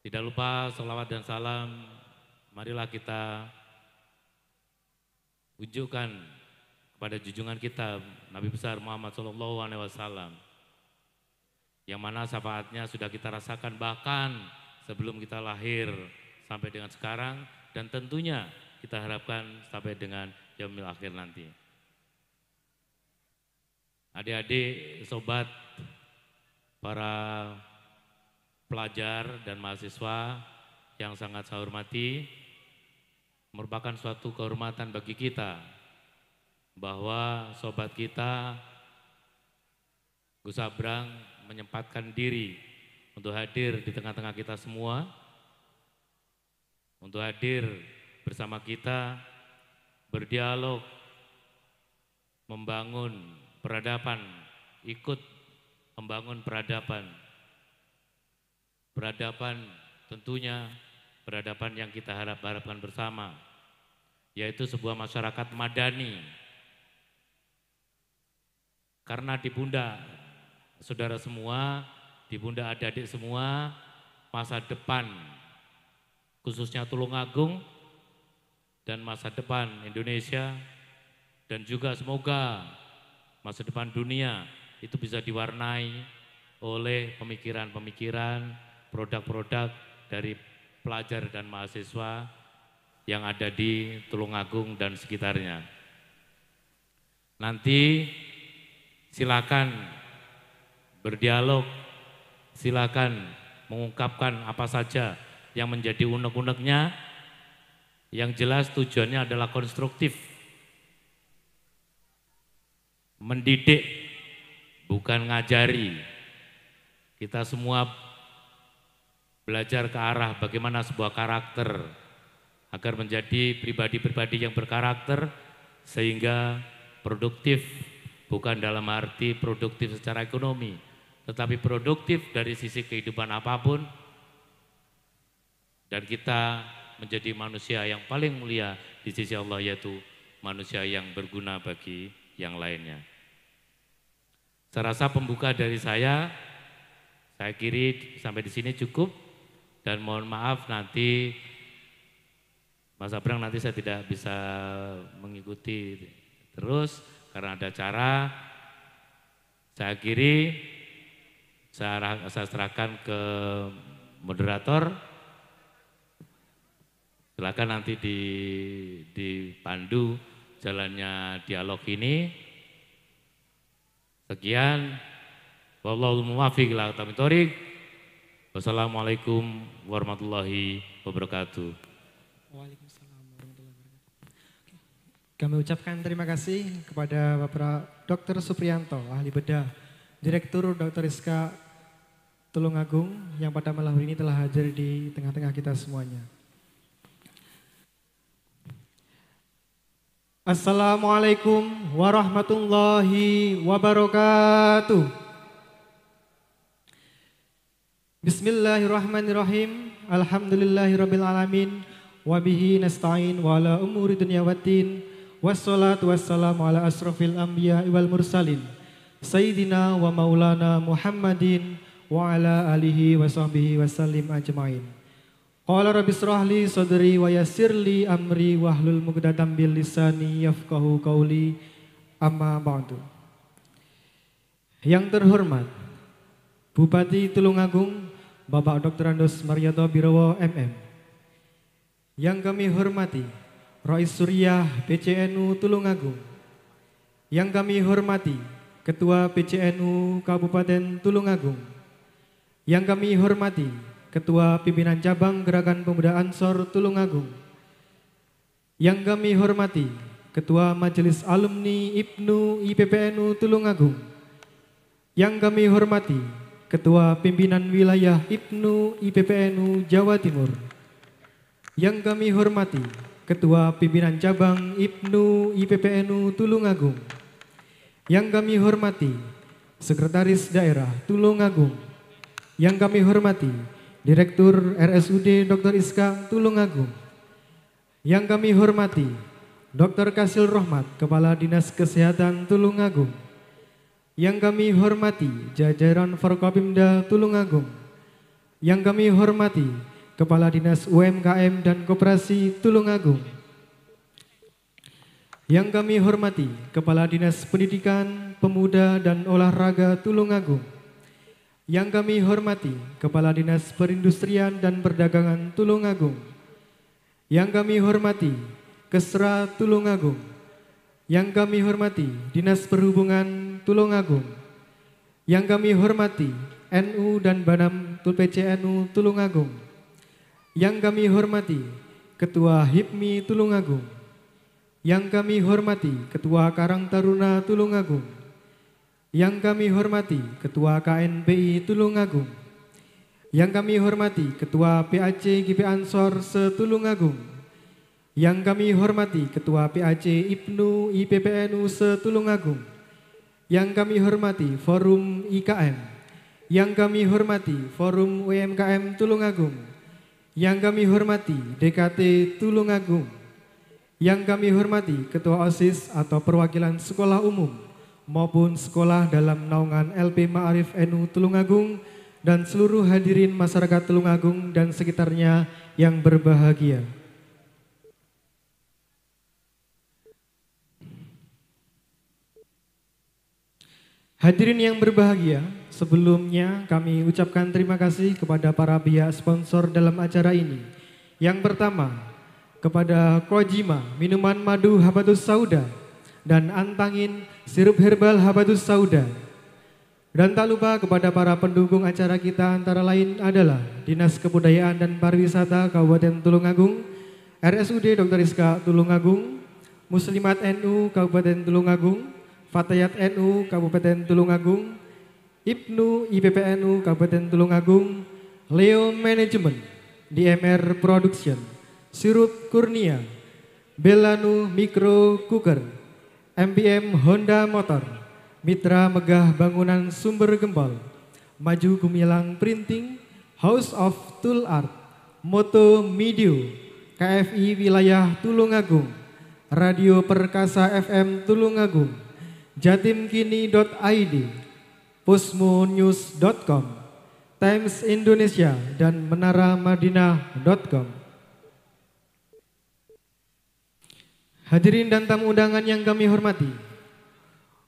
Tidak lupa selawat dan salam, marilah kita tunjukkan kepada junjungan kita Nabi besar Muhammad Shallallahu Alaihi Wasallam yang mana syafaatnya sudah kita rasakan bahkan sebelum kita lahir sampai dengan sekarang dan tentunya kita harapkan sampai dengan jamil akhir nanti. Adik-adik, sobat, para pelajar dan mahasiswa yang sangat saya hormati, merupakan suatu kehormatan bagi kita bahwa sobat kita Gus Abrang menyempatkan diri untuk hadir di tengah-tengah kita semua, untuk hadir bersama kita, berdialog, membangun peradaban, ikut membangun peradaban Peradaban tentunya peradaban yang kita harap-harapkan bersama, yaitu sebuah masyarakat madani. Karena di Bunda, saudara semua, di Bunda adik-adik semua, masa depan, khususnya Tulungagung, dan masa depan Indonesia, dan juga semoga masa depan dunia itu bisa diwarnai oleh pemikiran-pemikiran produk-produk dari pelajar dan mahasiswa yang ada di Tulungagung dan sekitarnya. Nanti silakan berdialog, silakan mengungkapkan apa saja yang menjadi unek-uneknya, yang jelas tujuannya adalah konstruktif, mendidik, bukan ngajari. Kita semua belajar ke arah bagaimana sebuah karakter agar menjadi pribadi-pribadi yang berkarakter sehingga produktif bukan dalam arti produktif secara ekonomi tetapi produktif dari sisi kehidupan apapun dan kita menjadi manusia yang paling mulia di sisi Allah yaitu manusia yang berguna bagi yang lainnya. Saya rasa pembuka dari saya saya kiri sampai di sini cukup. Dan mohon maaf nanti masa Abrang nanti saya tidak bisa mengikuti terus karena ada cara. Saya kiri saya, saya serahkan ke moderator. Silakan nanti di, dipandu jalannya dialog ini. Sekian. Wallahul muwafiq ila Wassalamualaikum warahmatullahi wabarakatuh. Waalaikumsalam warahmatullahi wabarakatuh. Kami ucapkan terima kasih kepada Bapak Dr. Suprianto ahli bedah, Direktur Dr. Rizka Tulungagung yang pada malam ini telah hadir di tengah-tengah kita semuanya. Assalamualaikum warahmatullahi wabarakatuh. Bismillahirrahmanirrahim. Alhamdulillahirabbil alamin. Wabihi nasta'in wa ala umuri dunya waddin. Wassalatu wassalamu ala asrafil anbiya wal mursalin. Sayyidina wa maulana Muhammadin wa ala alihi wa sahbihi wasallim ajmain. Qala rabbi li sadri wa yassir li amri wahlul muqdatam bil lisani yafqahu qawli amma ba'du. Yang terhormat Bupati Tulungagung Bapak Dr. Andos Mariato Birowo MM. Yang kami hormati, Rois Suriah PCNU Tulungagung. Yang kami hormati, Ketua PCNU Kabupaten Tulungagung. Yang kami hormati, Ketua Pimpinan Cabang Gerakan Pemuda Ansor Tulungagung. Yang kami hormati, Ketua Majelis Alumni IPNU IPPNU Tulungagung. Yang kami hormati, Ketua Pimpinan Wilayah IPNU IPPNU Jawa Timur. Yang kami hormati, Ketua Pimpinan Cabang IPNU IPPNU Tulungagung. Yang kami hormati, Sekretaris Daerah Tulungagung. Yang kami hormati, Direktur RSUD Dr. Iska Tulungagung. Yang kami hormati, Dr. Kasil Rohmat, Kepala Dinas Kesehatan Tulungagung. Yang kami hormati jajaran Forkopimda Tulungagung. Yang kami hormati Kepala Dinas UMKM dan Koperasi Tulungagung. Yang kami hormati Kepala Dinas Pendidikan, Pemuda dan Olahraga Tulungagung. Yang kami hormati Kepala Dinas Perindustrian dan Perdagangan Tulungagung. Yang kami hormati Kesra Tulungagung. Yang kami hormati Dinas Perhubungan Tulungagung. Yang kami hormati NU dan Banam PCNU Tulungagung. Yang kami hormati Ketua HIPMI Tulungagung. Yang kami hormati Ketua Karang Taruna Tulungagung. Yang kami hormati Ketua KNPI Tulungagung. Yang kami hormati Ketua PAC GP Ansor Setulungagung. Yang kami hormati Ketua PAC IPNU IPPNU Setulung Agung, Yang kami hormati Forum IKM. Yang kami hormati Forum UMKM Tulungagung. Yang kami hormati DKT Tulungagung. Yang kami hormati Ketua OSIS atau Perwakilan Sekolah Umum maupun sekolah dalam naungan LP Ma'arif NU Tulungagung dan seluruh hadirin masyarakat Tulungagung dan sekitarnya yang berbahagia. Hadirin yang berbahagia, sebelumnya kami ucapkan terima kasih kepada para pihak sponsor dalam acara ini. Yang pertama, kepada Kojima, minuman madu Habatus Sauda, dan Antangin, sirup herbal Habatus Sauda. Dan tak lupa kepada para pendukung acara kita antara lain adalah Dinas Kebudayaan dan Pariwisata Kabupaten Tulungagung, RSUD Dr. Iska Tulungagung, Muslimat NU Kabupaten Tulungagung, Fatayat NU Kabupaten Tulungagung, Ibnu IPPNU Kabupaten Tulungagung, Leo Management, DMR Production, Sirup Kurnia, Belanu Mikro Cooker, MBM Honda Motor, Mitra Megah Bangunan Sumber Gembal, Maju Gumilang Printing, House of Tool Art, Moto Medio, KFI Wilayah Tulungagung, Radio Perkasa FM Tulungagung, jatimkini.id, pusmunews.com, Times Indonesia dan menaramadinah.com. Hadirin dan tamu undangan yang kami hormati,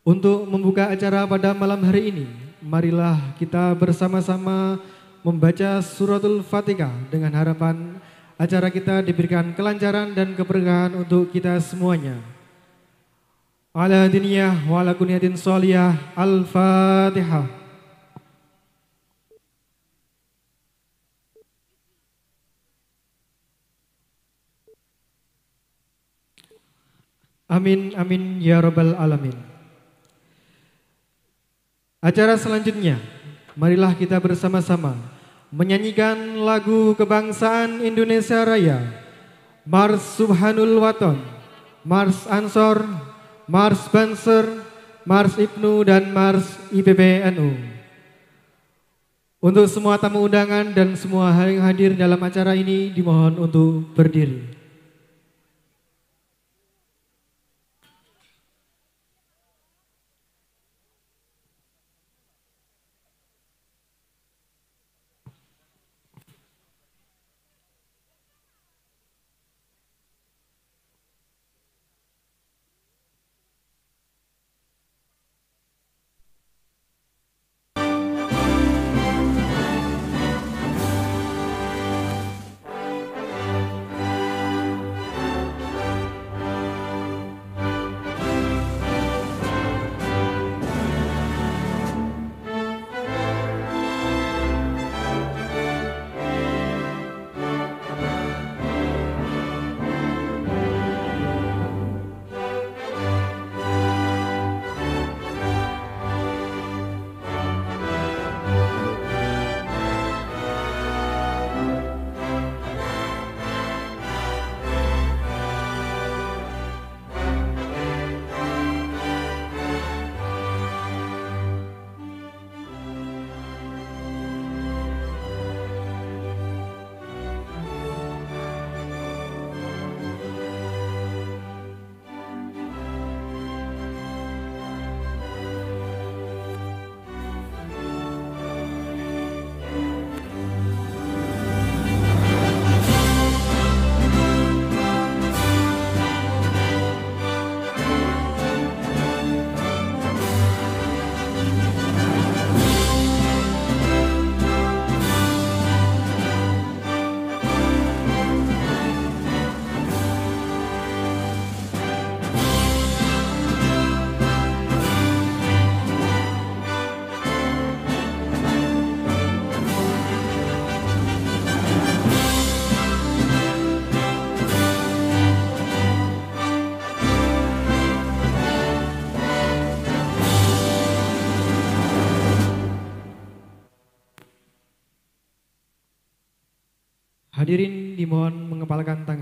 untuk membuka acara pada malam hari ini, marilah kita bersama-sama membaca suratul Fatihah dengan harapan acara kita diberikan kelancaran dan keberkahan untuk kita semuanya ala diniyah wa ala kuniyatin soliyah al-fatihah Amin amin ya rabbal alamin Acara selanjutnya marilah kita bersama-sama menyanyikan lagu kebangsaan Indonesia Raya Mars Subhanul Waton Mars Ansor Mars Spencer, Mars Ibnu, dan Mars IPBNU. Untuk semua tamu undangan dan semua yang hadir dalam acara ini dimohon untuk berdiri. dimohon mengepalkan tangan.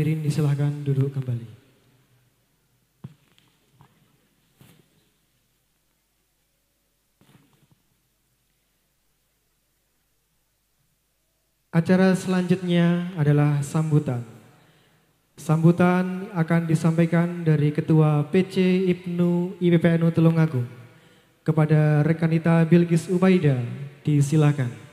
Hadirin disilahkan duduk kembali. Acara selanjutnya adalah sambutan. Sambutan akan disampaikan dari Ketua PC Ibnu IPPNU Tulungagung kepada rekanita Bilgis Ubaida. Disilakan.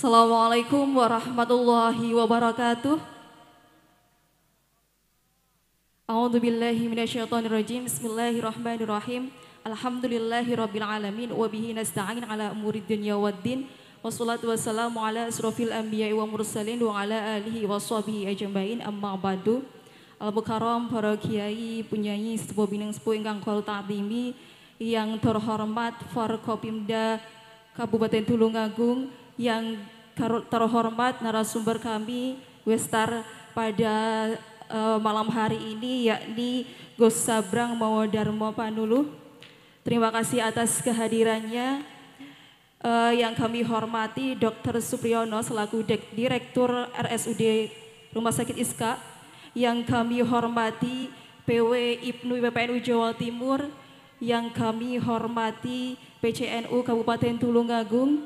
Assalamualaikum warahmatullahi wabarakatuh. A'udzu billahi minasyaitonir rajim. Bismillahirrahmanirrahim. Alhamdulillahirabbil alamin wa bihi nasta'in ala umuri dunya waddin. Wassalatu wassalamu ala asrofil anbiya'i wa mursalin wa ala alihi washabihi ajmain amma ba'du. Al-Bukaram para kiai punyai sepuh bining sepuh ingkang kula yang terhormat Forkopimda Kabupaten Tulungagung yang terhormat narasumber kami Westar pada uh, malam hari ini yakni Gus Sabrang Mawadarmo Panulu. Terima kasih atas kehadirannya. Uh, yang kami hormati Dr. Supriyono selaku Direktur RSUD Rumah Sakit Iska. Yang kami hormati PW Ibnu BPNU Jawa Timur. Yang kami hormati PCNU Kabupaten Tulungagung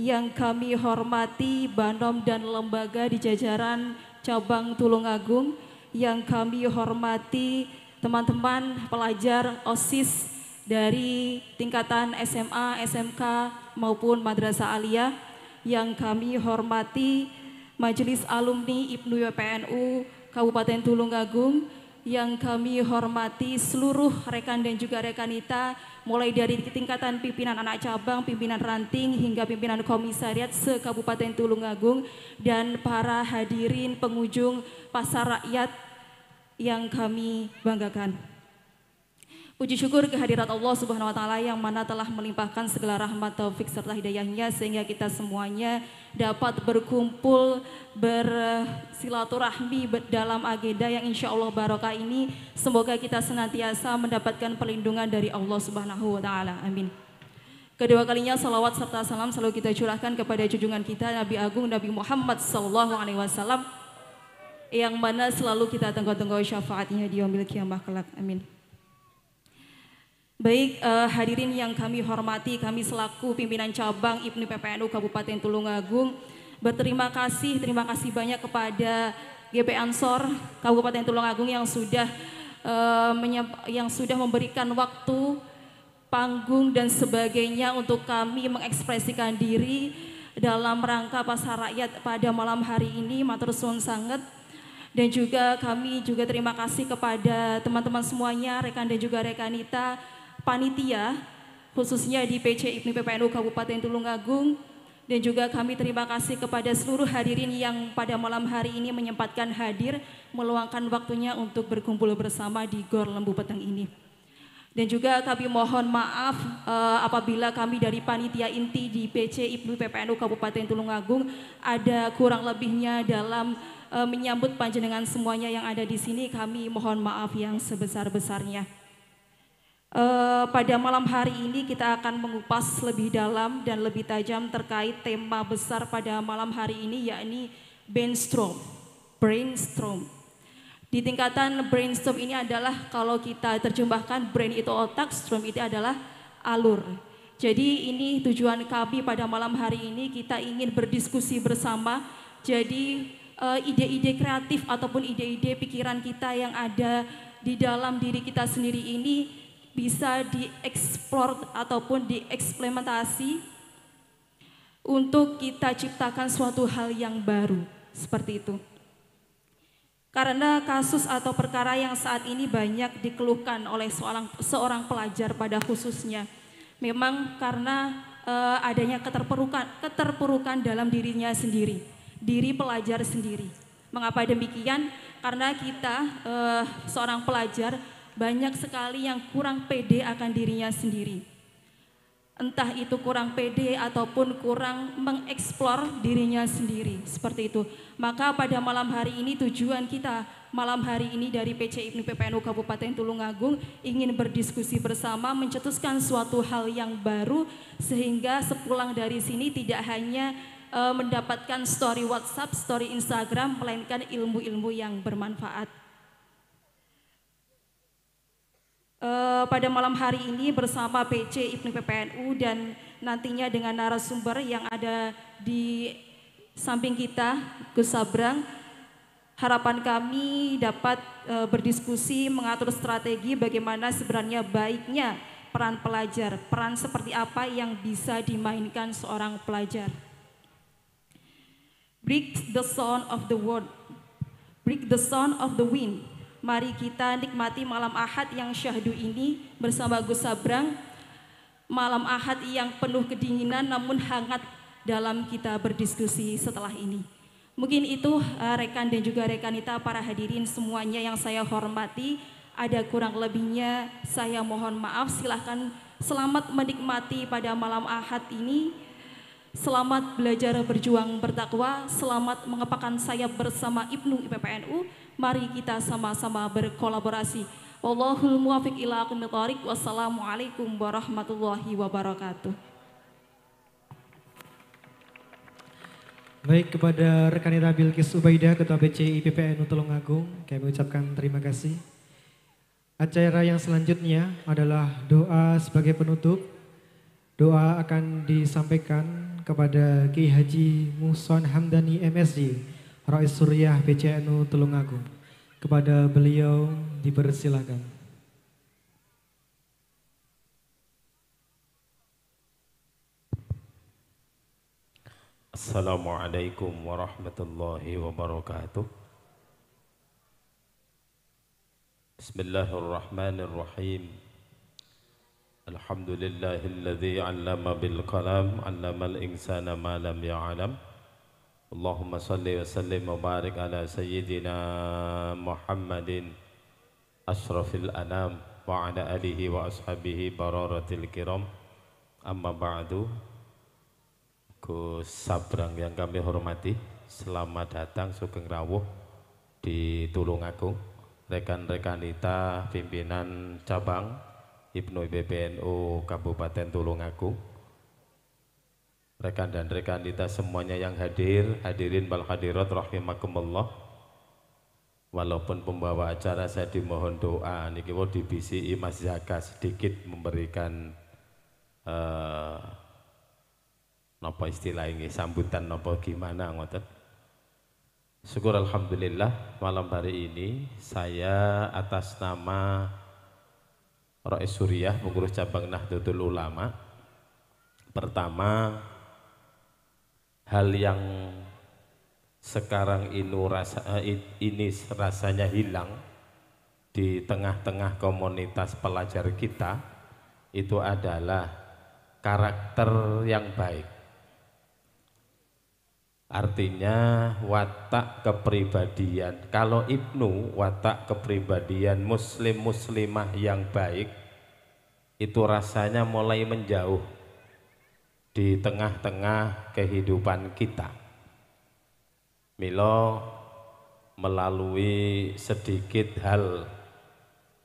yang kami hormati Banom dan lembaga di jajaran cabang Tulungagung, yang kami hormati teman-teman pelajar OSIS dari tingkatan SMA, SMK maupun Madrasah Aliyah, yang kami hormati Majelis Alumni Ibnu YPNU Kabupaten Tulungagung, yang kami hormati seluruh rekan dan juga rekanita mulai dari tingkatan pimpinan anak cabang, pimpinan ranting hingga pimpinan komisariat se-Kabupaten Tulungagung dan para hadirin pengunjung pasar rakyat yang kami banggakan. Puji syukur kehadirat Allah Subhanahu wa taala yang mana telah melimpahkan segala rahmat taufik serta hidayahnya sehingga kita semuanya dapat berkumpul bersilaturahmi dalam agenda yang insya Allah barokah ini semoga kita senantiasa mendapatkan perlindungan dari Allah Subhanahu wa taala. Amin. Kedua kalinya salawat serta salam selalu kita curahkan kepada junjungan kita Nabi Agung Nabi Muhammad sallallahu alaihi wasallam yang mana selalu kita tengok-tengok syafaatnya di yaumil kiamah kelak. Amin. Baik uh, hadirin yang kami hormati, kami selaku pimpinan cabang Ibnu PPNU Kabupaten Tulungagung berterima kasih, terima kasih banyak kepada GP Ansor Kabupaten Tulungagung yang sudah uh, yang sudah memberikan waktu panggung dan sebagainya untuk kami mengekspresikan diri dalam rangka pasar rakyat pada malam hari ini matur suwun sangat dan juga kami juga terima kasih kepada teman-teman semuanya rekan dan juga rekanita panitia khususnya di PC Ibnu PPNU Kabupaten Tulungagung dan juga kami terima kasih kepada seluruh hadirin yang pada malam hari ini menyempatkan hadir meluangkan waktunya untuk berkumpul bersama di Gor Lembu Petang ini. Dan juga kami mohon maaf uh, apabila kami dari panitia inti di PC Ibnu PPNU Kabupaten Tulungagung ada kurang lebihnya dalam uh, menyambut panjenengan semuanya yang ada di sini kami mohon maaf yang sebesar-besarnya. Eh, pada malam hari ini kita akan mengupas lebih dalam dan lebih tajam terkait tema besar pada malam hari ini yakni brainstorm. Brainstorm. Di tingkatan brainstorm ini adalah kalau kita terjemahkan brain itu otak, storm itu adalah alur. Jadi ini tujuan kami pada malam hari ini kita ingin berdiskusi bersama. Jadi eh, ide-ide kreatif ataupun ide-ide pikiran kita yang ada di dalam diri kita sendiri ini bisa dieksplor ataupun dieksplementasi untuk kita ciptakan suatu hal yang baru seperti itu. Karena kasus atau perkara yang saat ini banyak dikeluhkan oleh seorang, seorang pelajar pada khususnya, memang karena e, adanya keterpurukan, keterpurukan dalam dirinya sendiri, diri pelajar sendiri. Mengapa demikian? Karena kita e, seorang pelajar banyak sekali yang kurang pede akan dirinya sendiri. Entah itu kurang pede ataupun kurang mengeksplor dirinya sendiri, seperti itu. Maka pada malam hari ini tujuan kita malam hari ini dari PC Ibnu PPNU Kabupaten Tulungagung ingin berdiskusi bersama mencetuskan suatu hal yang baru sehingga sepulang dari sini tidak hanya eh, mendapatkan story WhatsApp, story Instagram, melainkan ilmu-ilmu yang bermanfaat. Eh, pada malam hari ini bersama PC Ibnu PPNU dan nantinya dengan narasumber yang ada di samping kita Gus Sabrang. Harapan kami dapat uh, berdiskusi mengatur strategi bagaimana sebenarnya baiknya peran pelajar, peran seperti apa yang bisa dimainkan seorang pelajar. Break the sound of the world, break the sound of the wind, Mari kita nikmati malam ahad yang syahdu ini bersama Gus Sabrang. Malam ahad yang penuh kedinginan namun hangat dalam kita berdiskusi setelah ini. Mungkin itu uh, rekan dan juga rekanita para hadirin semuanya yang saya hormati. Ada kurang lebihnya saya mohon maaf silahkan selamat menikmati pada malam ahad ini. Selamat belajar berjuang bertakwa, selamat mengepakkan sayap bersama Ibnu IPPNU. Mari kita sama-sama berkolaborasi. Wallahul muwafiq ila aqwamit Wassalamualaikum warahmatullahi wabarakatuh. Baik kepada rekan kita Bilkis Ubaida Ketua BCI PPNU Tulungagung kami ucapkan terima kasih. Acara yang selanjutnya adalah doa sebagai penutup. Doa akan disampaikan kepada Ki Haji Muson Hamdani MSD Rais Suriah PCNU Tulungagung. Kepada beliau dipersilakan. Assalamualaikum warahmatullahi wabarakatuh Bismillahirrahmanirrahim Alhamdulillahilladzi allama bil kalam allama insana ma lam ya'lam ya Allahumma salli wa sallim wa barik ala sayyidina Muhammadin ashrafil anam wa ala alihi wa ashabihi bararatil kiram amma ba'du ku sabrang yang kami hormati selamat datang sugeng rawuh di Tulungagung rekan-rekan kita pimpinan cabang Ibnu BPNU Kabupaten Tulungagung rekan dan rekan kita semuanya yang hadir, hadirin wal hadirat rahimakumullah. Walaupun pembawa acara saya dimohon doa niki wau dibisi Mas Zaka sedikit memberikan eh napa istilah ini sambutan napa gimana ngoten. Syukur alhamdulillah malam hari ini saya atas nama Rais Suriah pengurus cabang Nahdlatul Ulama pertama hal yang sekarang ini, rasa, eh, ini rasanya hilang di tengah-tengah komunitas pelajar kita itu adalah karakter yang baik artinya watak kepribadian kalau Ibnu watak kepribadian muslim muslimah yang baik itu rasanya mulai menjauh di tengah-tengah kehidupan kita. Milo melalui sedikit hal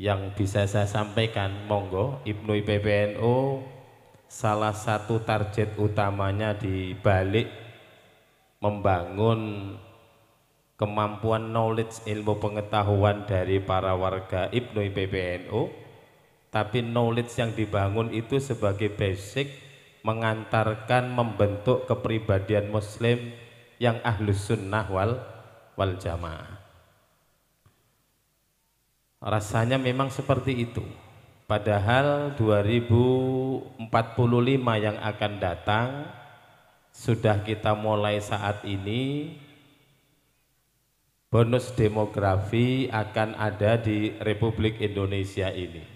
yang bisa saya sampaikan, monggo Ibnu IPPNU salah satu target utamanya di balik membangun kemampuan knowledge ilmu pengetahuan dari para warga Ibnu IPPNU tapi knowledge yang dibangun itu sebagai basic mengantarkan membentuk kepribadian muslim yang ahlus sunnah wal, wal jamaah rasanya memang seperti itu padahal 2045 yang akan datang sudah kita mulai saat ini bonus demografi akan ada di Republik Indonesia ini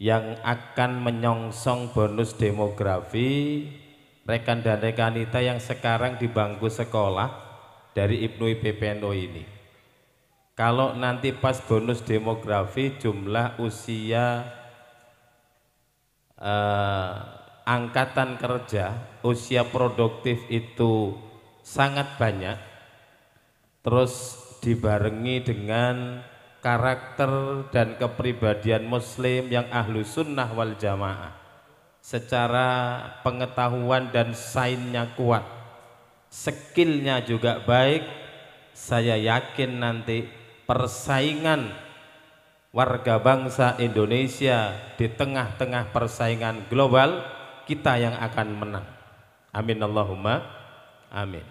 yang akan menyongsong bonus demografi rekan dan rekanita yang sekarang di bangku sekolah dari Ibnu IPPNO ini. Kalau nanti pas bonus demografi jumlah usia eh, angkatan kerja, usia produktif itu sangat banyak, terus dibarengi dengan karakter dan kepribadian muslim yang ahlu sunnah wal jamaah secara pengetahuan dan sainnya kuat skillnya juga baik saya yakin nanti persaingan warga bangsa Indonesia di tengah-tengah persaingan global kita yang akan menang amin Allahumma amin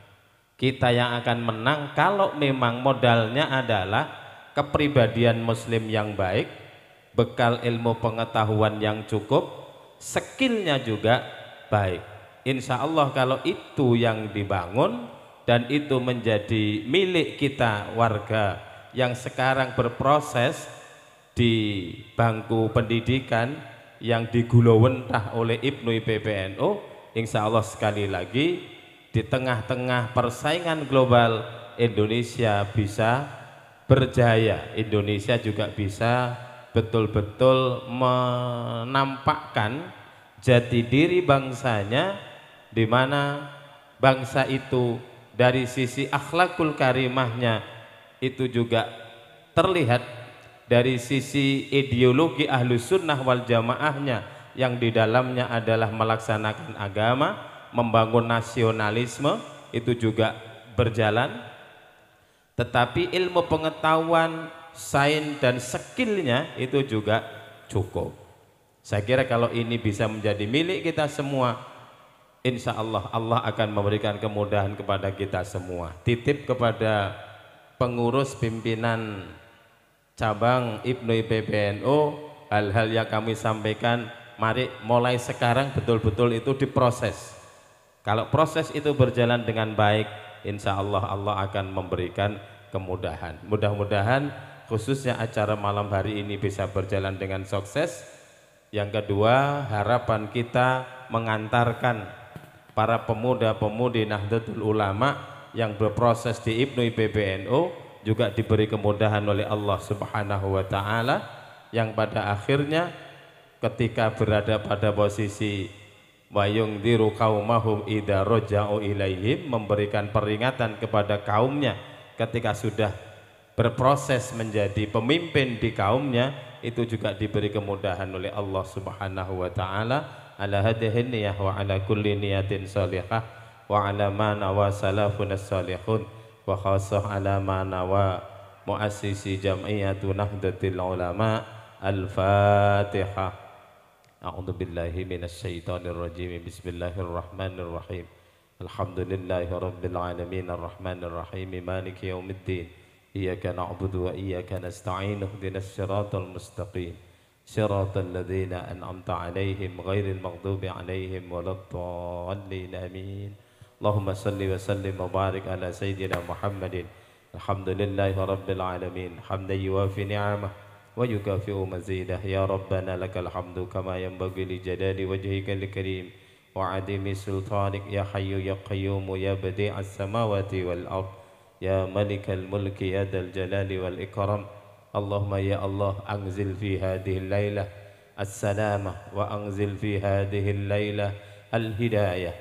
kita yang akan menang kalau memang modalnya adalah kepribadian muslim yang baik bekal ilmu pengetahuan yang cukup skillnya juga baik Insya Allah kalau itu yang dibangun dan itu menjadi milik kita warga yang sekarang berproses di bangku pendidikan yang digulowentah oleh Ibnu IPPNU insya Allah sekali lagi di tengah-tengah persaingan global Indonesia bisa berjaya Indonesia juga bisa betul-betul menampakkan jati diri bangsanya di mana bangsa itu dari sisi akhlakul karimahnya itu juga terlihat dari sisi ideologi ahlus sunnah wal jamaahnya yang di dalamnya adalah melaksanakan agama membangun nasionalisme itu juga berjalan tetapi ilmu pengetahuan, sains dan skillnya itu juga cukup. Saya kira kalau ini bisa menjadi milik kita semua, insya Allah Allah akan memberikan kemudahan kepada kita semua. Titip kepada pengurus pimpinan cabang Ibnu IPBNU, hal-hal yang kami sampaikan, mari mulai sekarang betul-betul itu diproses. Kalau proses itu berjalan dengan baik, insya Allah Allah akan memberikan kemudahan. Mudah-mudahan khususnya acara malam hari ini bisa berjalan dengan sukses. Yang kedua, harapan kita mengantarkan para pemuda-pemudi Nahdlatul Ulama yang berproses di Ibnu IPBNU juga diberi kemudahan oleh Allah Subhanahu wa taala yang pada akhirnya ketika berada pada posisi wa yungdiru qaumahum idza raja'u ilaihim memberikan peringatan kepada kaumnya ketika sudah berproses menjadi pemimpin di kaumnya itu juga diberi kemudahan oleh Allah Subhanahu wa taala ala hadhihi niyah wa ala kulli niyatin shalihah wa ala ma nawa salafun salihun wa khassah ala ma nawa muassisi jam'iyyatu nahdlatul ulama al-fatihah أعوذ بالله من الشيطان الرجيم بسم الله الرحمن الرحيم الحمد لله رب العالمين الرحمن الرحيم مالك يوم الدين إياك نعبد وإياك نستعين اهدنا الصراط المستقيم صراط الذين أنعمت عليهم غير المغضوب عليهم ولا الضالين آمين اللهم صل وسلم وبارك على سيدنا محمد الحمد لله رب العالمين حمدا يوافي نعمه ويكافئ مزيده يا ربنا لك الحمد كما ينبغي لجلال وجهك الكريم وعديم سلطانك يا حي يا قيوم يا بديع السماوات والأرض يا ملك الملك يا ذا الجلال والإكرام اللهم يا الله أنزل في هذه الليلة السلامة وأنزل في هذه الليلة الهداية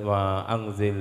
وأنزل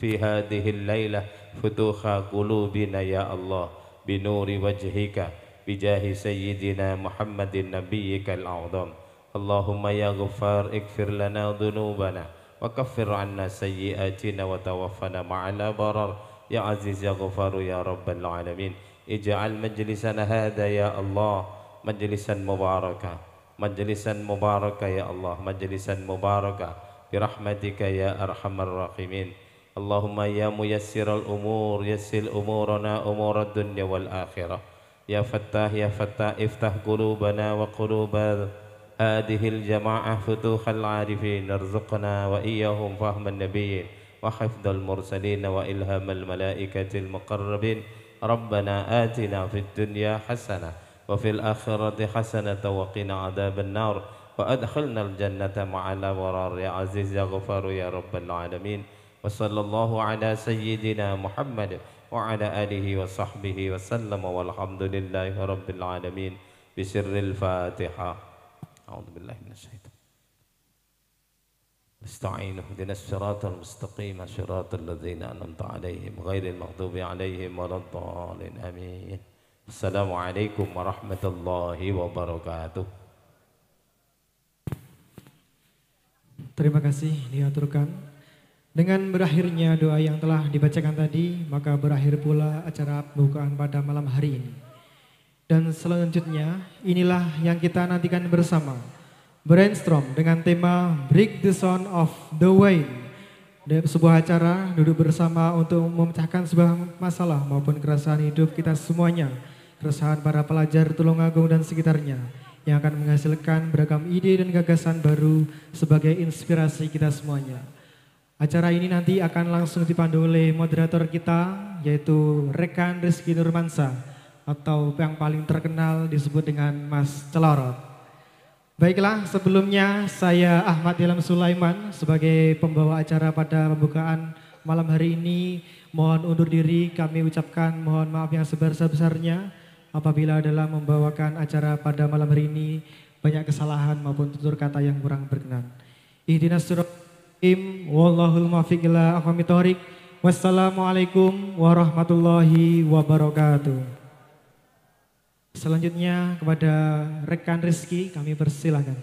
في هذه الليلة فتوح قلوبنا يا الله بنور وجهك بجاه سيدنا محمد نبيك الأعظم اللهم يا غفار اغفر لنا ذنوبنا وكفر عنا سيئاتنا وتوفنا مع الأبرار يا عزيز يا غفار يا رب العالمين اجعل مجلسنا هذا يا الله مجلسا مباركا مجلسا مباركا يا الله مجلسا مباركا برحمتك يا أرحم الراحمين اللهم يا ميسر الأمور يسر أمورنا أمور الدنيا والآخرة يا فتاح يا فتاح افتح قلوبنا وقلوب هذه الجماعة فتوح العارفين ارزقنا وإياهم فهم النبيين وحفظ المرسلين وإلهام الملائكة المقربين ربنا آتنا في الدنيا حسنة وفي الآخرة حسنة وقنا عذاب النار وأدخلنا الجنة مع الأبرار يا عزيز يا غفار يا رب العالمين وصلى الله على سيدنا محمد وعلى آله وصحبه وسلم والحمد لله رب العالمين بسر الفاتحة أعوذ بالله من الشيطان نستعين اهدنا الصراط المستقيم صراط الذين أنعمت عليهم غير المغضوب عليهم ولا الضالين آمين السلام عليكم ورحمة الله وبركاته Terima kasih diaturkan Dengan berakhirnya doa yang telah dibacakan tadi, maka berakhir pula acara pembukaan pada malam hari ini. Dan selanjutnya, inilah yang kita nantikan bersama. Brainstorm dengan tema Break the Sound of the Wine. Sebuah acara duduk bersama untuk memecahkan sebuah masalah maupun keresahan hidup kita semuanya. Keresahan para pelajar Tulungagung dan sekitarnya yang akan menghasilkan beragam ide dan gagasan baru sebagai inspirasi kita semuanya. Acara ini nanti akan langsung dipandu oleh moderator kita yaitu rekan Rizky Nurmansa atau yang paling terkenal disebut dengan Mas Celorot. Baiklah, sebelumnya saya Ahmad Ilham Sulaiman sebagai pembawa acara pada pembukaan malam hari ini mohon undur diri kami ucapkan mohon maaf yang sebesar-besarnya apabila dalam membawakan acara pada malam hari ini banyak kesalahan maupun tutur kata yang kurang berkenan. Ihdinas surat Bismillahirrahmanirrahim. Wallahul muwaffiq ila aqwamit thoriq. Wassalamualaikum warahmatullahi wabarakatuh. Selanjutnya kepada rekan Rizky kami persilahkan.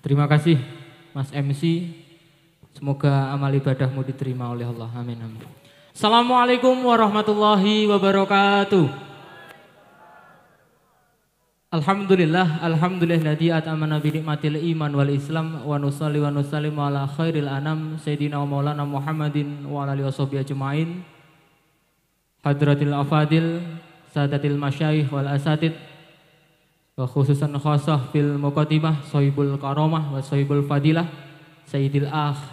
Terima kasih Mas MC. Semoga amal ibadahmu diterima oleh Allah. Amin. amin. Assalamualaikum warahmatullahi wabarakatuh. Alhamdulillah, alhamdulillah ladzi at'amana bi nikmatil iman wal islam wa nusalli wa nusallim ala khairil anam sayyidina wa maulana Muhammadin wa ala alihi ajmain. Hadratil afadil, sadatil masyayikh wal asatid wa khususan khasah fil muqaddimah sahibul karomah wa sahibul fadilah sayyidil akh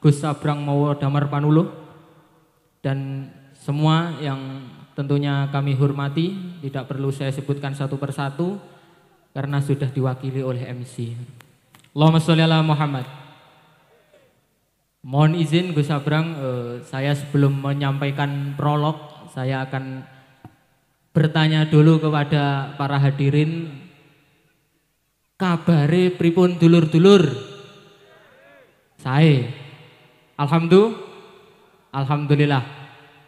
Gus Sabrang mawar Damar Panuluh dan semua yang tentunya kami hormati, tidak perlu saya sebutkan satu persatu karena sudah diwakili oleh MC. Allahumma sholli ala Muhammad. Mohon izin Gus Abrang, eh, saya sebelum menyampaikan prolog, saya akan bertanya dulu kepada para hadirin kabare pripun dulur-dulur saya alhamdulillah alhamdulillah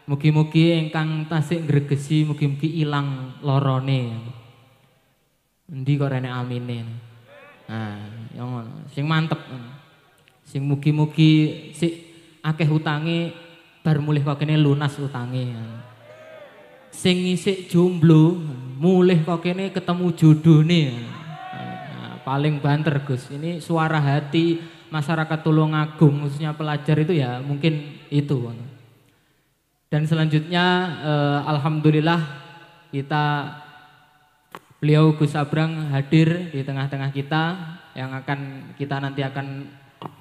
Mugi-mugi engkang tasik gregesi mugi-mugi ilang lorone. Endi kok rene amine. Nah, yang ngono, sing mantep. Sing mugi-mugi sik akeh utange bar mulih kok kene lunas utange. Sing isik jomblo mulih kok kene ketemu jodone. Nah, paling banter Gus. Ini suara hati masyarakat Tulungagung khususnya pelajar itu ya mungkin itu. Dan selanjutnya eh, alhamdulillah kita beliau Gus Abrang hadir di tengah-tengah kita yang akan kita nanti akan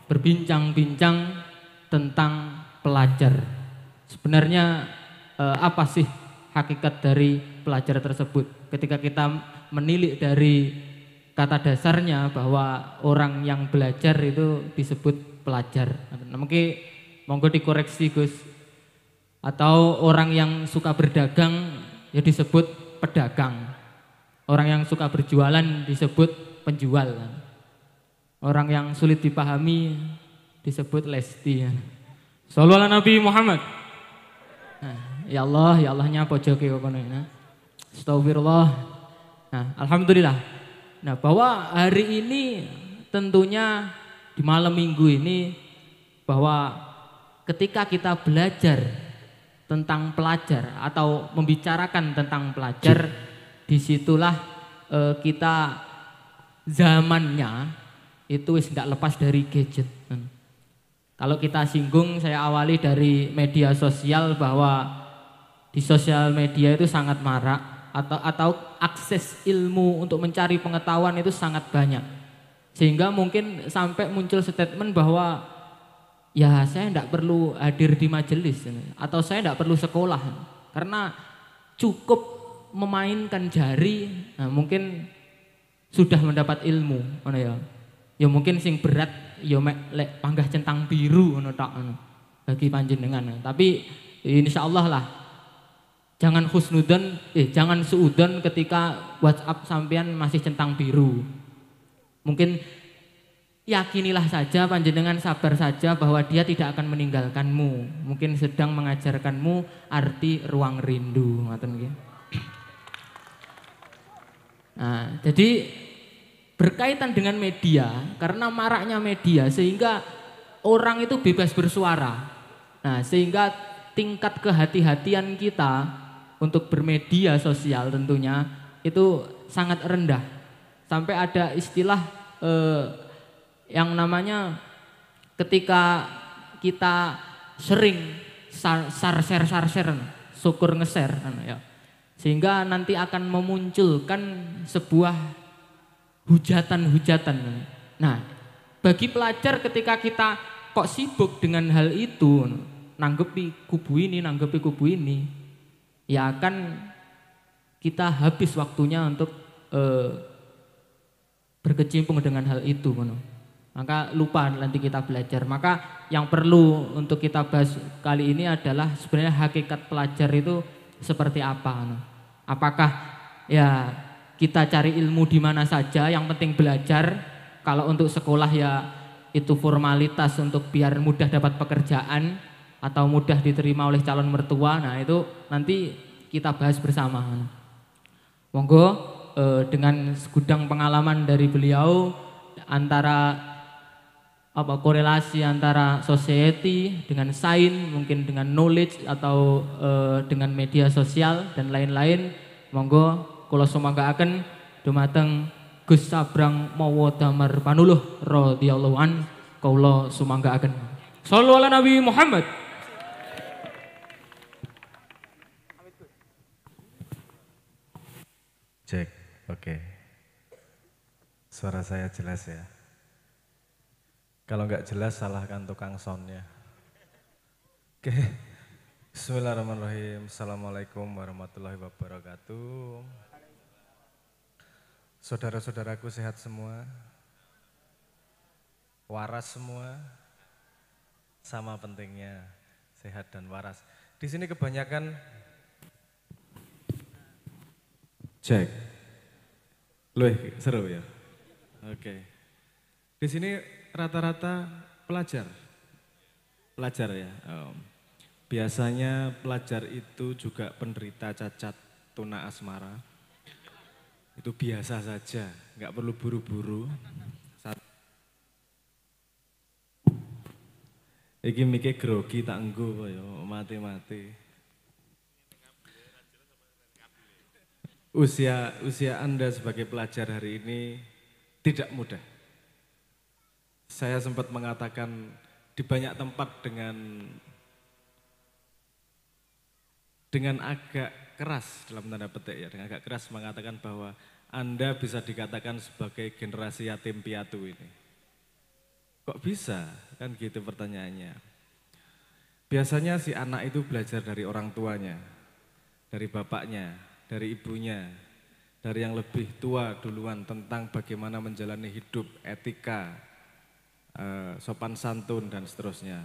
berbincang-bincang tentang pelajar. Sebenarnya eh, apa sih hakikat dari pelajar tersebut? Ketika kita menilik dari kata dasarnya bahwa orang yang belajar itu disebut pelajar. Nah, mungkin monggo dikoreksi Gus atau orang yang suka berdagang ya disebut pedagang. Orang yang suka berjualan disebut penjual. Orang yang sulit dipahami disebut lesti. Sallallahu Nabi Muhammad. Nah, ya Allah, ya Allahnya pojok kono Nah, alhamdulillah. Nah, bahwa hari ini tentunya di malam minggu ini bahwa ketika kita belajar tentang pelajar atau membicarakan tentang pelajar disitulah e, kita zamannya itu tidak lepas dari gadget hmm. kalau kita singgung saya awali dari media sosial bahwa di sosial media itu sangat marak atau atau akses ilmu untuk mencari pengetahuan itu sangat banyak sehingga mungkin sampai muncul statement bahwa ya saya tidak perlu hadir di majelis atau saya tidak perlu sekolah karena cukup memainkan jari nah, mungkin sudah mendapat ilmu mana ya ya mungkin sing berat ya mek lek panggah centang biru ngono tak bagi panjenengan tapi insya Allah lah jangan khusnudan eh jangan suudan ketika WhatsApp sampean masih centang biru mungkin yakinilah saja panjenengan sabar saja bahwa dia tidak akan meninggalkanmu mungkin sedang mengajarkanmu arti ruang rindu nggih nah jadi berkaitan dengan media karena maraknya media sehingga orang itu bebas bersuara nah sehingga tingkat kehati-hatian kita untuk bermedia sosial tentunya itu sangat rendah sampai ada istilah eh, yang namanya ketika kita sering sar sarser sarser syukur ngeser anu, ya sehingga nanti akan memunculkan sebuah hujatan-hujatan anu. nah bagi pelajar ketika kita kok sibuk dengan hal itu anu, nanggepi kubu ini nanggepi kubu ini ya akan kita habis waktunya untuk eh, berkecimpung dengan hal itu maka lupa nanti kita belajar. Maka yang perlu untuk kita bahas kali ini adalah sebenarnya hakikat pelajar itu seperti apa. Apakah ya kita cari ilmu di mana saja, yang penting belajar. Kalau untuk sekolah ya itu formalitas untuk biar mudah dapat pekerjaan atau mudah diterima oleh calon mertua. Nah, itu nanti kita bahas bersama. Monggo eh, dengan segudang pengalaman dari beliau antara apa korelasi antara society dengan sains mungkin dengan knowledge atau uh, dengan media sosial dan lain-lain monggo kalau kula sumangkaaken dumateng Gus Sabrang mawa damar panuluh radhiyallahu an kula sumangkaaken Sallu ala Nabi Muhammad Cek, oke. Okay. Suara saya jelas ya. Kalau nggak jelas salahkan tukang soundnya. Oke. Okay. Bismillahirrahmanirrahim. Assalamualaikum warahmatullahi wabarakatuh. Saudara-saudaraku sehat semua. Waras semua. Sama pentingnya sehat dan waras. Di sini kebanyakan cek. Loh, seru ya. Oke. Okay. Di sini rata-rata pelajar. Pelajar ya. Um, biasanya pelajar itu juga penderita cacat tuna asmara. Itu biasa saja, nggak perlu buru-buru. Iki mikir grogi tak enggu, ya, mati-mati. Usia usia Anda sebagai pelajar hari ini tidak mudah saya sempat mengatakan di banyak tempat dengan dengan agak keras dalam tanda petik ya, dengan agak keras mengatakan bahwa Anda bisa dikatakan sebagai generasi yatim piatu ini. Kok bisa? Kan gitu pertanyaannya. Biasanya si anak itu belajar dari orang tuanya, dari bapaknya, dari ibunya, dari yang lebih tua duluan tentang bagaimana menjalani hidup, etika, Eh, sopan santun dan seterusnya.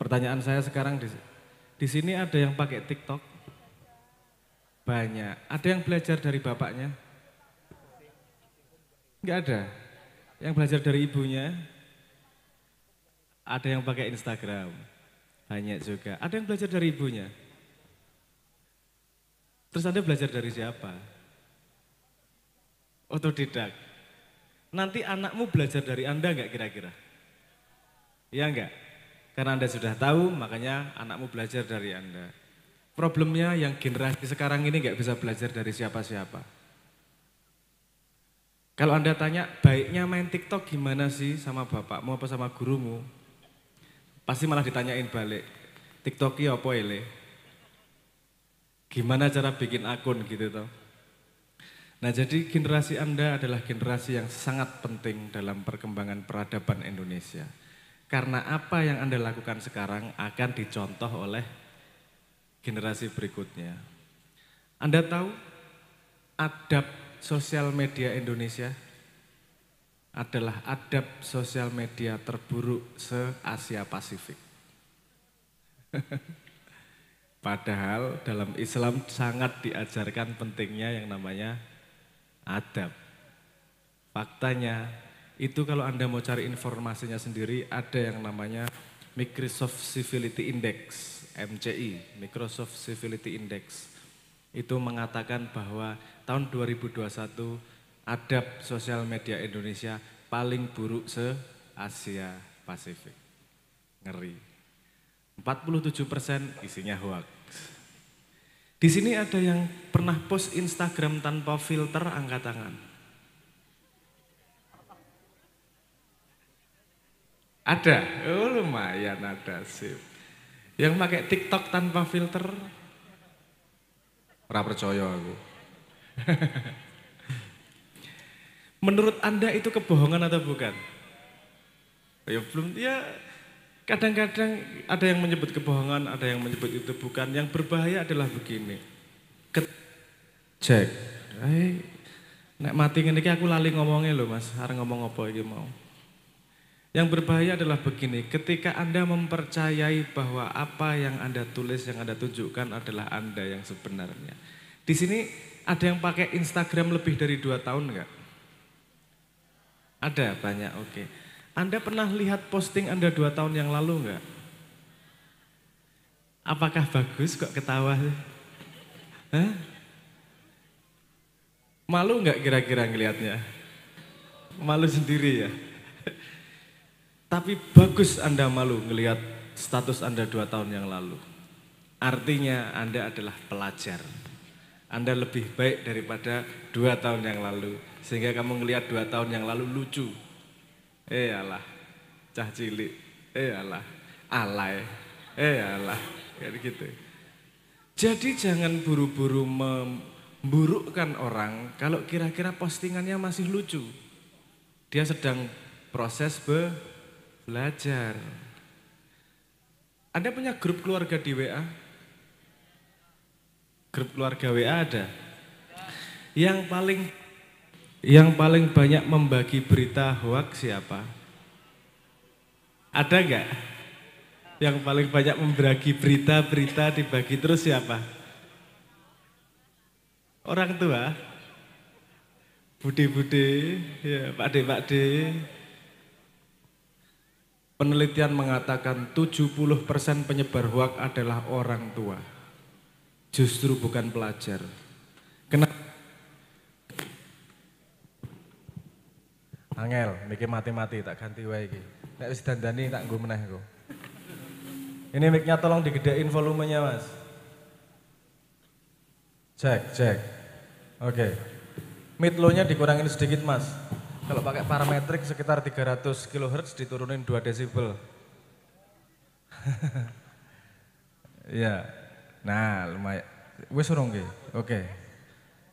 Pertanyaan saya sekarang di, di sini ada yang pakai TikTok? Banyak. Ada yang belajar dari bapaknya? Enggak ada. Yang belajar dari ibunya? Ada yang pakai Instagram? Banyak juga. Ada yang belajar dari ibunya? Terus Anda belajar dari siapa? Otodidak nanti anakmu belajar dari Anda nggak kira-kira? Ya enggak? Karena Anda sudah tahu, makanya anakmu belajar dari Anda. Problemnya yang generasi sekarang ini nggak bisa belajar dari siapa-siapa. Kalau Anda tanya, baiknya main TikTok gimana sih sama bapakmu apa sama gurumu? Pasti malah ditanyain balik, TikTok apa ele? Gimana cara bikin akun gitu toh? Nah jadi generasi Anda adalah generasi yang sangat penting dalam perkembangan peradaban Indonesia. Karena apa yang Anda lakukan sekarang akan dicontoh oleh generasi berikutnya. Anda tahu adab sosial media Indonesia adalah adab sosial media terburuk se-Asia Pasifik. Padahal dalam Islam sangat diajarkan pentingnya yang namanya adab. Faktanya itu kalau Anda mau cari informasinya sendiri ada yang namanya Microsoft Civility Index, MCI, Microsoft Civility Index. Itu mengatakan bahwa tahun 2021 adab sosial media Indonesia paling buruk se-Asia Pasifik. Ngeri. 47% persen isinya hoax. Di sini ada yang pernah post Instagram tanpa filter angkat tangan. Ada, oh, lumayan ada sih. Yang pakai TikTok tanpa filter, pernah percaya aku. Menurut Anda itu kebohongan atau bukan? Ya belum, ya Kadang-kadang ada yang menyebut kebohongan, ada yang menyebut itu bukan. Yang berbahaya adalah begini. Cek. hey, nek mati ngene aku lali ngomongnya loh Mas, harus ngomong apa lagi mau. Yang berbahaya adalah begini, ketika Anda mempercayai bahwa apa yang Anda tulis, yang Anda tunjukkan adalah Anda yang sebenarnya. Di sini ada yang pakai Instagram lebih dari dua tahun enggak? Ada banyak, oke. Okay. Anda pernah lihat posting Anda dua tahun yang lalu enggak? Apakah bagus kok ketawa? Hah? Malu enggak kira-kira ngelihatnya? Malu sendiri ya. Tapi bagus Anda malu ngelihat status Anda dua tahun yang lalu. Artinya Anda adalah pelajar. Anda lebih baik daripada dua tahun yang lalu. Sehingga kamu ngelihat dua tahun yang lalu lucu. Eh cah cilik. Eh alah, alay. Eh kayak gitu. Jadi jangan buru-buru memburukkan orang kalau kira-kira postingannya masih lucu. Dia sedang proses be belajar. Anda punya grup keluarga di WA? Grup keluarga WA ada? Yang paling yang paling banyak membagi berita hoax siapa? Ada nggak? Yang paling banyak membagi berita-berita dibagi terus siapa? Orang tua? Bude-bude, ya, Pak De, Pak De. Penelitian mengatakan 70% penyebar hoax adalah orang tua. Justru bukan pelajar. Kenapa Angel, mikir mati-mati tak ganti wae iki. Nek wis dandani tak nggo meneh kok. Ini mic-nya tolong digedein volumenya, Mas. Cek, cek. Oke. Okay. Mid low-nya dikurangin sedikit, Mas. Kalau pakai parametrik sekitar 300 kHz diturunin 2 desibel. Iya. nah, lumayan. Wis urung Oke. Okay.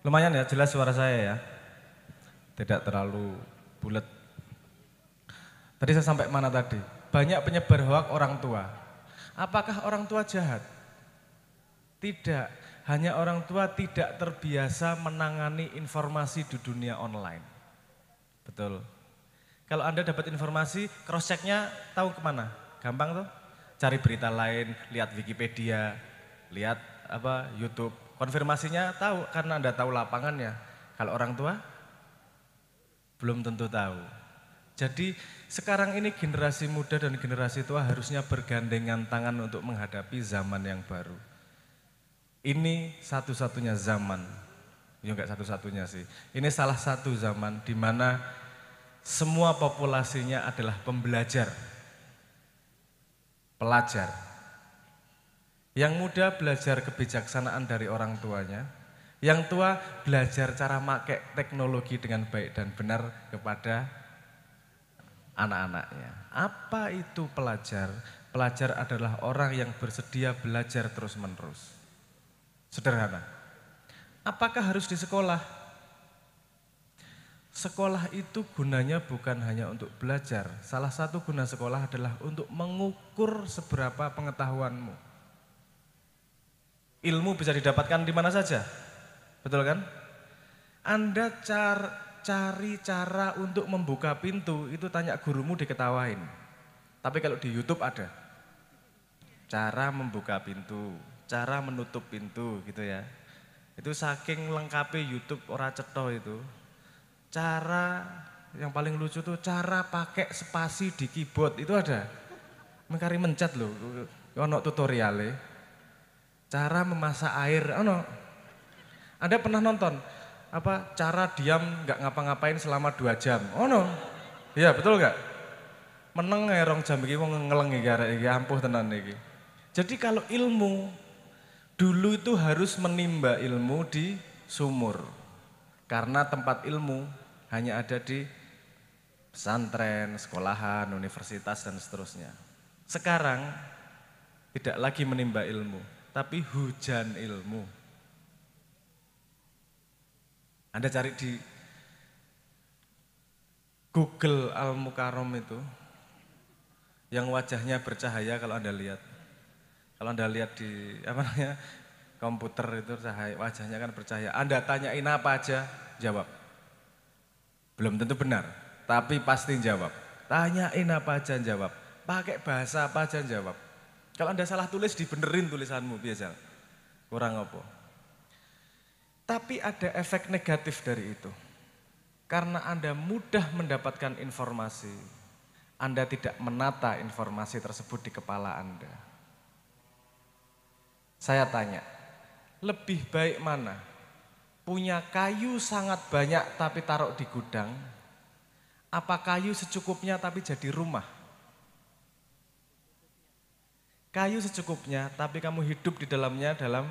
Lumayan ya jelas suara saya ya. Tidak terlalu bulat. Tadi saya sampai mana tadi? Banyak penyebar hoak orang tua. Apakah orang tua jahat? Tidak. Hanya orang tua tidak terbiasa menangani informasi di dunia online. Betul. Kalau Anda dapat informasi, cross checknya tahu kemana? Gampang tuh. Cari berita lain, lihat Wikipedia, lihat apa YouTube. Konfirmasinya tahu karena Anda tahu lapangannya. Kalau orang tua belum tentu tahu. Jadi sekarang ini generasi muda dan generasi tua harusnya bergandengan tangan untuk menghadapi zaman yang baru. Ini satu-satunya zaman, ya enggak satu-satunya sih. Ini salah satu zaman di mana semua populasinya adalah pembelajar, pelajar. Yang muda belajar kebijaksanaan dari orang tuanya, yang tua belajar cara make teknologi dengan baik dan benar kepada anak-anaknya. Apa itu pelajar? Pelajar adalah orang yang bersedia belajar terus-menerus. Sederhana. Apakah harus di sekolah? Sekolah itu gunanya bukan hanya untuk belajar. Salah satu guna sekolah adalah untuk mengukur seberapa pengetahuanmu. Ilmu bisa didapatkan di mana saja, Betul kan? Anda car, cari cara untuk membuka pintu itu tanya gurumu diketawain. Tapi kalau di YouTube ada. Cara membuka pintu, cara menutup pintu gitu ya. Itu saking lengkapi YouTube ora ceto itu. Cara yang paling lucu tuh cara pakai spasi di keyboard itu ada. Mengkari mencet loh, ono tutorialnya. Cara memasak air, ono. no. Anda pernah nonton apa cara diam nggak ngapa-ngapain selama dua jam? Oh no, iya betul nggak? Meneng ya rong jam begini, mau ngeleng iki arek iki ampuh tenan iki. Jadi kalau ilmu dulu itu harus menimba ilmu di sumur. Karena tempat ilmu hanya ada di pesantren, sekolahan, universitas dan seterusnya. Sekarang tidak lagi menimba ilmu, tapi hujan ilmu. Anda cari di Google Al-Mukarom itu yang wajahnya bercahaya kalau Anda lihat. Kalau Anda lihat di apa namanya komputer itu cahaya, wajahnya kan bercahaya. Anda tanyain apa aja, jawab. Belum tentu benar, tapi pasti jawab. Tanyain apa aja jawab. Pakai bahasa apa aja jawab. Kalau Anda salah tulis dibenerin tulisanmu biasa. Kurang apa? Tapi ada efek negatif dari itu. Karena Anda mudah mendapatkan informasi, Anda tidak menata informasi tersebut di kepala Anda. Saya tanya, lebih baik mana? Punya kayu sangat banyak tapi taruh di gudang? Apa kayu secukupnya tapi jadi rumah? Kayu secukupnya tapi kamu hidup di dalamnya dalam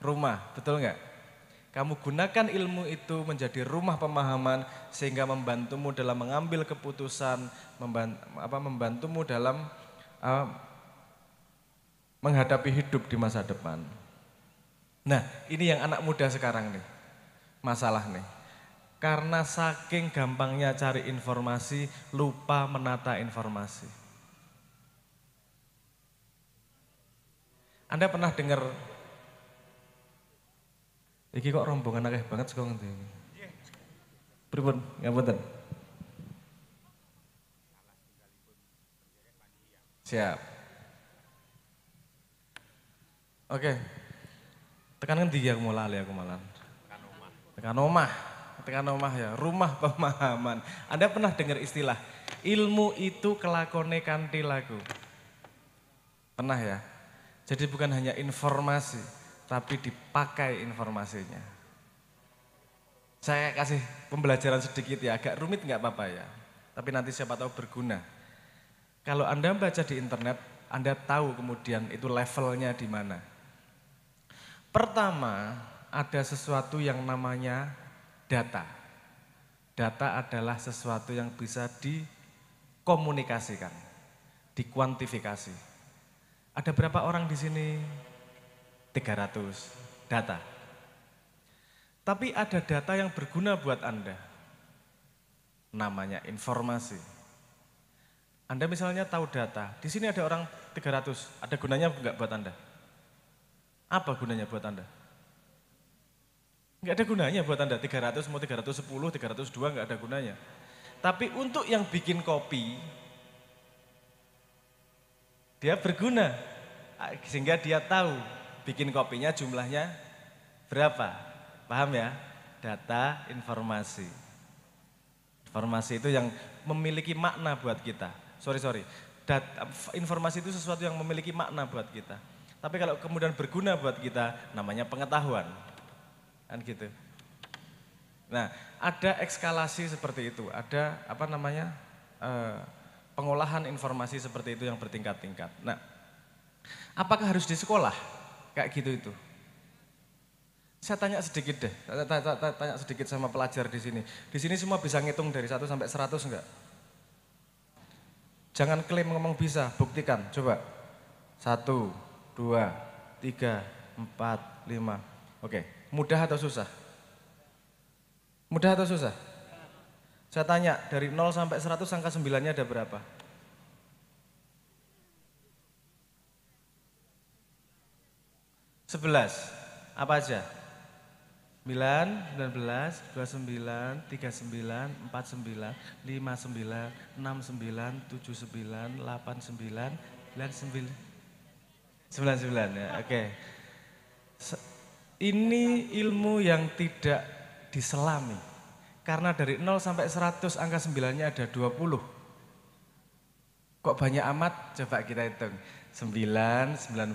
rumah, betul nggak? Kamu gunakan ilmu itu menjadi rumah pemahaman sehingga membantumu dalam mengambil keputusan, membantu, apa, membantumu dalam ah, menghadapi hidup di masa depan. Nah, ini yang anak muda sekarang nih, masalah nih. Karena saking gampangnya cari informasi, lupa menata informasi. Anda pernah dengar Iki kok rombongan akeh banget sekolah ngendi iki. Pripun? Ngapunten. Siap. Oke. Tekan ya aku mulai aku malam. Tekan omah. Tekan omah. Tekan omah ya, rumah pemahaman. Anda pernah dengar istilah ilmu itu kelakone kanti lagu. Pernah ya? Jadi bukan hanya informasi, tapi dipakai informasinya. Saya kasih pembelajaran sedikit ya, agak rumit nggak apa-apa ya, tapi nanti siapa tahu berguna. Kalau Anda baca di internet, Anda tahu kemudian itu levelnya di mana. Pertama, ada sesuatu yang namanya data. Data adalah sesuatu yang bisa dikomunikasikan, dikuantifikasi. Ada berapa orang di sini 300 data. Tapi ada data yang berguna buat Anda. Namanya informasi. Anda misalnya tahu data, di sini ada orang 300, ada gunanya enggak buat Anda? Apa gunanya buat Anda? Enggak ada gunanya buat Anda, 300 mau 310, 302 enggak ada gunanya. Tapi untuk yang bikin kopi, dia berguna sehingga dia tahu bikin kopinya jumlahnya berapa? Paham ya? Data, informasi. Informasi itu yang memiliki makna buat kita. Sorry, sorry. Data, informasi itu sesuatu yang memiliki makna buat kita. Tapi kalau kemudian berguna buat kita, namanya pengetahuan. Kan gitu. Nah, ada ekskalasi seperti itu. Ada apa namanya? Eh, pengolahan informasi seperti itu yang bertingkat-tingkat. Nah, apakah harus di sekolah? Kayak gitu itu. Saya tanya sedikit deh, tanya sedikit sama pelajar di sini. Di sini semua bisa ngitung dari 1 sampai 100 enggak? Jangan klaim ngomong bisa, buktikan, coba. 1, 2, 3, 4, 5. Oke, mudah atau susah? Mudah atau susah? Saya tanya, dari 0 sampai 100 angka 9-nya ada berapa? 11. Apa aja? 9, 19, 29, 39, 49, 59, 69, 79, 89, 99. 99 ya, oke. Okay. Ini ilmu yang tidak diselami. Karena dari 0 sampai 100 angka 9-nya ada 20. Kok banyak amat? Coba kita hitung. 9, 19,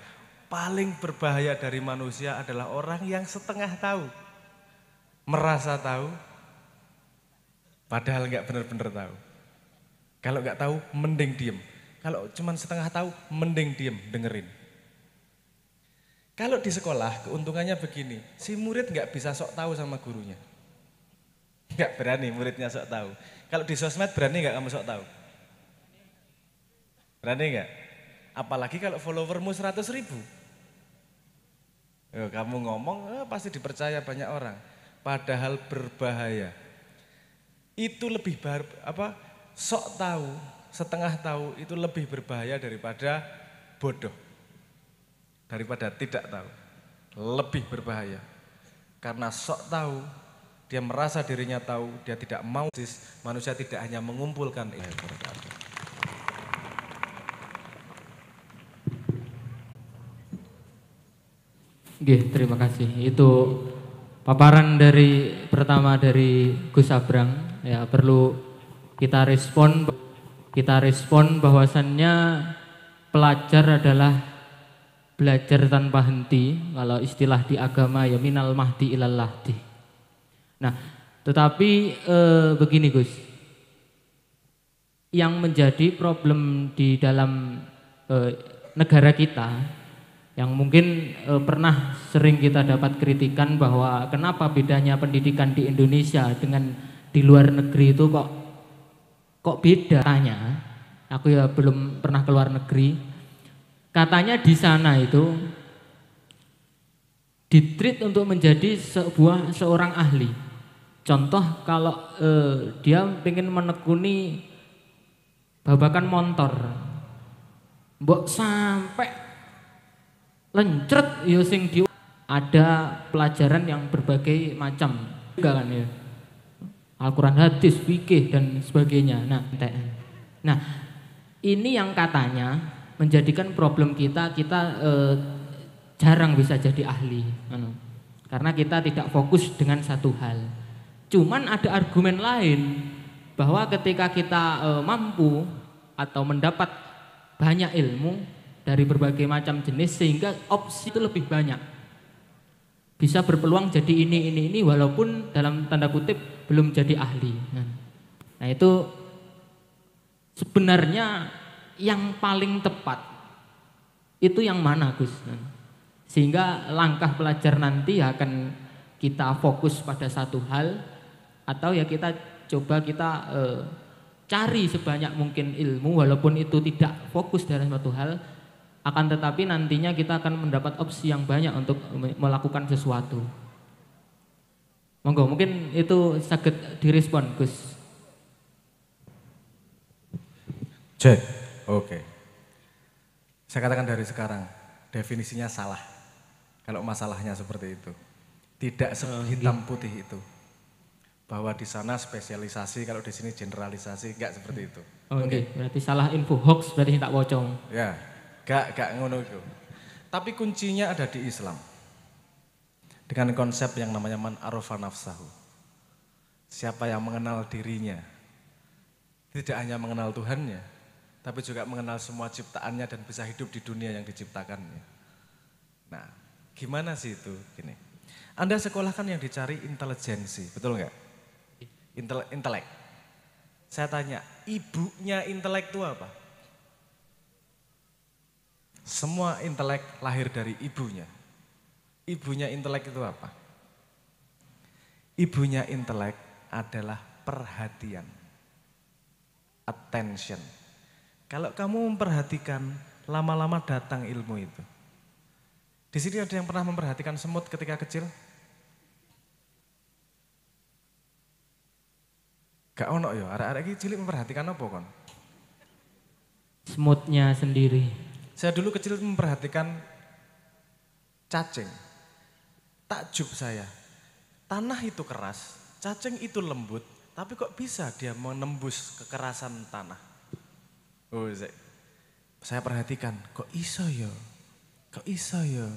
paling berbahaya dari manusia adalah orang yang setengah tahu. Merasa tahu, padahal nggak benar-benar tahu. Kalau nggak tahu, mending diem. Kalau cuman setengah tahu, mending diem, dengerin. Kalau di sekolah, keuntungannya begini, si murid nggak bisa sok tahu sama gurunya. Nggak berani muridnya sok tahu. Kalau di sosmed berani nggak kamu sok tahu? Berani nggak? Apalagi kalau followermu 100 ribu. Yo, kamu ngomong eh, pasti dipercaya banyak orang. Padahal berbahaya. Itu lebih bar, apa? Sok tahu, setengah tahu itu lebih berbahaya daripada bodoh. Daripada tidak tahu. Lebih berbahaya. Karena sok tahu, dia merasa dirinya tahu, dia tidak mau. Manusia tidak hanya mengumpulkan ilmu. Gih, terima kasih. Itu paparan dari pertama dari Gus Abrang ya perlu kita respon kita respon bahwasannya pelajar adalah belajar tanpa henti kalau istilah di agama ya minal mahdi ilal lahdi. Nah, tetapi e, begini Gus, yang menjadi problem di dalam e, negara kita yang mungkin e, pernah sering kita dapat kritikan bahwa kenapa bedanya pendidikan di Indonesia dengan di luar negeri itu kok kok beda tanya aku ya belum pernah keluar negeri katanya di sana itu ditreat untuk menjadi sebuah seorang ahli contoh kalau e, dia ingin menekuni babakan motor mbok sampai lencret ya sing di ada pelajaran yang berbagai macam juga kan ya Al-Quran hadis, fikih dan sebagainya nah nah ini yang katanya menjadikan problem kita kita e, jarang bisa jadi ahli karena kita tidak fokus dengan satu hal cuman ada argumen lain bahwa ketika kita e, mampu atau mendapat banyak ilmu dari berbagai macam jenis sehingga opsi itu lebih banyak. Bisa berpeluang jadi ini, ini, ini walaupun dalam tanda kutip belum jadi ahli. Nah, nah itu sebenarnya yang paling tepat itu yang mana Gus? Nah, sehingga langkah pelajar nanti akan kita fokus pada satu hal atau ya kita coba kita eh, cari sebanyak mungkin ilmu walaupun itu tidak fokus dalam satu hal akan tetapi nantinya kita akan mendapat opsi yang banyak untuk melakukan sesuatu. Monggo, mungkin itu sakit direspon, Gus. Cek, oke. Okay. Saya katakan dari sekarang, definisinya salah. Kalau masalahnya seperti itu. Tidak hitam putih itu bahwa di sana spesialisasi kalau di sini generalisasi enggak seperti itu. Oke, okay. berarti salah info hoax berarti tak pocong. Ya. Gak, gak ngono itu. Tapi kuncinya ada di Islam. Dengan konsep yang namanya man arofa nafsahu. Siapa yang mengenal dirinya. Tidak hanya mengenal Tuhannya, tapi juga mengenal semua ciptaannya dan bisa hidup di dunia yang diciptakannya. Nah, gimana sih itu? Gini, Anda sekolah kan yang dicari intelijensi, betul nggak? Intele intelek. Saya tanya, ibunya intelek itu apa? Semua intelek lahir dari ibunya. Ibunya intelek itu apa? Ibunya intelek adalah perhatian. Attention. Kalau kamu memperhatikan, lama-lama datang ilmu itu. Di sini ada yang pernah memperhatikan semut ketika kecil? Gak ono ya, arah-arah ini cilik memperhatikan apa kon? Semutnya sendiri. Saya dulu kecil memperhatikan cacing. Takjub saya. Tanah itu keras, cacing itu lembut, tapi kok bisa dia menembus kekerasan tanah? Oh, saya, perhatikan, kok iso ya? Kok iso ya?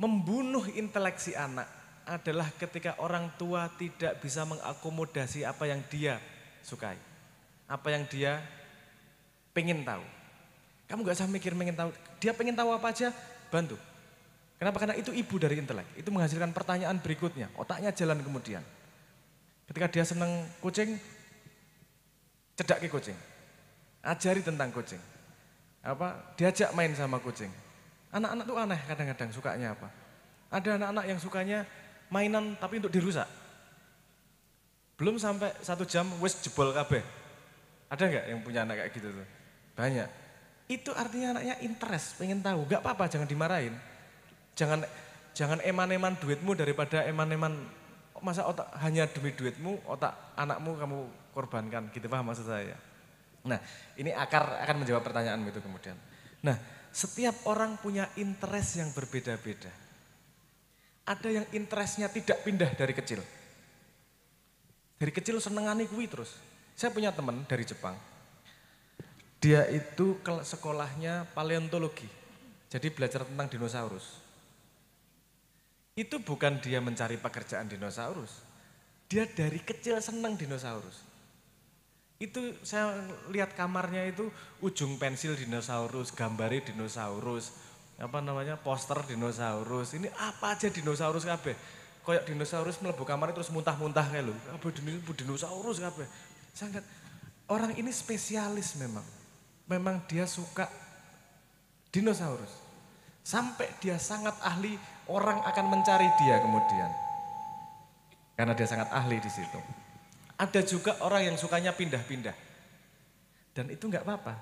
Membunuh inteleksi anak adalah ketika orang tua tidak bisa mengakomodasi apa yang dia sukai. Apa yang dia pengen tahu. Kamu gak usah mikir pengen tahu. Dia pengen tahu apa aja, bantu. Kenapa? Karena itu ibu dari intelek. Itu menghasilkan pertanyaan berikutnya. Otaknya jalan kemudian. Ketika dia senang kucing, cedak ke kucing. Ajari tentang kucing. Apa? Diajak main sama kucing. Anak-anak tuh aneh kadang-kadang sukanya apa. Ada anak-anak yang sukanya mainan tapi untuk dirusak. Belum sampai satu jam wes jebol kabeh. Ada nggak yang punya anak kayak gitu tuh? Banyak. Itu artinya anaknya interest, pengen tahu. Gak apa-apa, jangan dimarahin. Jangan jangan eman-eman duitmu daripada eman-eman masa otak hanya demi duitmu otak anakmu kamu korbankan gitu paham maksud saya. Nah ini akar akan menjawab pertanyaanmu itu kemudian. Nah setiap orang punya interest yang berbeda-beda. Ada yang interestnya tidak pindah dari kecil. Dari kecil senengani kuwi terus. Saya punya teman dari Jepang, dia itu sekolahnya paleontologi. Jadi belajar tentang dinosaurus. Itu bukan dia mencari pekerjaan dinosaurus. Dia dari kecil senang dinosaurus. Itu saya lihat kamarnya itu ujung pensil dinosaurus, gambari dinosaurus, apa namanya poster dinosaurus. Ini apa aja dinosaurus kabeh koyok dinosaurus melebu kamar terus muntah-muntah kayak lho. Apa dinosaurus kabeh. Sangat orang ini spesialis memang memang dia suka dinosaurus. Sampai dia sangat ahli, orang akan mencari dia kemudian. Karena dia sangat ahli di situ. Ada juga orang yang sukanya pindah-pindah. Dan itu enggak apa-apa.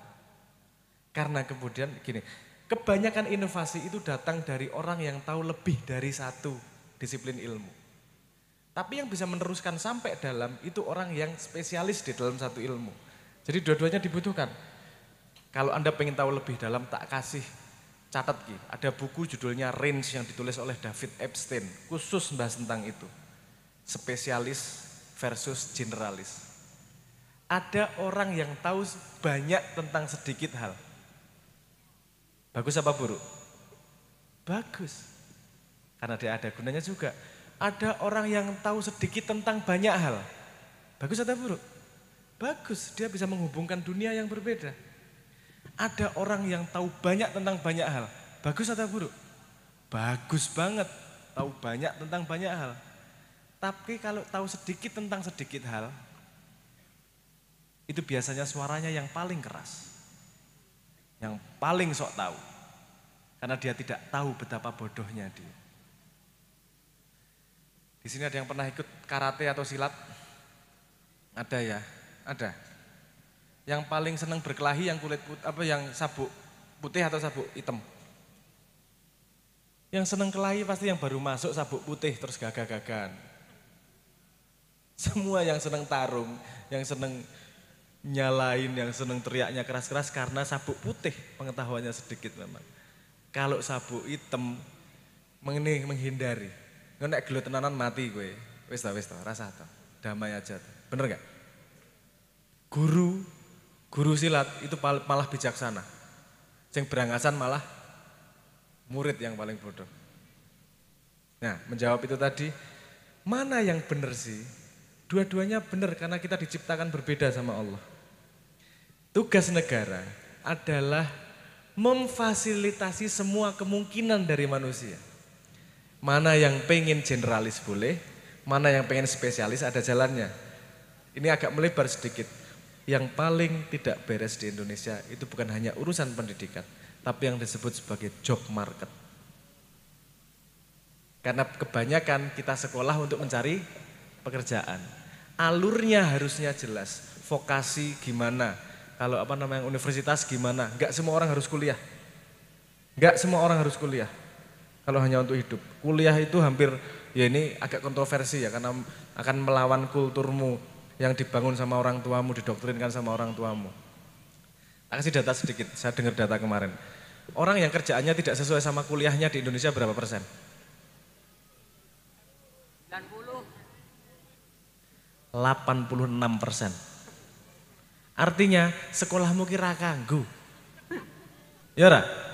Karena kemudian gini, kebanyakan inovasi itu datang dari orang yang tahu lebih dari satu disiplin ilmu. Tapi yang bisa meneruskan sampai dalam itu orang yang spesialis di dalam satu ilmu. Jadi dua-duanya dibutuhkan. Kalau Anda pengen tahu lebih dalam, tak kasih catat Ki. Ada buku judulnya Range yang ditulis oleh David Epstein, khusus membahas tentang itu. Spesialis versus generalis. Ada orang yang tahu banyak tentang sedikit hal. Bagus apa buruk? Bagus. Karena dia ada gunanya juga. Ada orang yang tahu sedikit tentang banyak hal. Bagus atau buruk? Bagus, dia bisa menghubungkan dunia yang berbeda. Ada orang yang tahu banyak tentang banyak hal. Bagus atau buruk? Bagus banget. Tahu banyak tentang banyak hal. Tapi kalau tahu sedikit tentang sedikit hal, itu biasanya suaranya yang paling keras. Yang paling sok tahu. Karena dia tidak tahu betapa bodohnya dia. Di sini ada yang pernah ikut karate atau silat? Ada ya? Ada yang paling seneng berkelahi yang kulit put, apa yang sabuk putih atau sabuk hitam? Yang seneng kelahi pasti yang baru masuk sabuk putih terus gagah-gagahan. Semua yang seneng tarung, yang seneng nyalain, yang seneng teriaknya keras-keras karena sabuk putih pengetahuannya sedikit memang. Kalau sabuk hitam mengini menghindari. Nggak nek gelo tenanan mati gue. Wis ta, wis ta, rasa ta. Damai aja ta. Bener gak? Guru Guru silat itu malah bijaksana. Sing berangasan malah murid yang paling bodoh. Nah, menjawab itu tadi, mana yang benar sih? Dua-duanya benar karena kita diciptakan berbeda sama Allah. Tugas negara adalah memfasilitasi semua kemungkinan dari manusia. Mana yang pengen generalis boleh, mana yang pengen spesialis ada jalannya. Ini agak melebar sedikit yang paling tidak beres di Indonesia itu bukan hanya urusan pendidikan, tapi yang disebut sebagai job market. Karena kebanyakan kita sekolah untuk mencari pekerjaan. Alurnya harusnya jelas, vokasi gimana, kalau apa namanya universitas gimana, Gak semua orang harus kuliah. Gak semua orang harus kuliah, kalau hanya untuk hidup. Kuliah itu hampir, ya ini agak kontroversi ya, karena akan melawan kulturmu, yang dibangun sama orang tuamu, didoktrinkan sama orang tuamu. Tak kasih data sedikit, saya dengar data kemarin. Orang yang kerjaannya tidak sesuai sama kuliahnya di Indonesia berapa persen? 90. 86 persen. Artinya sekolahmu kira kanggu. Ya ora?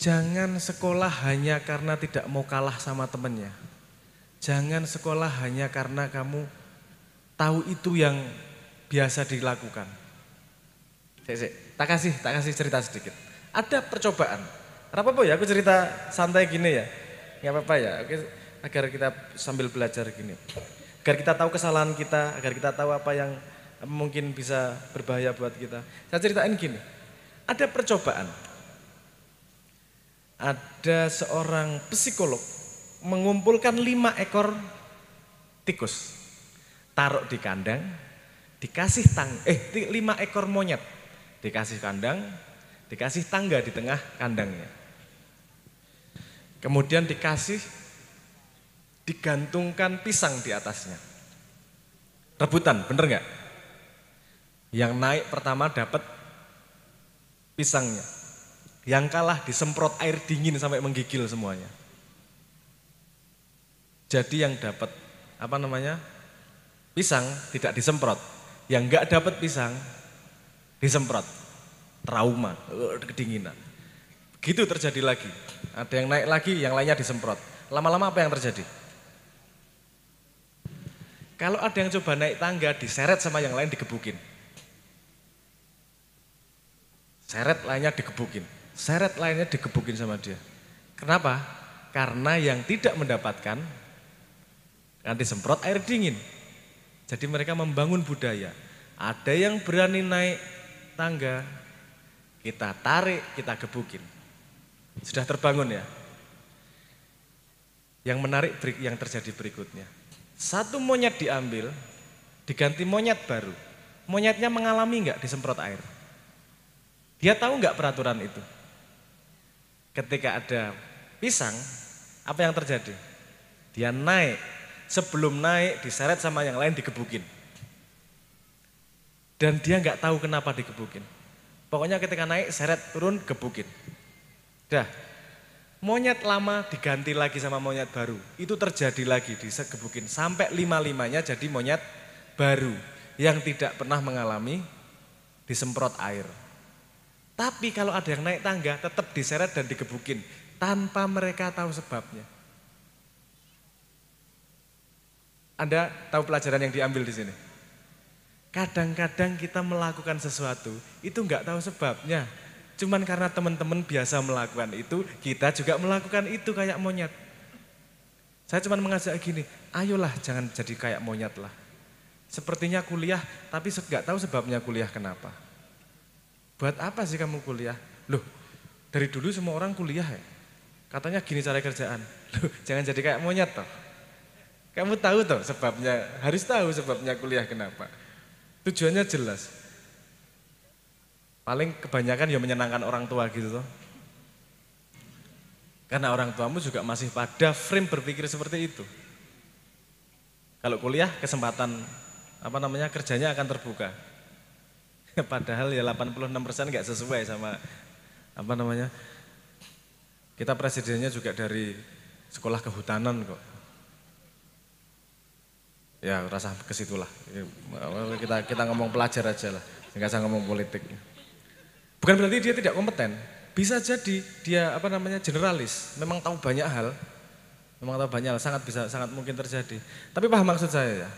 Jangan sekolah hanya karena tidak mau kalah sama temennya. Jangan sekolah hanya karena kamu tahu itu yang biasa dilakukan. Sik, Tak kasih, tak kasih cerita sedikit. Ada percobaan. Apa apa ya? Aku cerita santai gini ya. Gak apa-apa ya. Oke, agar kita sambil belajar gini. Agar kita tahu kesalahan kita, agar kita tahu apa yang mungkin bisa berbahaya buat kita. Saya ceritain gini. Ada percobaan ada seorang psikolog mengumpulkan lima ekor tikus. Taruh di kandang, dikasih tang eh lima ekor monyet. Dikasih kandang, dikasih tangga di tengah kandangnya. Kemudian dikasih digantungkan pisang di atasnya. Rebutan, bener nggak? Yang naik pertama dapat pisangnya, yang kalah disemprot air dingin sampai menggigil semuanya. Jadi yang dapat apa namanya? Pisang tidak disemprot. Yang nggak dapat pisang disemprot. Trauma, eh, kedinginan. Gitu terjadi lagi. Ada yang naik lagi, yang lainnya disemprot. Lama-lama apa yang terjadi? Kalau ada yang coba naik tangga, diseret sama yang lain digebukin. Seret lainnya digebukin seret lainnya digebukin sama dia. Kenapa? Karena yang tidak mendapatkan nanti semprot air dingin. Jadi mereka membangun budaya. Ada yang berani naik tangga, kita tarik, kita gebukin. Sudah terbangun ya. Yang menarik yang terjadi berikutnya. Satu monyet diambil, diganti monyet baru. Monyetnya mengalami enggak disemprot air? Dia tahu enggak peraturan itu? ketika ada pisang, apa yang terjadi? Dia naik, sebelum naik diseret sama yang lain digebukin. Dan dia nggak tahu kenapa digebukin. Pokoknya ketika naik seret turun gebukin. Dah, monyet lama diganti lagi sama monyet baru. Itu terjadi lagi disegebukin sampai lima-limanya jadi monyet baru yang tidak pernah mengalami disemprot air. Tapi kalau ada yang naik tangga tetap diseret dan digebukin tanpa mereka tahu sebabnya. Anda tahu pelajaran yang diambil di sini? Kadang-kadang kita melakukan sesuatu itu nggak tahu sebabnya. Cuman karena teman-teman biasa melakukan itu, kita juga melakukan itu kayak monyet. Saya cuma mengajak gini, ayolah jangan jadi kayak monyet lah. Sepertinya kuliah, tapi nggak tahu sebabnya kuliah kenapa buat apa sih kamu kuliah? Loh, dari dulu semua orang kuliah ya? Katanya gini cara kerjaan. Loh, jangan jadi kayak monyet toh. Kamu tahu toh sebabnya, harus tahu sebabnya kuliah kenapa. Tujuannya jelas. Paling kebanyakan ya menyenangkan orang tua gitu toh. Karena orang tuamu juga masih pada frame berpikir seperti itu. Kalau kuliah kesempatan apa namanya kerjanya akan terbuka. Padahal ya 86% persen nggak sesuai sama apa namanya. Kita presidennya juga dari sekolah kehutanan kok. Ya rasa kesitulah. Ya, kita kita ngomong pelajar aja lah, nggak usah ngomong politik. Bukan berarti dia tidak kompeten. Bisa jadi dia apa namanya generalis, memang tahu banyak hal, memang tahu banyak hal, sangat bisa sangat mungkin terjadi. Tapi paham maksud saya ya.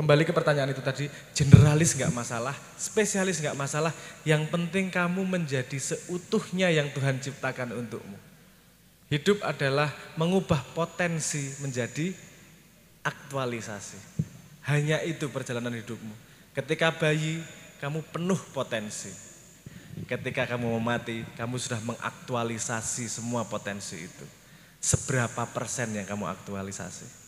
Kembali ke pertanyaan itu tadi, generalis nggak masalah, spesialis nggak masalah. Yang penting kamu menjadi seutuhnya yang Tuhan ciptakan untukmu. Hidup adalah mengubah potensi menjadi aktualisasi. Hanya itu perjalanan hidupmu. Ketika bayi, kamu penuh potensi. Ketika kamu mau mati, kamu sudah mengaktualisasi semua potensi itu. Seberapa persen yang kamu aktualisasi?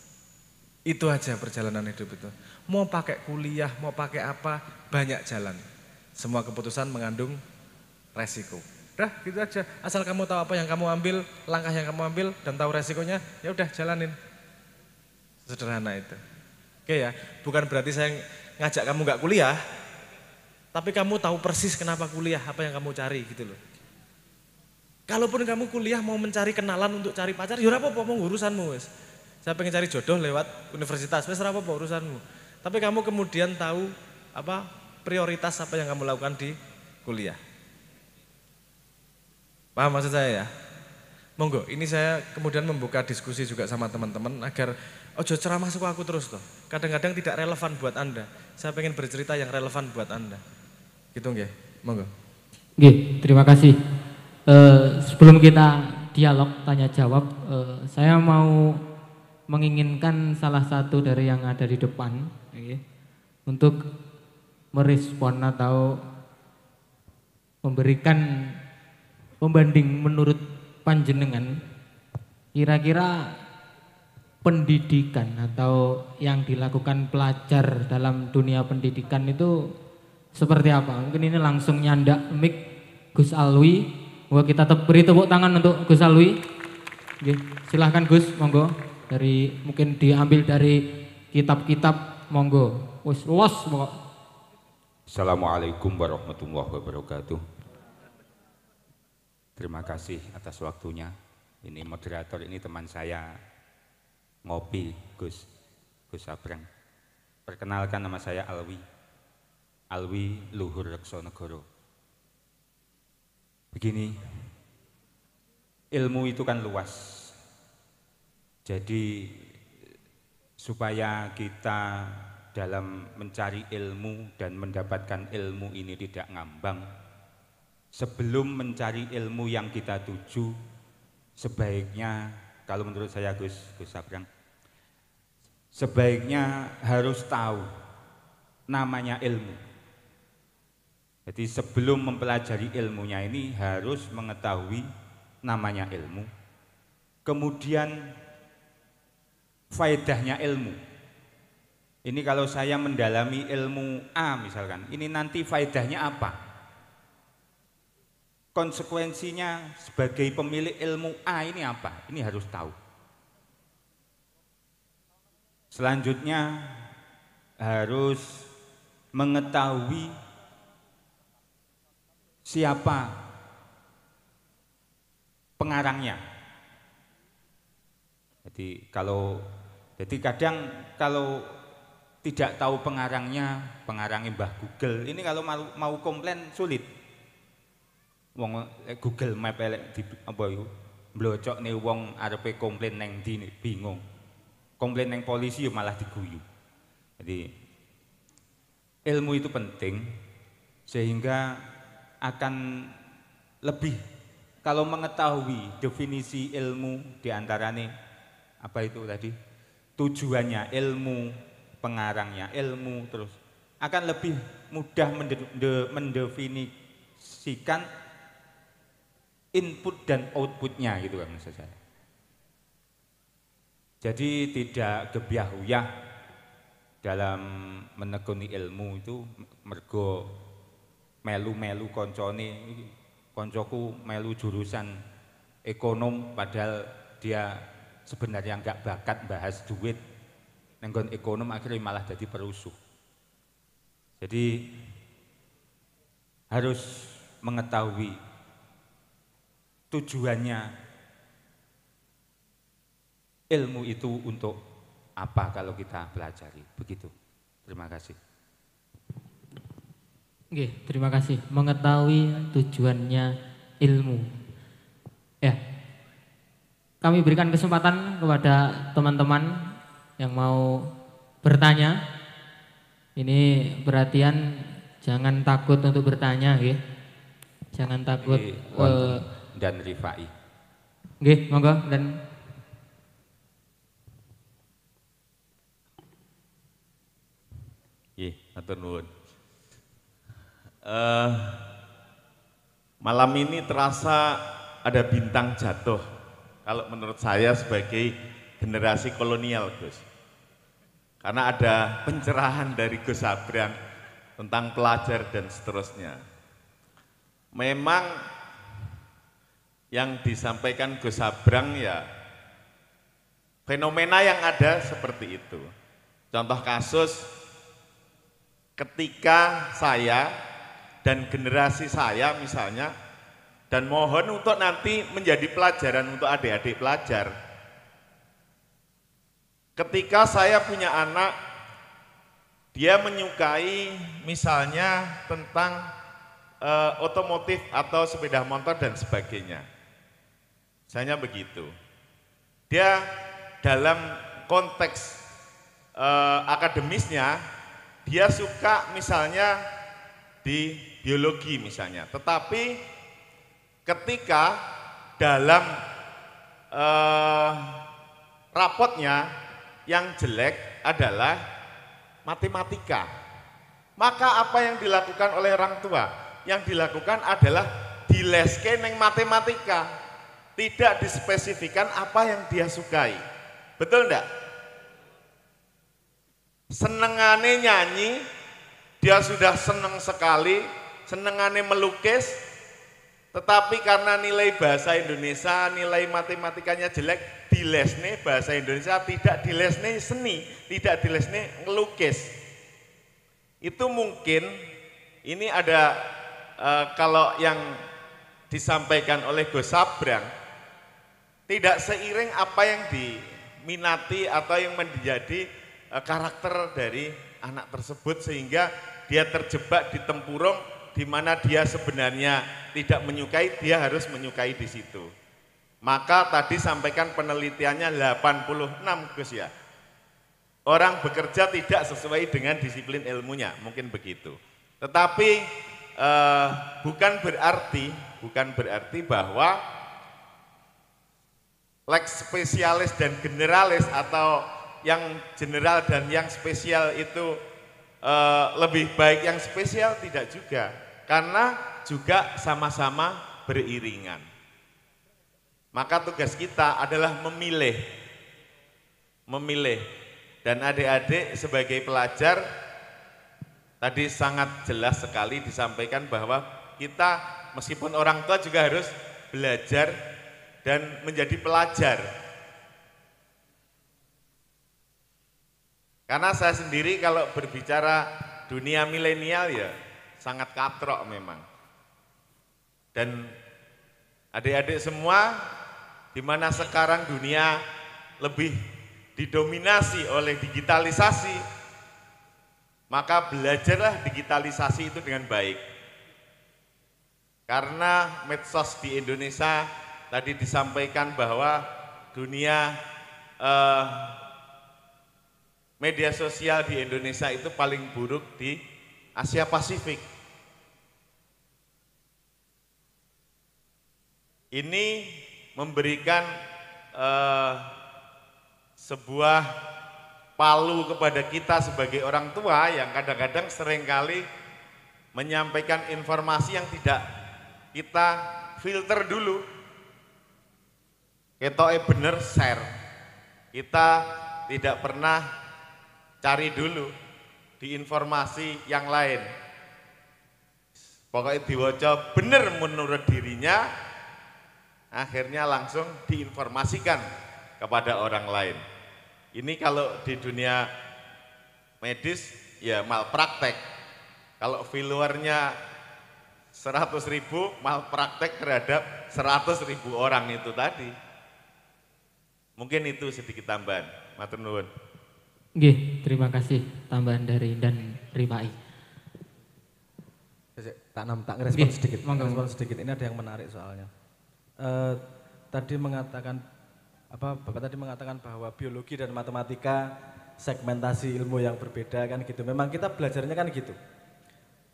Itu aja perjalanan hidup itu. Mau pakai kuliah, mau pakai apa, banyak jalan. Semua keputusan mengandung resiko. Udah gitu aja. Asal kamu tahu apa yang kamu ambil, langkah yang kamu ambil dan tahu resikonya, ya udah jalanin. Sederhana itu. Oke ya, bukan berarti saya ngajak kamu nggak kuliah, tapi kamu tahu persis kenapa kuliah, apa yang kamu cari gitu loh. Kalaupun kamu kuliah mau mencari kenalan untuk cari pacar, ya apa-apa mau urusanmu wes. Saya pengen cari jodoh lewat universitas. Wes apa urusanmu. Tapi kamu kemudian tahu apa prioritas apa yang kamu lakukan di kuliah. Paham maksud saya ya? Monggo, ini saya kemudian membuka diskusi juga sama teman-teman agar ojo ceramah suka aku terus tuh. Kadang-kadang tidak relevan buat Anda. Saya pengen bercerita yang relevan buat Anda. Gitu nggih. Monggo. Nggih, terima kasih. Uh, sebelum kita dialog tanya jawab, uh, eh, saya mau menginginkan salah satu dari yang ada di depan okay, untuk merespon atau memberikan pembanding menurut panjenengan kira-kira pendidikan atau yang dilakukan pelajar dalam dunia pendidikan itu seperti apa? Mungkin ini langsung nyandak mic Gus Alwi. gua kita beri tepuk tangan untuk Gus Alwi. silahkan Gus, monggo dari mungkin diambil dari kitab-kitab monggo wis los pokok Assalamualaikum warahmatullahi wabarakatuh Terima kasih atas waktunya ini moderator ini teman saya ngopi Gus Gus Abrang perkenalkan nama saya Alwi Alwi Luhur Reksonegoro begini ilmu itu kan luas jadi supaya kita dalam mencari ilmu dan mendapatkan ilmu ini tidak ngambang, sebelum mencari ilmu yang kita tuju, sebaiknya kalau menurut saya Gus Gus Sabrang, sebaiknya harus tahu namanya ilmu. Jadi sebelum mempelajari ilmunya ini harus mengetahui namanya ilmu. Kemudian faedahnya ilmu. Ini kalau saya mendalami ilmu A misalkan, ini nanti faedahnya apa? Konsekuensinya sebagai pemilik ilmu A ini apa? Ini harus tahu. Selanjutnya harus mengetahui siapa pengarangnya. Jadi kalau jadi kadang kalau tidak tahu pengarangnya, pengarangnya Mbah Google, ini kalau mau, mau komplain sulit. Wong eh, Google Map elek di apa Blocok nih wong arepe komplain neng di bingung. Komplain neng polisi ya malah diguyu. Jadi ilmu itu penting sehingga akan lebih kalau mengetahui definisi ilmu diantaranya apa itu tadi tujuannya ilmu, pengarangnya ilmu terus akan lebih mudah mendefinisikan input dan outputnya gitu kan maksud saya. Jadi tidak gebiahuyah dalam menekuni ilmu itu mergo melu-melu koncone koncoku melu jurusan ekonom padahal dia sebenarnya nggak bakat bahas duit nenggon ekonom akhirnya malah jadi perusuh jadi harus mengetahui tujuannya ilmu itu untuk apa kalau kita pelajari begitu terima kasih Oke, terima kasih. Mengetahui tujuannya ilmu. Ya, kami berikan kesempatan kepada teman-teman yang mau bertanya. Ini perhatian jangan takut untuk bertanya ya. Jangan takut e, uh, dan rifai. Oke, monggo dan Nggih, matur nuwun. Eh, malam ini terasa ada bintang jatuh kalau menurut saya sebagai generasi kolonial, Gus. Karena ada pencerahan dari Gus Abrian tentang pelajar dan seterusnya. Memang yang disampaikan Gus Sabrang ya fenomena yang ada seperti itu. Contoh kasus ketika saya dan generasi saya misalnya dan mohon untuk nanti menjadi pelajaran untuk adik-adik pelajar. Ketika saya punya anak, dia menyukai misalnya tentang e, otomotif atau sepeda motor dan sebagainya. Misalnya begitu. Dia dalam konteks e, akademisnya, dia suka misalnya di biologi misalnya. Tetapi ketika dalam eh, rapotnya yang jelek adalah matematika. Maka apa yang dilakukan oleh orang tua? Yang dilakukan adalah dileske yang matematika. Tidak dispesifikan apa yang dia sukai. Betul enggak? Senengane nyanyi, dia sudah seneng sekali, senengane melukis, tetapi karena nilai bahasa Indonesia, nilai matematikanya jelek, dilesne bahasa Indonesia, tidak dilesne seni, tidak dilesne ngelukis. Itu mungkin ini ada e, kalau yang disampaikan oleh Gus Sabrang tidak seiring apa yang diminati atau yang menjadi e, karakter dari anak tersebut sehingga dia terjebak di tempurung di mana dia sebenarnya tidak menyukai, dia harus menyukai di situ. Maka tadi sampaikan penelitiannya 86 Gus ya. Orang bekerja tidak sesuai dengan disiplin ilmunya, mungkin begitu. Tetapi eh, bukan berarti bukan berarti bahwa lex spesialis dan generalis atau yang general dan yang spesial itu eh, lebih baik yang spesial tidak juga karena juga sama-sama beriringan. Maka tugas kita adalah memilih. Memilih. Dan adik-adik sebagai pelajar tadi sangat jelas sekali disampaikan bahwa kita meskipun orang tua juga harus belajar dan menjadi pelajar. Karena saya sendiri kalau berbicara dunia milenial ya sangat katrok memang. Dan adik-adik semua, di mana sekarang dunia lebih didominasi oleh digitalisasi, maka belajarlah digitalisasi itu dengan baik. Karena medsos di Indonesia tadi disampaikan bahwa dunia eh, media sosial di Indonesia itu paling buruk di Asia Pasifik. ini memberikan uh, sebuah palu kepada kita sebagai orang tua yang kadang-kadang seringkali menyampaikan informasi yang tidak kita filter dulu. Kita bener share. Kita tidak pernah cari dulu di informasi yang lain. Pokoknya diwajah bener menurut dirinya, akhirnya langsung diinformasikan kepada orang lain. Ini kalau di dunia medis ya malpraktek. Kalau viewernya 100 ribu malpraktek terhadap 100 ribu orang itu tadi. Mungkin itu sedikit tambahan. Matur nuwun. Gih terima kasih tambahan dari dan Ripai. Tak nam tak ngerespon sedikit. ngerespon sedikit. Ini ada yang menarik soalnya. Eh, tadi mengatakan apa Bapak tadi mengatakan bahwa biologi dan matematika segmentasi ilmu yang berbeda kan gitu. Memang kita belajarnya kan gitu.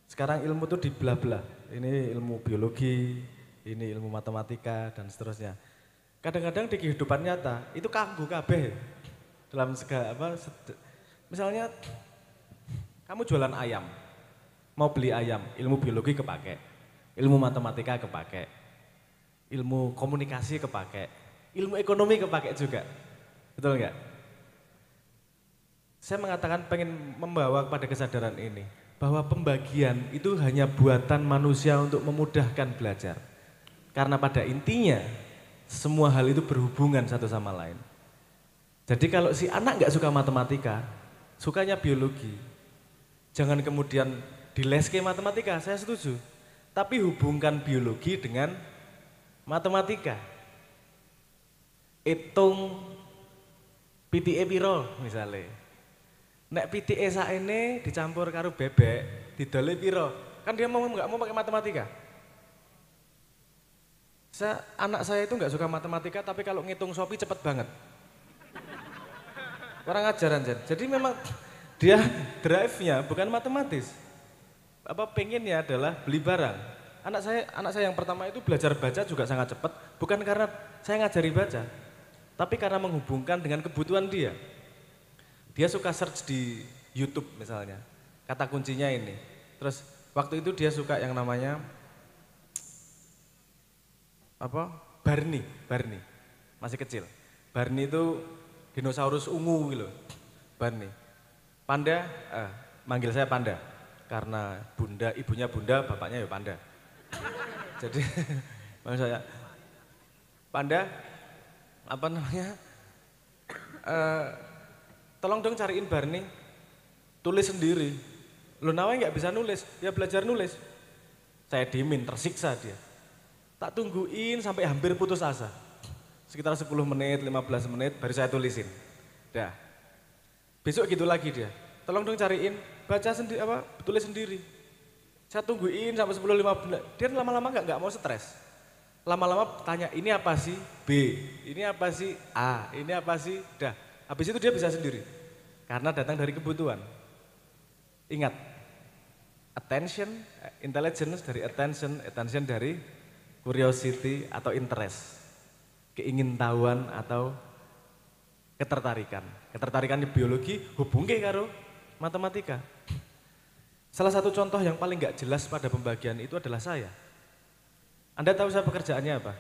Sekarang ilmu itu dibelah-belah. Ini ilmu biologi, ini ilmu matematika dan seterusnya. Kadang-kadang di kehidupan nyata itu kanggu kabeh dalam segala apa misalnya kamu jualan ayam mau beli ayam ilmu biologi kepake ilmu matematika kepake ilmu komunikasi kepake, ilmu ekonomi kepake juga. Betul nggak? Saya mengatakan pengen membawa kepada kesadaran ini bahwa pembagian itu hanya buatan manusia untuk memudahkan belajar. Karena pada intinya semua hal itu berhubungan satu sama lain. Jadi kalau si anak nggak suka matematika, sukanya biologi. Jangan kemudian di dileske matematika, saya setuju. Tapi hubungkan biologi dengan matematika hitung PTE piro misalnya nek PTE saat ini dicampur karo bebek didole piro kan dia mau nggak mau pakai matematika saya, anak saya itu nggak suka matematika tapi kalau ngitung sopi cepet banget orang ajaran jadi memang dia drive-nya bukan matematis apa pengennya adalah beli barang anak saya anak saya yang pertama itu belajar baca juga sangat cepat, bukan karena saya ngajari baca, tapi karena menghubungkan dengan kebutuhan dia. Dia suka search di YouTube misalnya, kata kuncinya ini. Terus waktu itu dia suka yang namanya apa? Barney, Barney. Masih kecil. Barney itu dinosaurus ungu gitu. Barney. Panda, eh, manggil saya Panda karena bunda, ibunya bunda, bapaknya ya Panda. Jadi maksud saya Panda apa namanya? Uh, tolong dong cariin Barney. Tulis sendiri. Lu nawa nggak bisa nulis, ya belajar nulis. Saya dimin, tersiksa dia. Tak tungguin sampai hampir putus asa. Sekitar 10 menit, 15 menit baru saya tulisin. Dah. Besok gitu lagi dia. Tolong dong cariin, baca sendiri apa, tulis sendiri. Saya tungguin sampai lima belas, Dia lama-lama nggak -lama mau stres. Lama-lama tanya ini apa sih B, ini apa sih A, ini apa sih dah. Habis itu dia bisa sendiri. Karena datang dari kebutuhan. Ingat, attention, eh, intelligence dari attention, attention dari curiosity atau interest. Keingintahuan atau ketertarikan. Ketertarikan di biologi hubungi karo matematika. Salah satu contoh yang paling gak jelas pada pembagian itu adalah saya. Anda tahu saya pekerjaannya apa?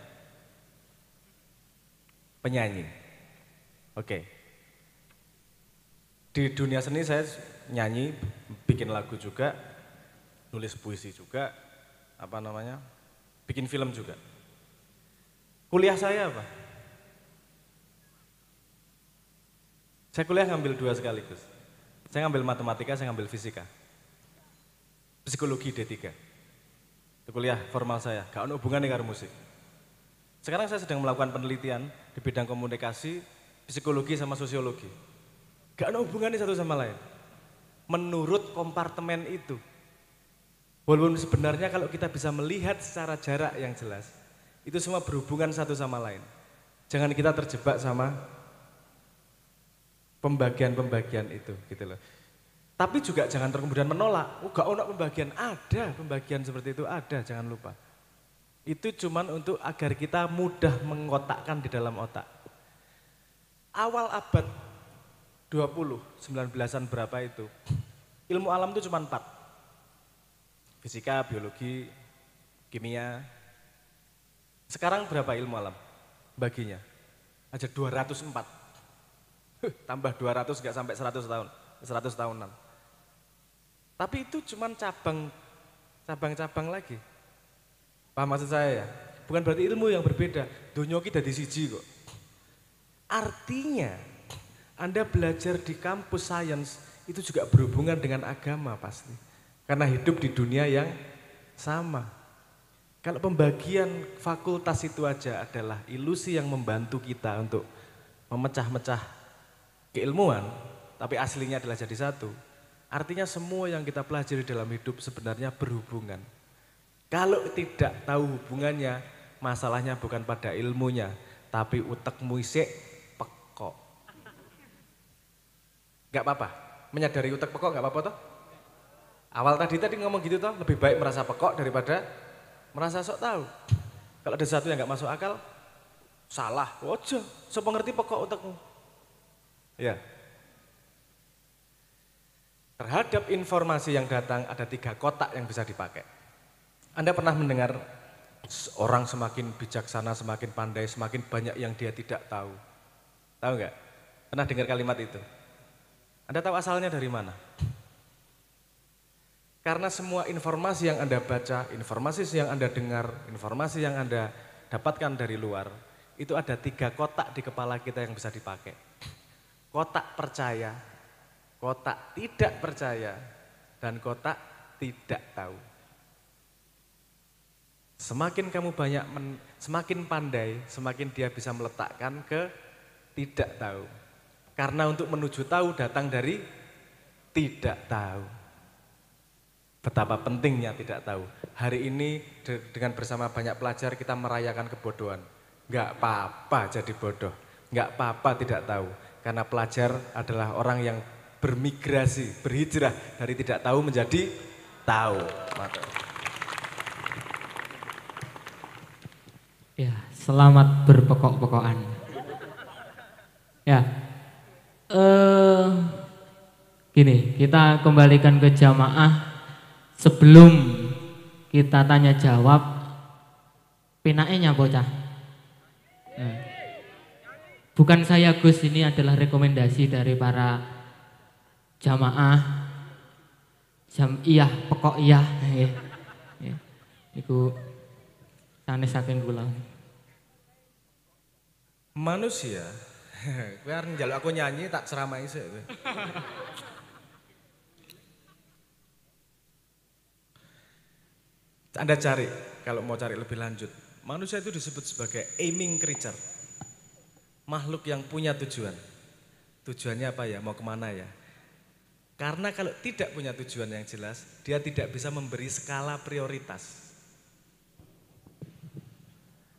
Penyanyi. Oke. Di dunia seni saya nyanyi, bikin lagu juga, nulis puisi juga, apa namanya, bikin film juga. Kuliah saya apa? Saya kuliah ngambil dua sekaligus. Saya ngambil matematika, saya ngambil fisika psikologi D3. Itu kuliah formal saya, gak ada hubungannya dengan musik. Sekarang saya sedang melakukan penelitian di bidang komunikasi, psikologi sama sosiologi. Gak ada hubungannya satu sama lain. Menurut kompartemen itu. Walaupun sebenarnya kalau kita bisa melihat secara jarak yang jelas, itu semua berhubungan satu sama lain. Jangan kita terjebak sama pembagian-pembagian itu gitu loh. Tapi juga jangan kemudian menolak. Oh, gak ono pembagian. Ada pembagian seperti itu ada, jangan lupa. Itu cuman untuk agar kita mudah mengotakkan di dalam otak. Awal abad 20, 19-an berapa itu? Ilmu alam itu cuma empat: Fisika, biologi, kimia. Sekarang berapa ilmu alam baginya? Aja 204. tambah 200 nggak sampai 100 tahun, 100 tahunan. Tapi itu cuma cabang cabang-cabang lagi. Paham maksud saya ya? Bukan berarti ilmu yang berbeda. Dunia kita di siji kok. Artinya Anda belajar di kampus sains itu juga berhubungan dengan agama pasti. Karena hidup di dunia yang sama. Kalau pembagian fakultas itu aja adalah ilusi yang membantu kita untuk memecah-mecah keilmuan, tapi aslinya adalah jadi satu Artinya semua yang kita pelajari dalam hidup sebenarnya berhubungan. Kalau tidak tahu hubungannya, masalahnya bukan pada ilmunya, tapi utekmu isik pekok. Gak apa-apa, menyadari utek pekok gak apa-apa toh? Awal tadi tadi ngomong gitu toh, lebih baik merasa pekok daripada merasa sok tahu. Kalau ada satu yang gak masuk akal, salah, wajah, sepengerti pekok utekmu. Ya, Terhadap informasi yang datang ada tiga kotak yang bisa dipakai. Anda pernah mendengar orang semakin bijaksana, semakin pandai, semakin banyak yang dia tidak tahu. Tahu nggak? Pernah dengar kalimat itu? Anda tahu asalnya dari mana? Karena semua informasi yang Anda baca, informasi yang Anda dengar, informasi yang Anda dapatkan dari luar, itu ada tiga kotak di kepala kita yang bisa dipakai. Kotak percaya, kotak tidak percaya, dan kotak tidak tahu. Semakin kamu banyak, men, semakin pandai, semakin dia bisa meletakkan ke tidak tahu. Karena untuk menuju tahu datang dari tidak tahu. Betapa pentingnya tidak tahu. Hari ini dengan bersama banyak pelajar kita merayakan kebodohan. Enggak apa-apa jadi bodoh. Enggak apa-apa tidak tahu. Karena pelajar adalah orang yang bermigrasi, berhijrah dari tidak tahu menjadi tahu. Ya, selamat berpokok-pokokan. Ya, eh, gini kita kembalikan ke jamaah sebelum kita tanya jawab pinae bocah. Hmm. Bukan saya Gus ini adalah rekomendasi dari para jamaah jam iya pokok iya itu iya. iya. tane saking kula. Manusia. Kowe arep njaluk aku nyanyi tak seramai sik Anda cari kalau mau cari lebih lanjut. Manusia itu disebut sebagai aiming creature. Makhluk yang punya tujuan. Tujuannya apa ya? Mau kemana ya? Karena kalau tidak punya tujuan yang jelas, dia tidak bisa memberi skala prioritas.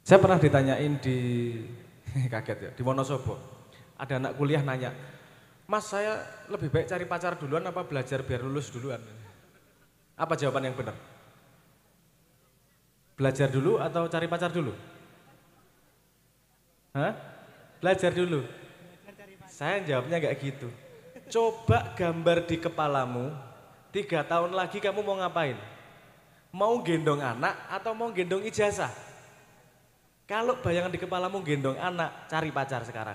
Saya pernah ditanyain di kaget ya, di Wonosobo. Ada anak kuliah nanya, "Mas, saya lebih baik cari pacar duluan apa belajar biar lulus duluan?" Apa jawaban yang benar? Belajar dulu atau cari pacar dulu? Hah? Belajar dulu. Saya jawabnya nggak gitu. Coba gambar di kepalamu, tiga tahun lagi kamu mau ngapain? Mau gendong anak atau mau gendong ijazah? Kalau bayangan di kepalamu gendong anak, cari pacar sekarang.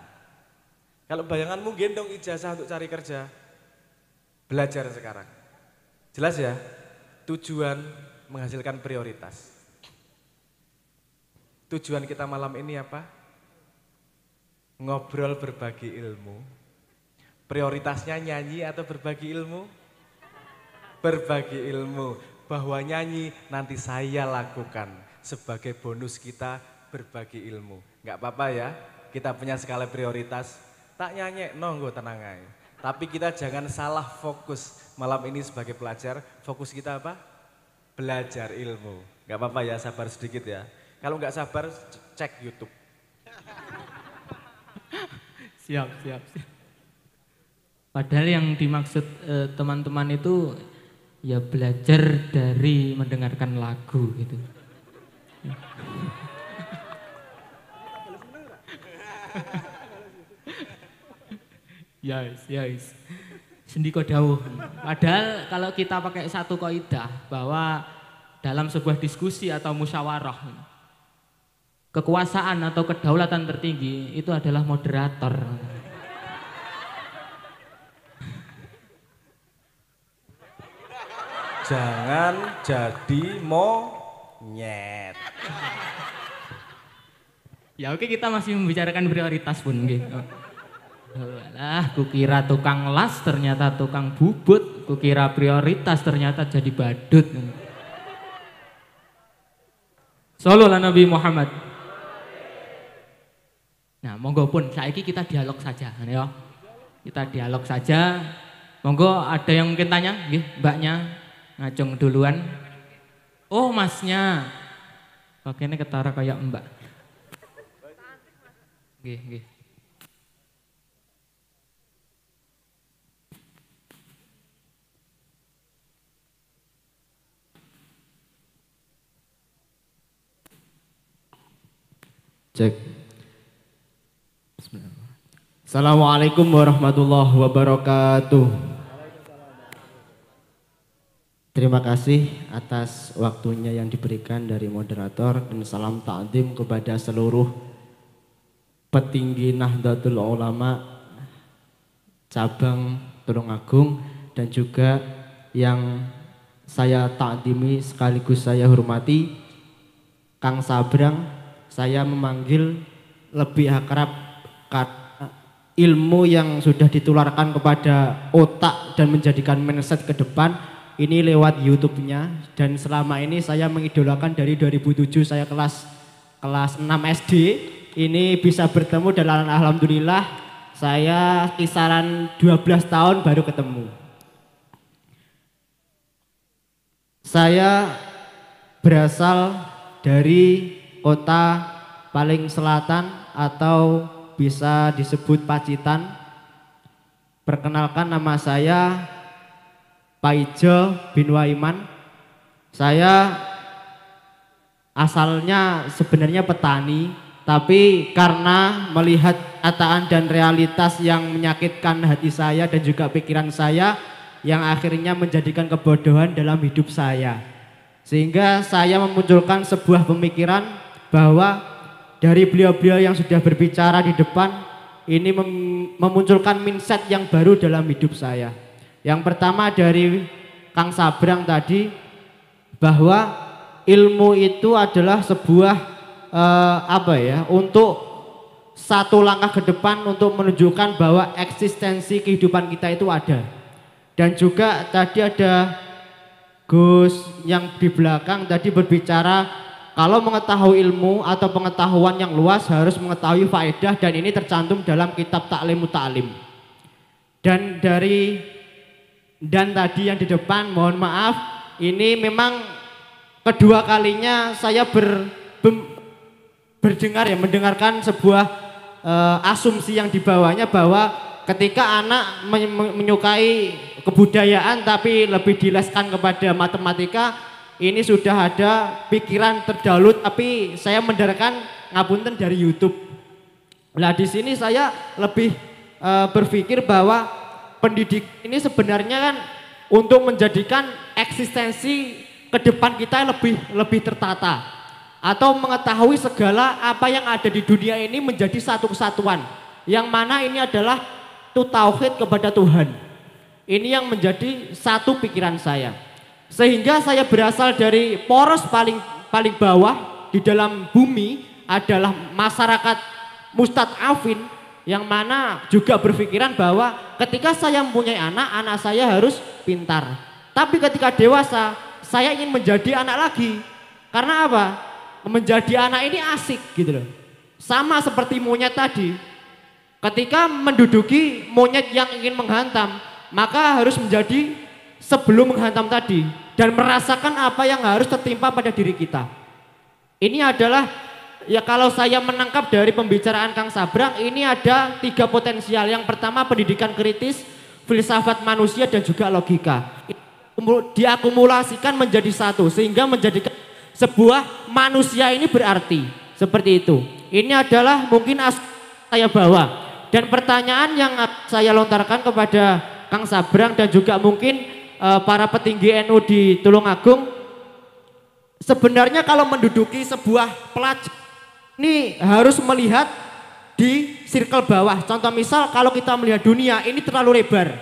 Kalau bayanganmu gendong ijazah untuk cari kerja, belajar sekarang. Jelas ya? Tujuan menghasilkan prioritas. Tujuan kita malam ini apa? Ngobrol berbagi ilmu, Prioritasnya nyanyi atau berbagi ilmu? Berbagi ilmu. Bahwa nyanyi nanti saya lakukan sebagai bonus kita berbagi ilmu. Enggak apa-apa ya, kita punya skala prioritas. Tak nyanyi, nonggo tenang aja. Tapi kita jangan salah fokus malam ini sebagai pelajar. Fokus kita apa? Belajar ilmu. Enggak apa-apa ya, sabar sedikit ya. Kalau enggak sabar, cek YouTube. siap, siap, siap. Padahal yang dimaksud eh, teman-teman itu ya belajar dari mendengarkan lagu gitu. yes, yes. Sendiko dawuh. Padahal kalau kita pakai satu kaidah bahwa dalam sebuah diskusi atau musyawarah kekuasaan atau kedaulatan tertinggi itu adalah moderator. Jangan jadi monyet. Ya oke kita masih membicarakan prioritas pun gitu. Alah, kukira tukang las ternyata tukang bubut, kukira prioritas ternyata jadi badut. Solo Nabi Muhammad. Nah, monggo pun saiki kita dialog saja, ya. Kita dialog saja. Monggo ada yang mungkin tanya, nggih, mbaknya ngacung duluan. Oh masnya, pakainya ketara kayak mbak. Gih, gih. Cek. Assalamualaikum warahmatullahi wabarakatuh. Terima kasih atas waktunya yang diberikan dari moderator dan salam ta'zim kepada seluruh petinggi Nahdlatul Ulama cabang Tulungagung dan juga yang saya ta'zimi sekaligus saya hormati Kang Sabrang saya memanggil lebih akrab ilmu yang sudah ditularkan kepada otak dan menjadikan mindset ke depan ini lewat YouTube-nya dan selama ini saya mengidolakan dari 2007 saya kelas kelas 6 SD ini bisa bertemu dalam alhamdulillah saya kisaran 12 tahun baru ketemu. Saya berasal dari kota paling selatan atau bisa disebut Pacitan. Perkenalkan nama saya Pak Ijo bin Waiman. Saya asalnya sebenarnya petani, tapi karena melihat ataan dan realitas yang menyakitkan hati saya dan juga pikiran saya yang akhirnya menjadikan kebodohan dalam hidup saya. Sehingga saya memunculkan sebuah pemikiran bahwa dari beliau-beliau yang sudah berbicara di depan ini memunculkan mindset yang baru dalam hidup saya yang pertama dari Kang Sabrang tadi bahwa ilmu itu adalah sebuah eh, apa ya untuk satu langkah ke depan untuk menunjukkan bahwa eksistensi kehidupan kita itu ada. Dan juga tadi ada Gus yang di belakang tadi berbicara kalau mengetahui ilmu atau pengetahuan yang luas harus mengetahui faedah dan ini tercantum dalam kitab Taklimu Ta'lim. Dan dari dan tadi yang di depan mohon maaf ini memang kedua kalinya saya ber, bem, berdengar ya mendengarkan sebuah uh, asumsi yang dibawanya bahwa ketika anak menyukai kebudayaan tapi lebih dileskan kepada matematika ini sudah ada pikiran terdalut tapi saya mendengarkan ngapunten dari YouTube. Nah di sini saya lebih uh, berpikir bahwa pendidik ini sebenarnya kan untuk menjadikan eksistensi ke depan kita lebih lebih tertata atau mengetahui segala apa yang ada di dunia ini menjadi satu kesatuan yang mana ini adalah itu tauhid kepada Tuhan ini yang menjadi satu pikiran saya sehingga saya berasal dari poros paling paling bawah di dalam bumi adalah masyarakat Mustad Afin yang mana juga berpikiran bahwa ketika saya mempunyai anak, anak saya harus pintar. Tapi ketika dewasa, saya ingin menjadi anak lagi. Karena apa? Menjadi anak ini asik gitu loh. Sama seperti monyet tadi. Ketika menduduki monyet yang ingin menghantam, maka harus menjadi sebelum menghantam tadi dan merasakan apa yang harus tertimpa pada diri kita. Ini adalah Ya kalau saya menangkap dari pembicaraan Kang Sabrang ini ada tiga potensial. Yang pertama pendidikan kritis, filsafat manusia dan juga logika. Diakumulasikan menjadi satu sehingga menjadikan sebuah manusia ini berarti. Seperti itu. Ini adalah mungkin as saya bawa. Dan pertanyaan yang saya lontarkan kepada Kang Sabrang dan juga mungkin eh, para petinggi NU di Tulungagung sebenarnya kalau menduduki sebuah pelajar ini harus melihat di circle bawah. Contoh misal kalau kita melihat dunia ini terlalu lebar.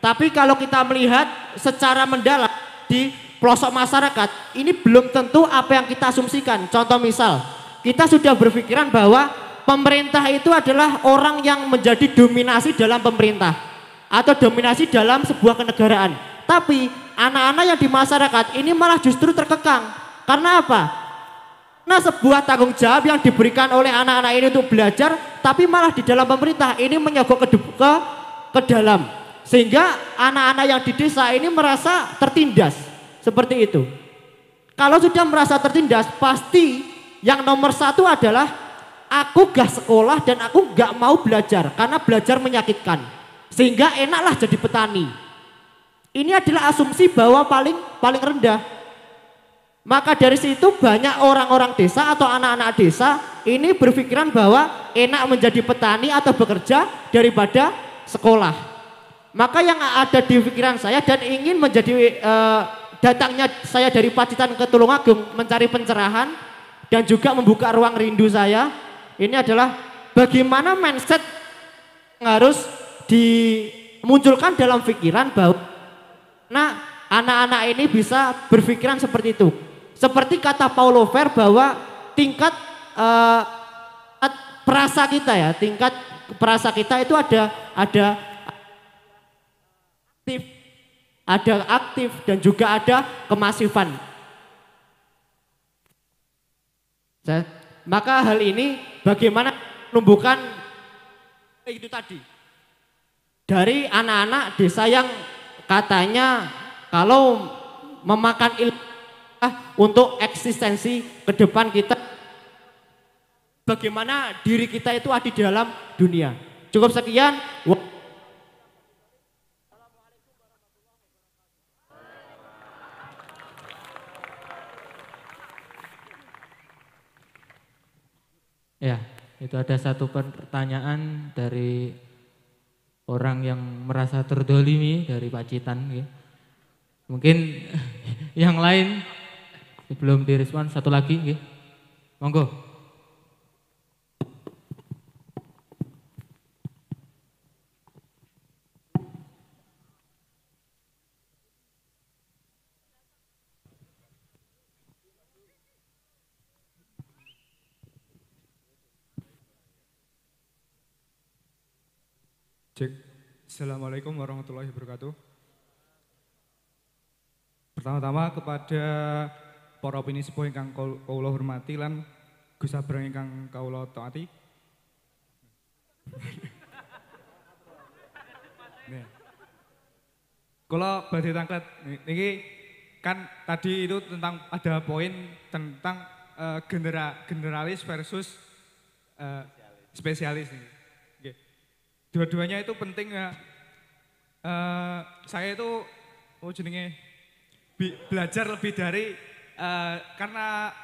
Tapi kalau kita melihat secara mendalam di pelosok masyarakat, ini belum tentu apa yang kita asumsikan. Contoh misal, kita sudah berpikiran bahwa pemerintah itu adalah orang yang menjadi dominasi dalam pemerintah atau dominasi dalam sebuah kenegaraan. Tapi anak-anak yang di masyarakat ini malah justru terkekang. Karena apa? Nah sebuah tanggung jawab yang diberikan oleh anak-anak ini untuk belajar, tapi malah di dalam pemerintah ini menyogok ke, ke, ke dalam. Sehingga anak-anak yang di desa ini merasa tertindas. Seperti itu. Kalau sudah merasa tertindas, pasti yang nomor satu adalah aku gak sekolah dan aku gak mau belajar. Karena belajar menyakitkan. Sehingga enaklah jadi petani. Ini adalah asumsi bahwa paling paling rendah maka dari situ banyak orang-orang desa atau anak-anak desa ini berpikiran bahwa enak menjadi petani atau bekerja daripada sekolah. Maka yang ada di pikiran saya dan ingin menjadi eh, datangnya saya dari Pacitan ke Tulungagung mencari pencerahan dan juga membuka ruang rindu saya ini adalah bagaimana mindset harus dimunculkan dalam pikiran bahwa nah anak-anak ini bisa berpikiran seperti itu seperti kata Paulo Fer bahwa tingkat uh, perasa kita ya, tingkat perasa kita itu ada ada aktif, ada aktif dan juga ada kemasifan. Maka hal ini bagaimana menumbuhkan itu tadi dari anak-anak desa yang katanya kalau memakan ilmu untuk eksistensi ke depan kita bagaimana diri kita itu ada di dalam dunia. Cukup sekian. Ya, itu ada satu pertanyaan dari orang yang merasa terdolimi dari Pacitan. Ya. Mungkin yang lain Sebelum direspon satu lagi okay. Monggo. Cek. Assalamualaikum warahmatullahi wabarakatuh. Pertama-tama kepada para yang kau lo hormati lan Gus Abrang kau lo taati. kalau berarti tanglet ini kan tadi itu tentang ada poin tentang uh, eh, genera, generalis versus uh, spesialis nih. Okay. Dua-duanya itu penting ya. Uh, saya itu oh jenenge belajar lebih dari Eh, karena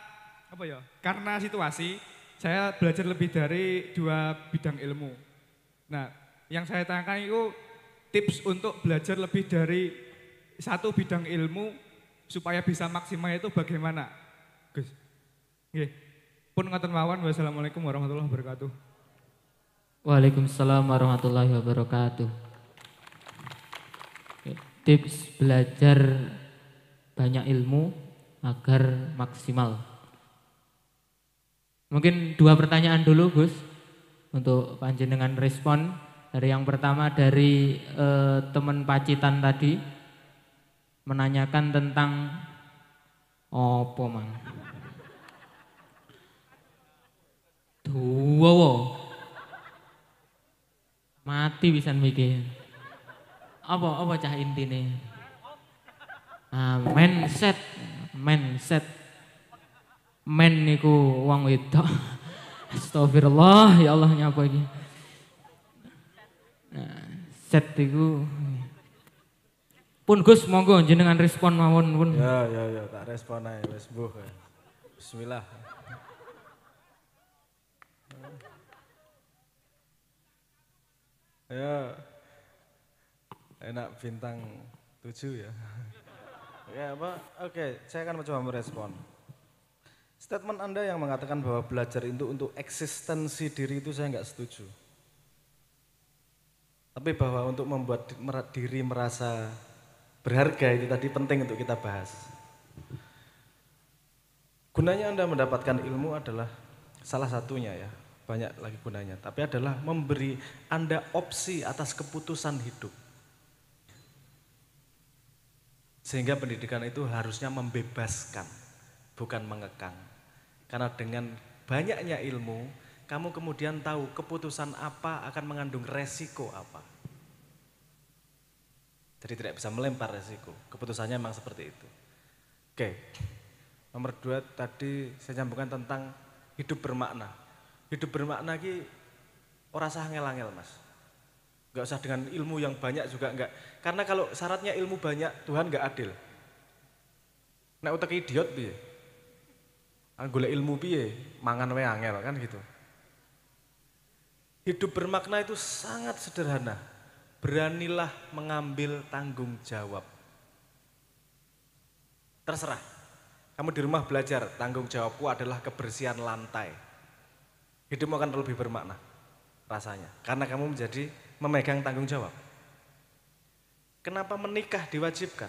apa ya? Karena situasi saya belajar lebih dari dua bidang ilmu. Nah, yang saya tanyakan itu tips untuk belajar lebih dari satu bidang ilmu supaya bisa maksimal itu bagaimana? Gus. Nggih. Pun ngoten mawon. Wassalamualaikum warahmatullahi wabarakatuh. Waalaikumsalam warahmatullahi wabarakatuh. Tips belajar banyak ilmu agar maksimal. Mungkin dua pertanyaan dulu Gus untuk panjenengan respon dari yang pertama dari e, teman pacitan tadi menanyakan tentang opo mang. wow. Mati bisa mikir. Apa apa cah intine? Amen mindset men set men niku wong wedok astagfirullah ya Allah nyapa iki nah, set iku pun Gus monggo jenengan respon mawon pun ya ya ya tak respon ae wis mbuh bismillah ya enak bintang tujuh ya Ya, Pak. Oke, saya akan mencoba merespon. Statement Anda yang mengatakan bahwa belajar itu untuk eksistensi diri itu saya nggak setuju. Tapi bahwa untuk membuat diri merasa berharga itu tadi penting untuk kita bahas. Gunanya Anda mendapatkan ilmu adalah salah satunya ya, banyak lagi gunanya, tapi adalah memberi Anda opsi atas keputusan hidup. Sehingga pendidikan itu harusnya membebaskan, bukan mengekang. Karena dengan banyaknya ilmu, kamu kemudian tahu keputusan apa akan mengandung resiko apa. Jadi tidak bisa melempar resiko, keputusannya memang seperti itu. Oke, nomor dua tadi saya nyambungkan tentang hidup bermakna. Hidup bermakna ki orang sah ngelangel mas. Enggak usah dengan ilmu yang banyak juga enggak. Karena kalau syaratnya ilmu banyak, Tuhan enggak adil. Nek utek idiot piye? Ah, golek ilmu piye? Mangan wae angel kan gitu. Hidup bermakna itu sangat sederhana. Beranilah mengambil tanggung jawab. Terserah. Kamu di rumah belajar, tanggung jawabku adalah kebersihan lantai. Hidupmu akan lebih bermakna rasanya. Karena kamu menjadi memegang tanggung jawab. Kenapa menikah diwajibkan?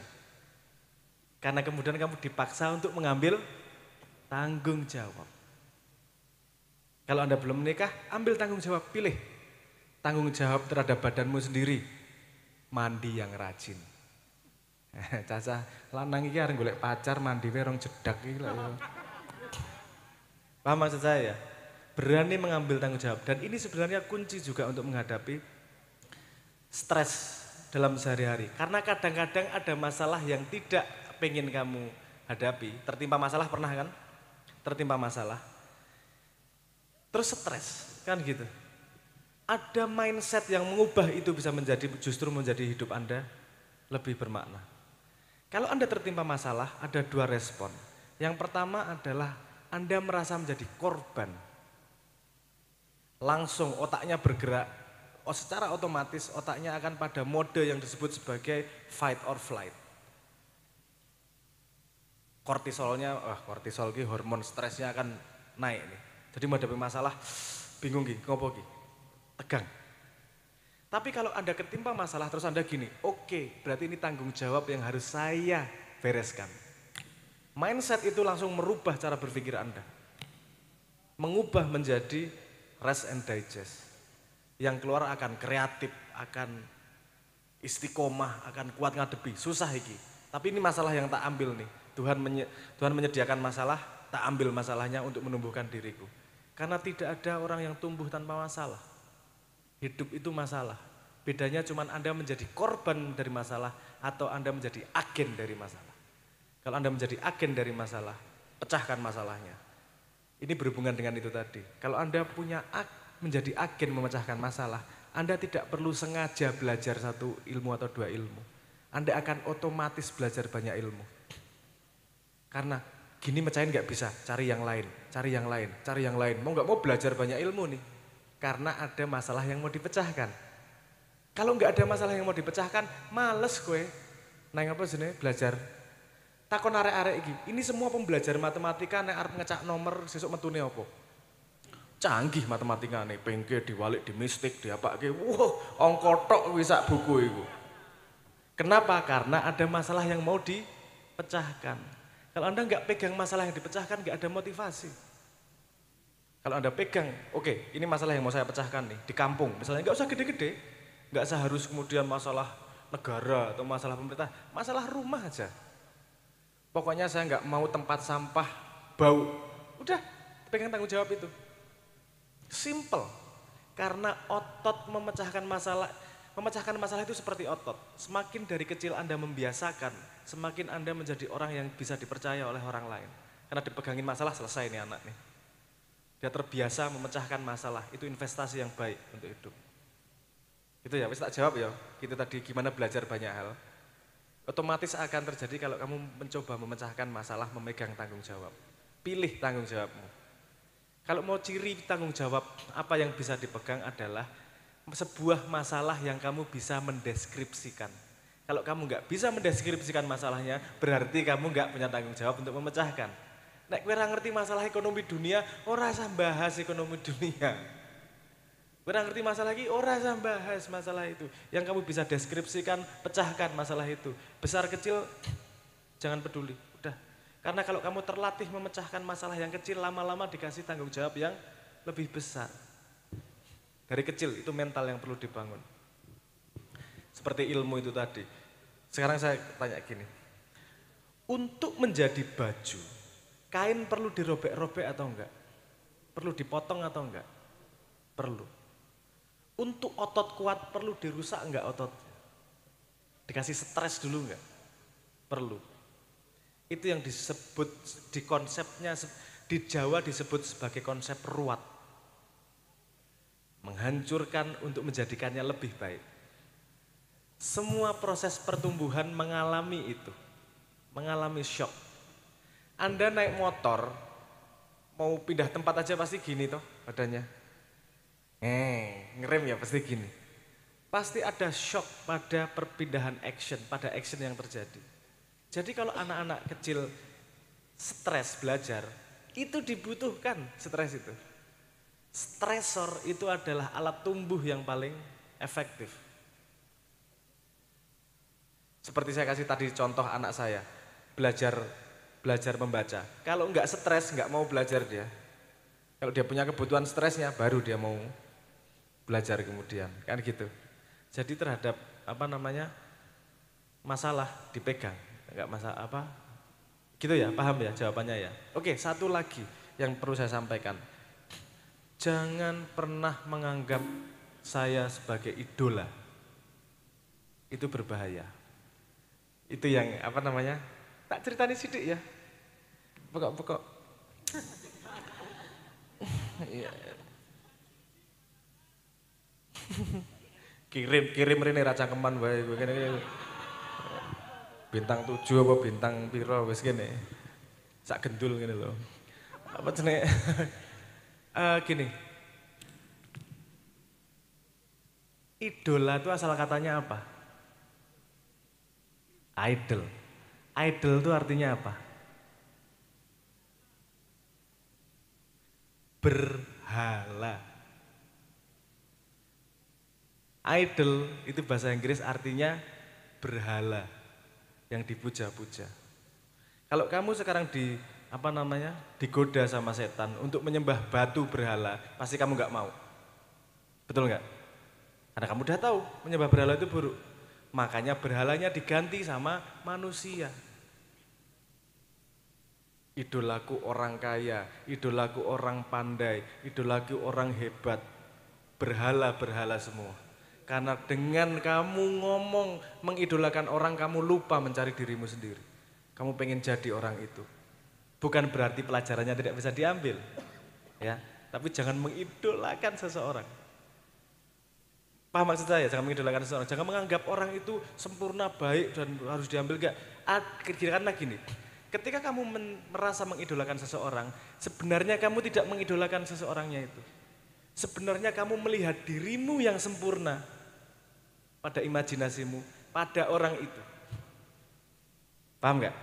Karena kemudian kamu dipaksa untuk mengambil tanggung jawab. Kalau Anda belum menikah, ambil tanggung jawab, pilih. Tanggung jawab terhadap badanmu sendiri. Mandi yang rajin. Caca, lanang iki areng golek pacar mandi werong jedak iki lho. Paham maksud saya ya? Berani mengambil tanggung jawab dan ini sebenarnya kunci juga untuk menghadapi stres dalam sehari-hari. Karena kadang-kadang ada masalah yang tidak pengen kamu hadapi. Tertimpa masalah pernah kan? Tertimpa masalah. Terus stres, kan gitu. Ada mindset yang mengubah itu bisa menjadi justru menjadi hidup Anda lebih bermakna. Kalau Anda tertimpa masalah, ada dua respon. Yang pertama adalah Anda merasa menjadi korban. Langsung otaknya bergerak Oh, secara otomatis otaknya akan pada mode yang disebut sebagai fight or flight. Kortisolnya, wah kortisol ini hormon stresnya akan naik nih. Jadi menghadapi masalah bingung gini, ngopo gini, tegang. Tapi kalau Anda ketimpa masalah terus Anda gini, oke okay, berarti ini tanggung jawab yang harus saya bereskan. Mindset itu langsung merubah cara berpikir Anda. Mengubah menjadi rest and digest. Yang keluar akan kreatif, akan istiqomah, akan kuat ngadepi. Susah iki. Tapi ini masalah yang tak ambil nih. Tuhan menye, Tuhan menyediakan masalah, tak ambil masalahnya untuk menumbuhkan diriku. Karena tidak ada orang yang tumbuh tanpa masalah. Hidup itu masalah. Bedanya cuma Anda menjadi korban dari masalah atau Anda menjadi agen dari masalah. Kalau Anda menjadi agen dari masalah, pecahkan masalahnya. Ini berhubungan dengan itu tadi. Kalau Anda punya agen menjadi agen memecahkan masalah. Anda tidak perlu sengaja belajar satu ilmu atau dua ilmu. Anda akan otomatis belajar banyak ilmu. Karena gini mecahin nggak bisa, cari yang lain, cari yang lain, cari yang lain. Mau nggak mau belajar banyak ilmu nih. Karena ada masalah yang mau dipecahkan. Kalau nggak ada masalah yang mau dipecahkan, males gue. Nah apa sini? belajar takon arek-arek ini. Ini semua pembelajar matematika nek arep ngecak nomor sesuk metune apa? canggih nih pengke diwalik di mistik, diapake. ke wow, ongkotok bisa buku itu. Kenapa? Karena ada masalah yang mau dipecahkan. Kalau Anda nggak pegang masalah yang dipecahkan, nggak ada motivasi. Kalau Anda pegang, oke, okay, ini masalah yang mau saya pecahkan nih, di kampung. Misalnya nggak usah gede-gede, nggak seharus kemudian masalah negara atau masalah pemerintah, masalah rumah aja. Pokoknya saya nggak mau tempat sampah bau. Udah, pegang tanggung jawab itu. Simple. Karena otot memecahkan masalah memecahkan masalah itu seperti otot. Semakin dari kecil Anda membiasakan, semakin Anda menjadi orang yang bisa dipercaya oleh orang lain. Karena dipegangin masalah selesai nih anak nih. Dia terbiasa memecahkan masalah. Itu investasi yang baik untuk hidup. Itu ya, wis tak jawab ya. Kita gitu tadi gimana belajar banyak hal. Otomatis akan terjadi kalau kamu mencoba memecahkan masalah, memegang tanggung jawab. Pilih tanggung jawabmu. Kalau mau ciri tanggung jawab, apa yang bisa dipegang adalah sebuah masalah yang kamu bisa mendeskripsikan. Kalau kamu nggak bisa mendeskripsikan masalahnya, berarti kamu nggak punya tanggung jawab untuk memecahkan. Nek kira ngerti masalah ekonomi dunia, ora usah bahas ekonomi dunia. Kira ngerti masalah lagi, ora usah bahas masalah itu. Yang kamu bisa deskripsikan, pecahkan masalah itu. Besar kecil, jangan peduli. Karena kalau kamu terlatih memecahkan masalah yang kecil, lama-lama dikasih tanggung jawab yang lebih besar. Dari kecil itu mental yang perlu dibangun. Seperti ilmu itu tadi. Sekarang saya tanya gini. Untuk menjadi baju, kain perlu dirobek-robek atau enggak? Perlu dipotong atau enggak? Perlu. Untuk otot kuat perlu dirusak enggak ototnya? Dikasih stres dulu enggak? Perlu. Itu yang disebut di konsepnya di Jawa disebut sebagai konsep ruat. Menghancurkan untuk menjadikannya lebih baik. Semua proses pertumbuhan mengalami itu. Mengalami shock. Anda naik motor, mau pindah tempat aja pasti gini toh badannya. Eh, ngerem ya pasti gini. Pasti ada shock pada perpindahan action, pada action yang terjadi. Jadi kalau anak-anak kecil stres belajar, itu dibutuhkan stres itu. Stresor itu adalah alat tumbuh yang paling efektif. Seperti saya kasih tadi contoh anak saya, belajar belajar membaca. Kalau enggak stres, enggak mau belajar dia. Kalau dia punya kebutuhan stresnya, baru dia mau belajar kemudian. Kan gitu. Jadi terhadap apa namanya masalah dipegang enggak masalah apa gitu ya paham ya jawabannya ya oke satu lagi yang perlu saya sampaikan jangan pernah menganggap saya sebagai idola itu berbahaya itu yang apa namanya tak cerita ceritanya sidik ya pokok-pokok iya. kirim kirim ini raca keman baik begini bintang tujuh apa bintang piro wis gini sak gendul gini loh apa jenis uh, eh, gini idola itu asal katanya apa idol idol itu artinya apa berhala idol itu bahasa Inggris artinya berhala yang dipuja-puja. Kalau kamu sekarang di apa namanya digoda sama setan untuk menyembah batu berhala, pasti kamu nggak mau. Betul nggak? Karena kamu udah tahu menyembah berhala itu buruk. Makanya berhalanya diganti sama manusia. Idolaku orang kaya, idolaku orang pandai, idolaku orang hebat. Berhala-berhala semua. Karena dengan kamu ngomong mengidolakan orang, kamu lupa mencari dirimu sendiri. Kamu pengen jadi orang itu. Bukan berarti pelajarannya tidak bisa diambil. ya. Tapi jangan mengidolakan seseorang. Paham maksud saya? Jangan mengidolakan seseorang. Jangan menganggap orang itu sempurna, baik, dan harus diambil. Kira-kira gini, ketika kamu merasa mengidolakan seseorang, sebenarnya kamu tidak mengidolakan seseorangnya itu. Sebenarnya kamu melihat dirimu yang sempurna pada imajinasimu, pada orang itu. Paham nggak?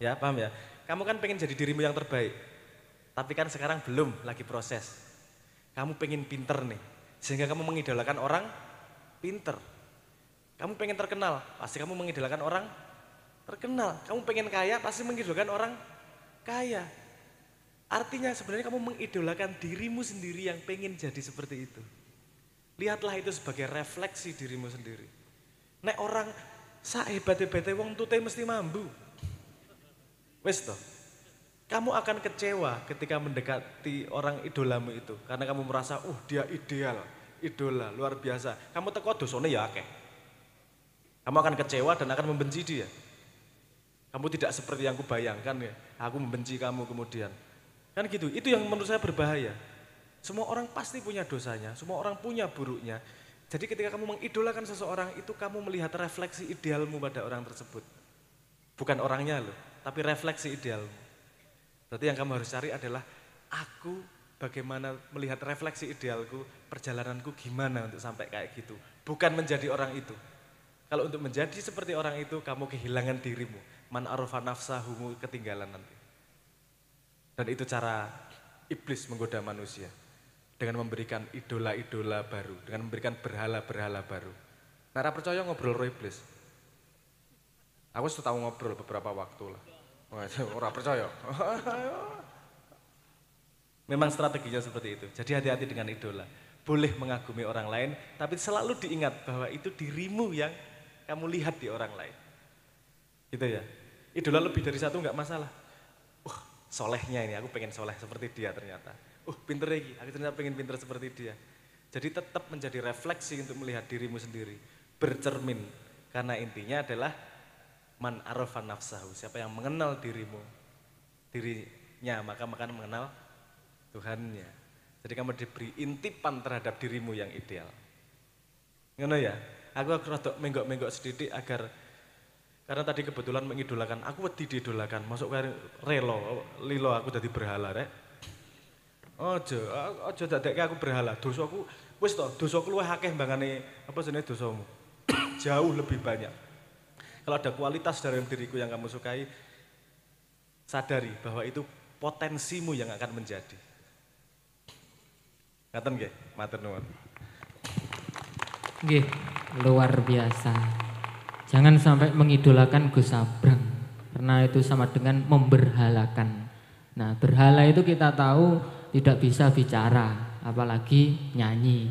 Ya, paham ya. Kamu kan pengen jadi dirimu yang terbaik. Tapi kan sekarang belum lagi proses. Kamu pengen pinter nih. Sehingga kamu mengidolakan orang pinter. Kamu pengen terkenal, pasti kamu mengidolakan orang terkenal. Kamu pengen kaya, pasti mengidolakan orang kaya. Artinya sebenarnya kamu mengidolakan dirimu sendiri yang pengen jadi seperti itu. Lihatlah itu sebagai refleksi dirimu sendiri. Nek orang sahibat hebate wong tute mesti mambu. Wes toh. Kamu akan kecewa ketika mendekati orang idolamu itu karena kamu merasa uh dia ideal, idola luar biasa. Kamu teko dosone ya akeh. Kamu akan kecewa dan akan membenci dia. Kamu tidak seperti yang kubayangkan ya. Aku membenci kamu kemudian. Kan gitu, itu yang menurut saya berbahaya. Semua orang pasti punya dosanya, semua orang punya buruknya. Jadi ketika kamu mengidolakan seseorang itu kamu melihat refleksi idealmu pada orang tersebut. Bukan orangnya loh, tapi refleksi idealmu. Berarti yang kamu harus cari adalah aku bagaimana melihat refleksi idealku, perjalananku gimana untuk sampai kayak gitu. Bukan menjadi orang itu. Kalau untuk menjadi seperti orang itu kamu kehilangan dirimu. Man arufa nafsahumu ketinggalan nanti. Dan itu cara iblis menggoda manusia. Dengan memberikan idola-idola baru. Dengan memberikan berhala-berhala baru. Nara percaya ngobrol roh iblis. Aku sudah tahu ngobrol beberapa waktu lah. Orang percaya. Memang strateginya seperti itu. Jadi hati-hati dengan idola. Boleh mengagumi orang lain, tapi selalu diingat bahwa itu dirimu yang kamu lihat di orang lain. Gitu ya. Idola lebih dari satu nggak masalah solehnya ini, aku pengen soleh seperti dia ternyata. Uh, pinter lagi, ya, aku ternyata pengen pinter seperti dia. Jadi tetap menjadi refleksi untuk melihat dirimu sendiri, bercermin. Karena intinya adalah man arafan nafsahu, siapa yang mengenal dirimu, dirinya, maka akan mengenal Tuhannya. Jadi kamu diberi intipan terhadap dirimu yang ideal. Ngono ya? Aku aku menggok-menggok sedikit agar karena tadi kebetulan mengidolakan, aku wedi diidolakan, masuk ke relo, lilo aku jadi berhala rek. Ojo, ojo dadekke aku berhala, aku wis to, dosaku luwih akeh mbangane apa jenenge dosamu. Jauh lebih banyak. Kalau ada kualitas dari diriku yang kamu sukai, sadari bahwa itu potensimu yang akan menjadi. Ngaten nggih, matur nuwun. Nggih, luar biasa. Jangan sampai mengidolakan Gus Sabrang karena itu sama dengan memberhalakan. Nah, berhala itu kita tahu tidak bisa bicara, apalagi nyanyi.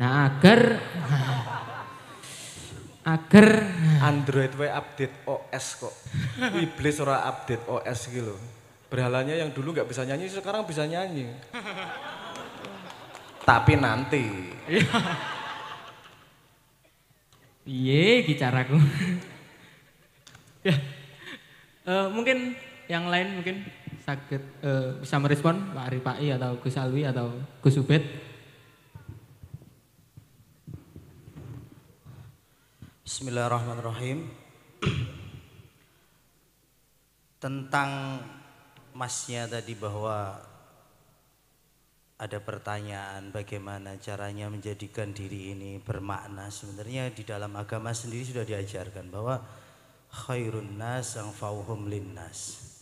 Nah, agar agar Android we update OS kok. Iblis ora update OS gitu. Berhalanya yang dulu nggak bisa nyanyi sekarang bisa nyanyi. Tapi nanti. Iya, bicara aku. ya. Uh, mungkin yang lain mungkin sakit uh, bisa merespon Pak Ripai atau Gus Alwi atau Gus Ubed. Bismillahirrahmanirrahim. Tentang masnya tadi bahwa ada pertanyaan bagaimana caranya menjadikan diri ini bermakna. Sebenarnya di dalam agama sendiri sudah diajarkan bahwa khairun nas yang fauhum linnas.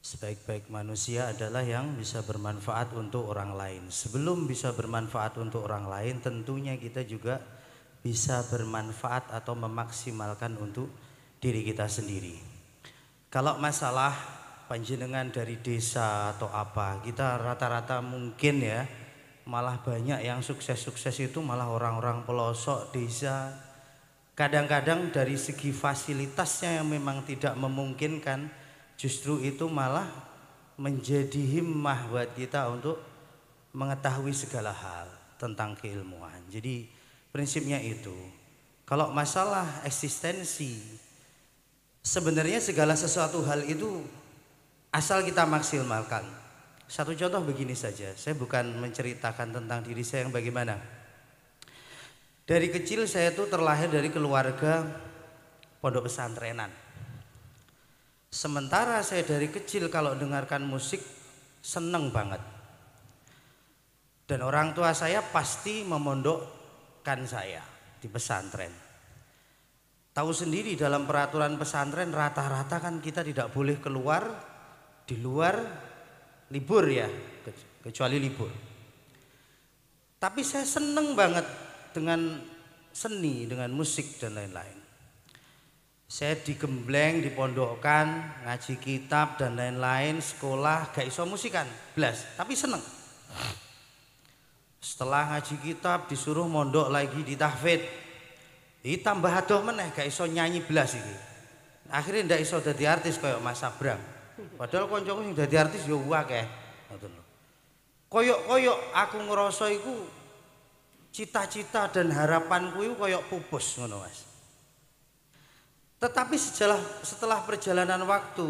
Sebaik-baik manusia adalah yang bisa bermanfaat untuk orang lain. Sebelum bisa bermanfaat untuk orang lain, tentunya kita juga bisa bermanfaat atau memaksimalkan untuk diri kita sendiri. Kalau masalah panjenengan dari desa atau apa kita rata-rata mungkin ya malah banyak yang sukses-sukses itu malah orang-orang pelosok desa kadang-kadang dari segi fasilitasnya yang memang tidak memungkinkan justru itu malah menjadi himmah buat kita untuk mengetahui segala hal tentang keilmuan jadi prinsipnya itu kalau masalah eksistensi sebenarnya segala sesuatu hal itu Asal kita maksimalkan. Satu contoh begini saja, saya bukan menceritakan tentang diri saya yang bagaimana. Dari kecil saya itu terlahir dari keluarga pondok pesantrenan. Sementara saya dari kecil kalau dengarkan musik seneng banget. Dan orang tua saya pasti memondokkan saya di pesantren. Tahu sendiri dalam peraturan pesantren rata-rata kan kita tidak boleh keluar di luar libur ya, kecuali libur. Tapi saya seneng banget dengan seni, dengan musik dan lain-lain. Saya digembleng, dipondokkan, ngaji kitab dan lain-lain, sekolah, gak iso musikan, belas, tapi seneng. Setelah ngaji kitab disuruh mondok lagi di tahfid. Ditambah tambah adoh meneh gak iso nyanyi belas ini Akhirnya ndak iso jadi artis kayak Mas Abram. Padahal koncoku sing dadi artis ya akeh. Ngoten lho. Koyok-koyok aku ngerasa iku cita-cita dan harapanku itu koyok pupus ngono Mas. Tetapi setelah setelah perjalanan waktu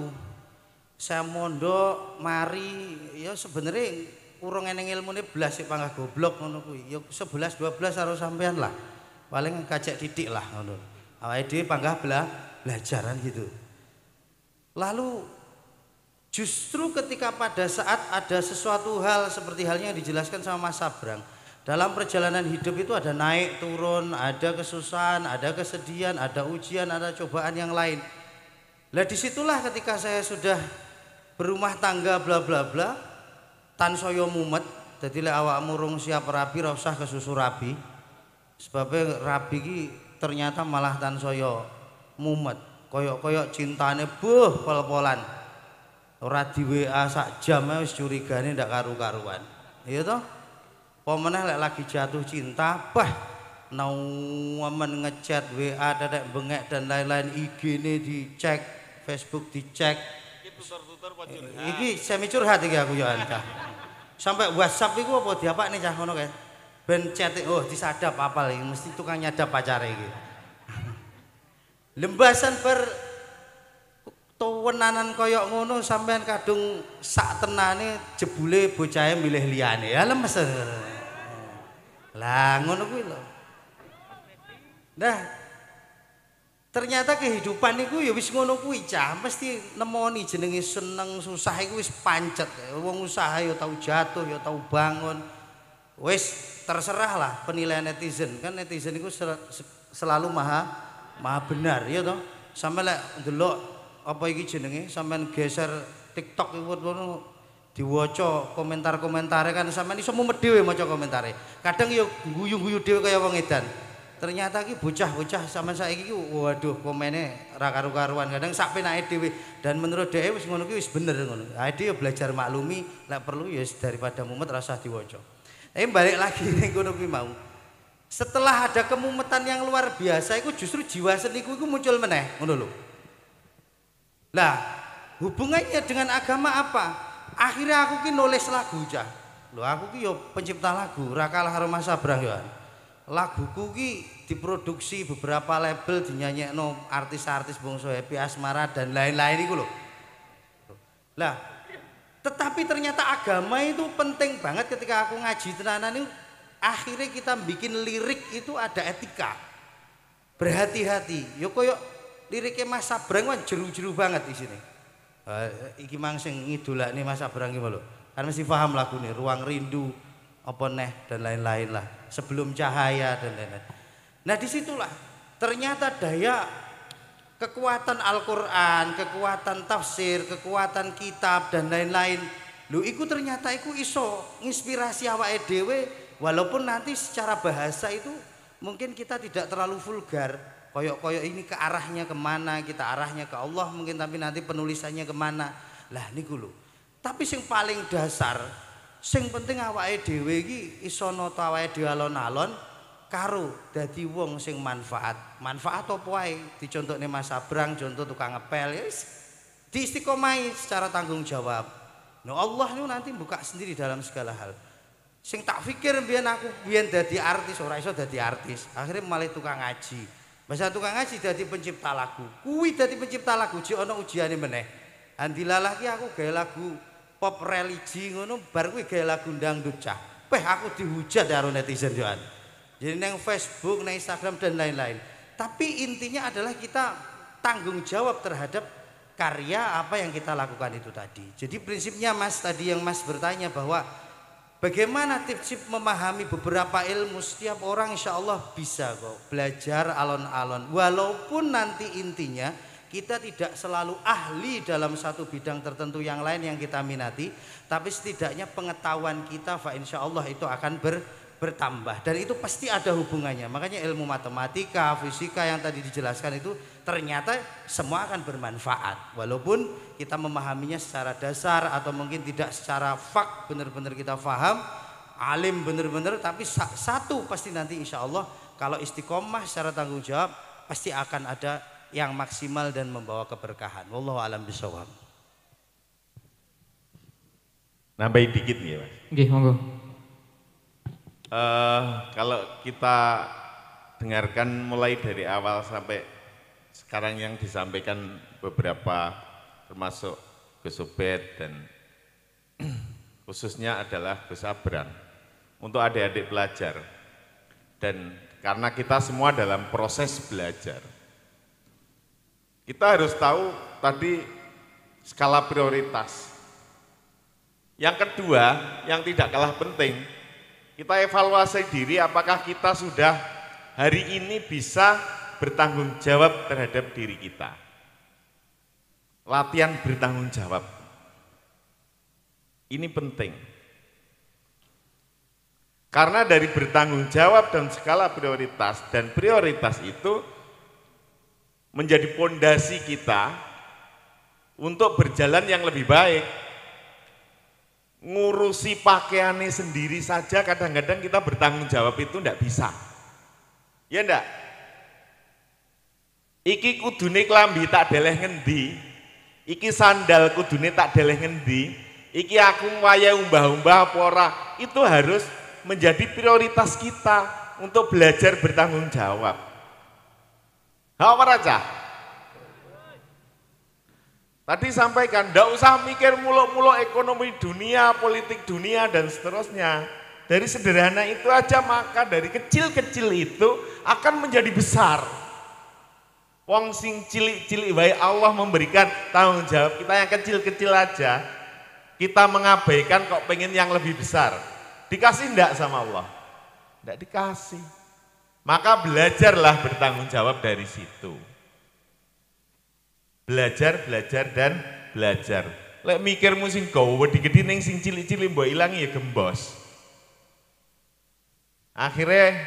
saya mondok, mari ya sebenarnya kurang eneng ilmune blas sik panggah goblok ngono kuwi. Ya 11 12 harus sampean lah. Paling kajak titik lah ngono. Awake dhewe panggah bela, belajaran gitu. Lalu Justru ketika pada saat ada sesuatu hal seperti halnya yang dijelaskan sama Mas Sabrang, dalam perjalanan hidup itu ada naik turun, ada kesusahan, ada kesedihan, ada ujian, ada cobaan yang lain. Lah disitulah ketika saya sudah berumah tangga bla bla bla, tansoyo mumet, jadi le awak murung siap rabi, rosah susu rapi. Sebabnya rapi ki ternyata malah tansoyo mumet, koyok koyok cintane buh pol-polan. Ora di WA sak jam wis curigane ndak karu-karuan. Iya toh? Apa meneh lek lagi jatuh cinta, bah nawemen ngechat WA dadek bengek dan lain-lain IG-ne dicek, Facebook dicek. Iki semi curhat iki aku ya entah. Sampai WhatsApp iku apa diapakne cah ngono kae? Ben chat oh disadap apal iki mesti tukang nyadap pacare iki. Lembasan per tuwenanan koyok ngono sampean kadung sak tenane jebule bocahe milih liyane ya lemes lah ngono kuwi lho nah ternyata kehidupan niku ya wis ngono kuwi cah mesti nemoni jenenge seneng susah iku wis pancet wong usaha ya tau jatuh ya tau bangun wis terserah lah penilaian netizen kan netizen itu selalu maha maha benar ya toh sampai lek like, apa iki jenenge sampean geser TikTok iku ngono diwaca komentar-komentare kan sampean iso mumet dhewe maca komentare. Kadang ya guyu-guyu dhewe kaya wong edan. Ternyata iki bocah-bocah sampean saiki iki waduh komene ra karu-karuan. Kadang sak penake dhewe dan menurut dhewe wis ngono ki wis bener ngono. Ha dia belajar maklumi lek perlu ya daripada mumet rasa diwaca. Tapi balik lagi ning ngono kuwi mau. Setelah ada kemumetan yang luar biasa itu justru jiwa seniku itu muncul meneh ngono lho. Lah, hubungannya dengan agama apa? Akhirnya aku ki nulis lagu aja. lo aku ki yo pencipta lagu, raka kalah karo Mas Laguku ki diproduksi beberapa label no artis-artis bungso Happy Asmara dan lain-lain itu loh. Lah, tetapi ternyata agama itu penting banget ketika aku ngaji tenanan itu akhirnya kita bikin lirik itu ada etika berhati-hati yuk koyok liriknya Mas Sabrang kan jeru-jeru banget di sini. Uh, iki mang sing ngidolakne Mas Sabrang iki lho. Kan mesti paham nih, Ruang Rindu apa neh dan lain-lain lah. Sebelum Cahaya dan lain-lain. Nah, disitulah ternyata daya kekuatan Al-Qur'an, kekuatan tafsir, kekuatan kitab dan lain-lain. Lu iku ternyata iku iso inspirasi awak dhewe walaupun nanti secara bahasa itu mungkin kita tidak terlalu vulgar koyok-koyok ini ke arahnya kemana kita arahnya ke Allah mungkin tapi nanti penulisannya kemana lah nih gulu tapi sing paling dasar sing penting awake dhewe iki iso nata awake dhewe alon-alon karo dadi wong sing manfaat manfaat apa wae nih Mas Abrang contoh tukang ngepel yes. Ya diistiqomai secara tanggung jawab nah Allah niku nanti buka sendiri dalam segala hal sing tak pikir biar aku biar dadi artis ora iso dadi artis akhirnya malah tukang ngaji Masa tukang ngaji jadi pencipta lagu. Kuwi jadi pencipta lagu jek ujian ujiane meneh. Andilalah ki aku gaya lagu pop religi ngono bar kuwi gawe lagu ndang ducah. Peh aku dihujat karo netizen joan. Jadi neng Facebook, neng Instagram dan lain-lain. Tapi intinya adalah kita tanggung jawab terhadap karya apa yang kita lakukan itu tadi. Jadi prinsipnya Mas tadi yang Mas bertanya bahwa Bagaimana tips memahami beberapa ilmu setiap orang insya Allah bisa kok belajar alon-alon walaupun nanti intinya kita tidak selalu ahli dalam satu bidang tertentu yang lain yang kita minati tapi setidaknya pengetahuan kita fa insya Allah itu akan ber, bertambah dan itu pasti ada hubungannya makanya ilmu matematika fisika yang tadi dijelaskan itu ternyata semua akan bermanfaat walaupun kita memahaminya secara dasar atau mungkin tidak secara fak benar-benar kita faham alim benar-benar tapi satu pasti nanti insya Allah kalau istiqomah secara tanggung jawab pasti akan ada yang maksimal dan membawa keberkahan wallahu alam bisawab nambahin dikit nih ya mas okay, monggo uh, kalau kita dengarkan mulai dari awal sampai sekarang yang disampaikan beberapa termasuk Gus Ubed dan khususnya adalah Gus Abrang untuk adik-adik belajar dan karena kita semua dalam proses belajar kita harus tahu tadi skala prioritas yang kedua yang tidak kalah penting kita evaluasi diri apakah kita sudah hari ini bisa bertanggung jawab terhadap diri kita. Latihan bertanggung jawab. Ini penting. Karena dari bertanggung jawab dan skala prioritas dan prioritas itu menjadi pondasi kita untuk berjalan yang lebih baik. Ngurusi pakaiannya sendiri saja kadang-kadang kita bertanggung jawab itu enggak bisa. Ya enggak? Iki kudune klambi tak deleh ngendi? Iki sandal kudune tak deleh ngendi? Iki aku waya umbah-umbah pora Itu harus menjadi prioritas kita untuk belajar bertanggung jawab. Hau raja? Tadi sampaikan, tidak usah mikir muluk-muluk ekonomi dunia, politik dunia, dan seterusnya. Dari sederhana itu aja, maka dari kecil-kecil itu akan menjadi besar. Wong sing cilik-cilik wae Allah memberikan tanggung jawab kita yang kecil-kecil aja. Kita mengabaikan kok pengen yang lebih besar. Dikasih enggak sama Allah? Enggak dikasih. Maka belajarlah bertanggung jawab dari situ. Belajar, belajar dan belajar. Lek mikirmu sing gawe gede ning sing cilik-cilik mbok ilangi ya gembos. Akhirnya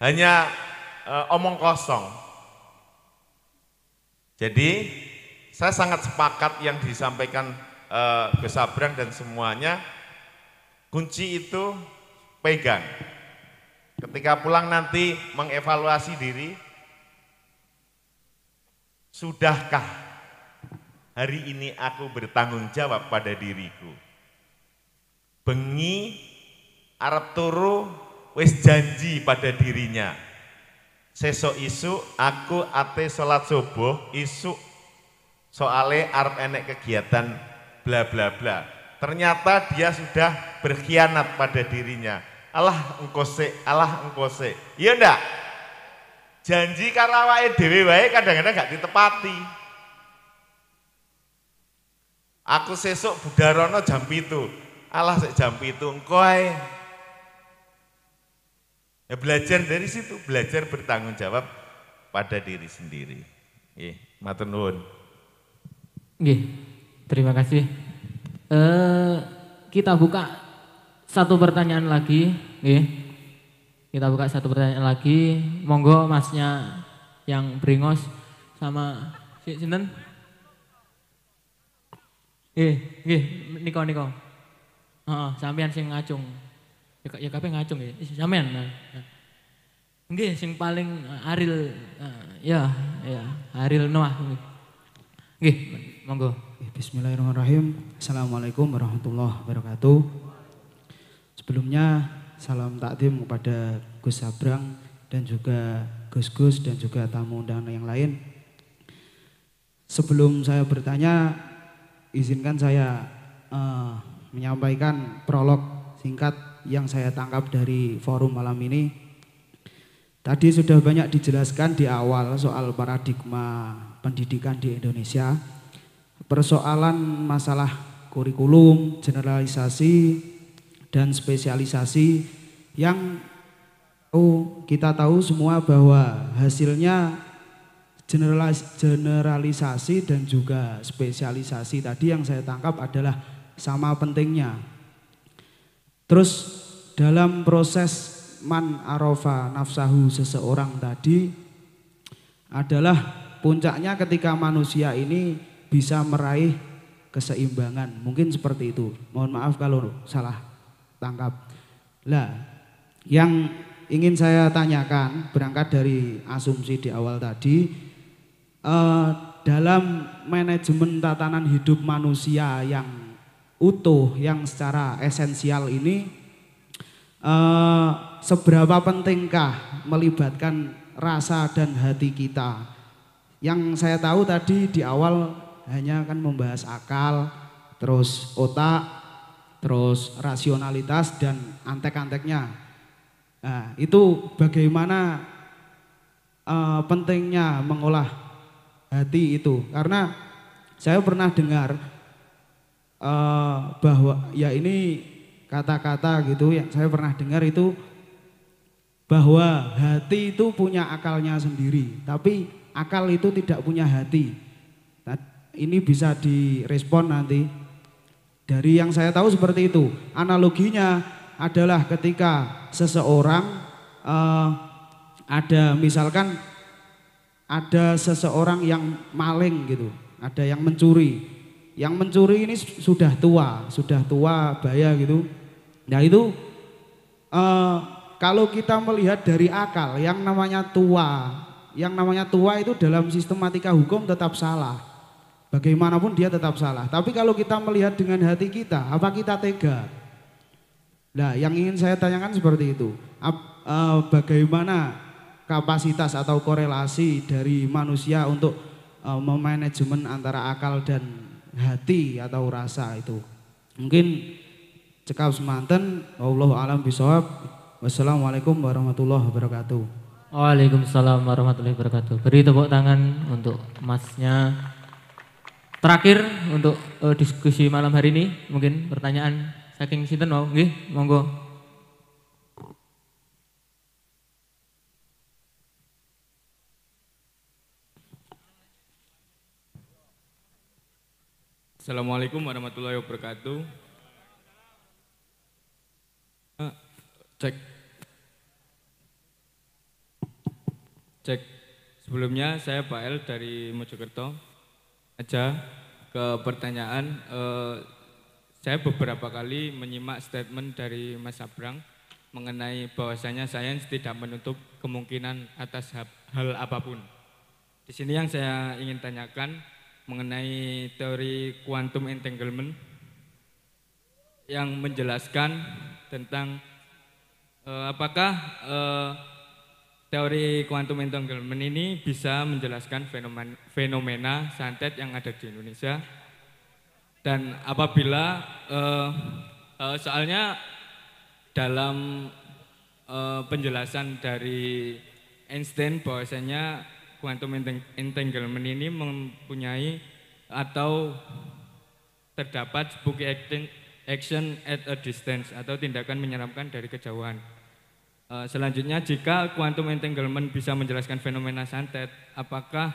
hanya uh, omong kosong. Jadi saya sangat sepakat yang disampaikan eh, Abrang dan semuanya, kunci itu pegang. Ketika pulang nanti mengevaluasi diri, sudahkah hari ini aku bertanggung jawab pada diriku? Bengi Arab turu wis janji pada dirinya Sesok isu aku ate sholat subuh isu soale arep enek kegiatan bla bla bla. Ternyata dia sudah berkhianat pada dirinya. Allah engkose alah Allah Iya ndak? Janji kalau wae dewi wae kadang-kadang gak ditepati. Aku sesok budarono jam itu Alah sejam itu engkau Ya, belajar dari situ, belajar bertanggung jawab pada diri sendiri. Eh, matur nuwun. Nggih. Terima kasih. Eh, kita buka satu pertanyaan lagi, nggih. Kita buka satu pertanyaan lagi. Monggo Masnya yang bringos sama si sinten? Nggih, nggih, niko niko. Heeh, sampean sing ngacung ya kape ya ngacung ya samen nah, nah. sing paling uh, aril uh, ya ya aril Noah enggak monggo bismillahirrahmanirrahim assalamualaikum warahmatullahi wabarakatuh sebelumnya salam takdim kepada Gus Sabrang dan juga Gus Gus dan juga tamu undangan yang lain sebelum saya bertanya izinkan saya uh, menyampaikan prolog singkat yang saya tangkap dari forum malam ini. Tadi sudah banyak dijelaskan di awal soal paradigma pendidikan di Indonesia. Persoalan masalah kurikulum, generalisasi, dan spesialisasi yang oh, kita tahu semua bahwa hasilnya generalis generalisasi dan juga spesialisasi tadi yang saya tangkap adalah sama pentingnya Terus dalam proses man arofa nafsahu seseorang tadi adalah puncaknya ketika manusia ini bisa meraih keseimbangan. Mungkin seperti itu. Mohon maaf kalau salah tangkap. Lah, yang ingin saya tanyakan berangkat dari asumsi di awal tadi eh, dalam manajemen tatanan hidup manusia yang utuh yang secara esensial ini uh, seberapa pentingkah melibatkan rasa dan hati kita. Yang saya tahu tadi di awal hanya akan membahas akal, terus otak, terus rasionalitas dan antek-anteknya. Nah, itu bagaimana uh, pentingnya mengolah hati itu. Karena saya pernah dengar Eh, bahwa ya ini kata-kata gitu yang saya pernah dengar itu bahwa hati itu punya akalnya sendiri, tapi akal itu tidak punya hati. Nah, ini bisa direspon nanti. Dari yang saya tahu seperti itu. Analoginya adalah ketika seseorang uh, ada misalkan ada seseorang yang maling gitu, ada yang mencuri yang mencuri ini sudah tua, sudah tua bahaya gitu. Nah itu uh, kalau kita melihat dari akal yang namanya tua, yang namanya tua itu dalam sistematika hukum tetap salah. Bagaimanapun dia tetap salah. Tapi kalau kita melihat dengan hati kita, apa kita tega? Nah, yang ingin saya tanyakan seperti itu. Ap, uh, bagaimana kapasitas atau korelasi dari manusia untuk eh, memanajemen antara akal dan hati atau rasa itu. Mungkin cekap semanten, Allah alam bisawab. Wassalamualaikum warahmatullahi wabarakatuh. Waalaikumsalam warahmatullahi wabarakatuh. Beri tepuk tangan untuk masnya. Terakhir untuk uh, diskusi malam hari ini, mungkin pertanyaan saking sinten mau nggih, monggo. Assalamualaikum warahmatullahi wabarakatuh. Ah, cek. Cek. Sebelumnya saya Pak El dari Mojokerto. Aja ke pertanyaan, eh, saya beberapa kali menyimak statement dari Mas Abrang mengenai bahwasanya sains tidak menutup kemungkinan atas hal apapun. Di sini yang saya ingin tanyakan, mengenai teori kuantum entanglement yang menjelaskan tentang uh, apakah uh, teori kuantum entanglement ini bisa menjelaskan fenomen, fenomena santet yang ada di Indonesia dan apabila uh, uh, soalnya dalam uh, penjelasan dari Einstein bahwasanya quantum entanglement ini mempunyai atau terdapat spooky action at a distance atau tindakan menyeramkan dari kejauhan. Eh, selanjutnya, jika quantum entanglement bisa menjelaskan fenomena santet, apakah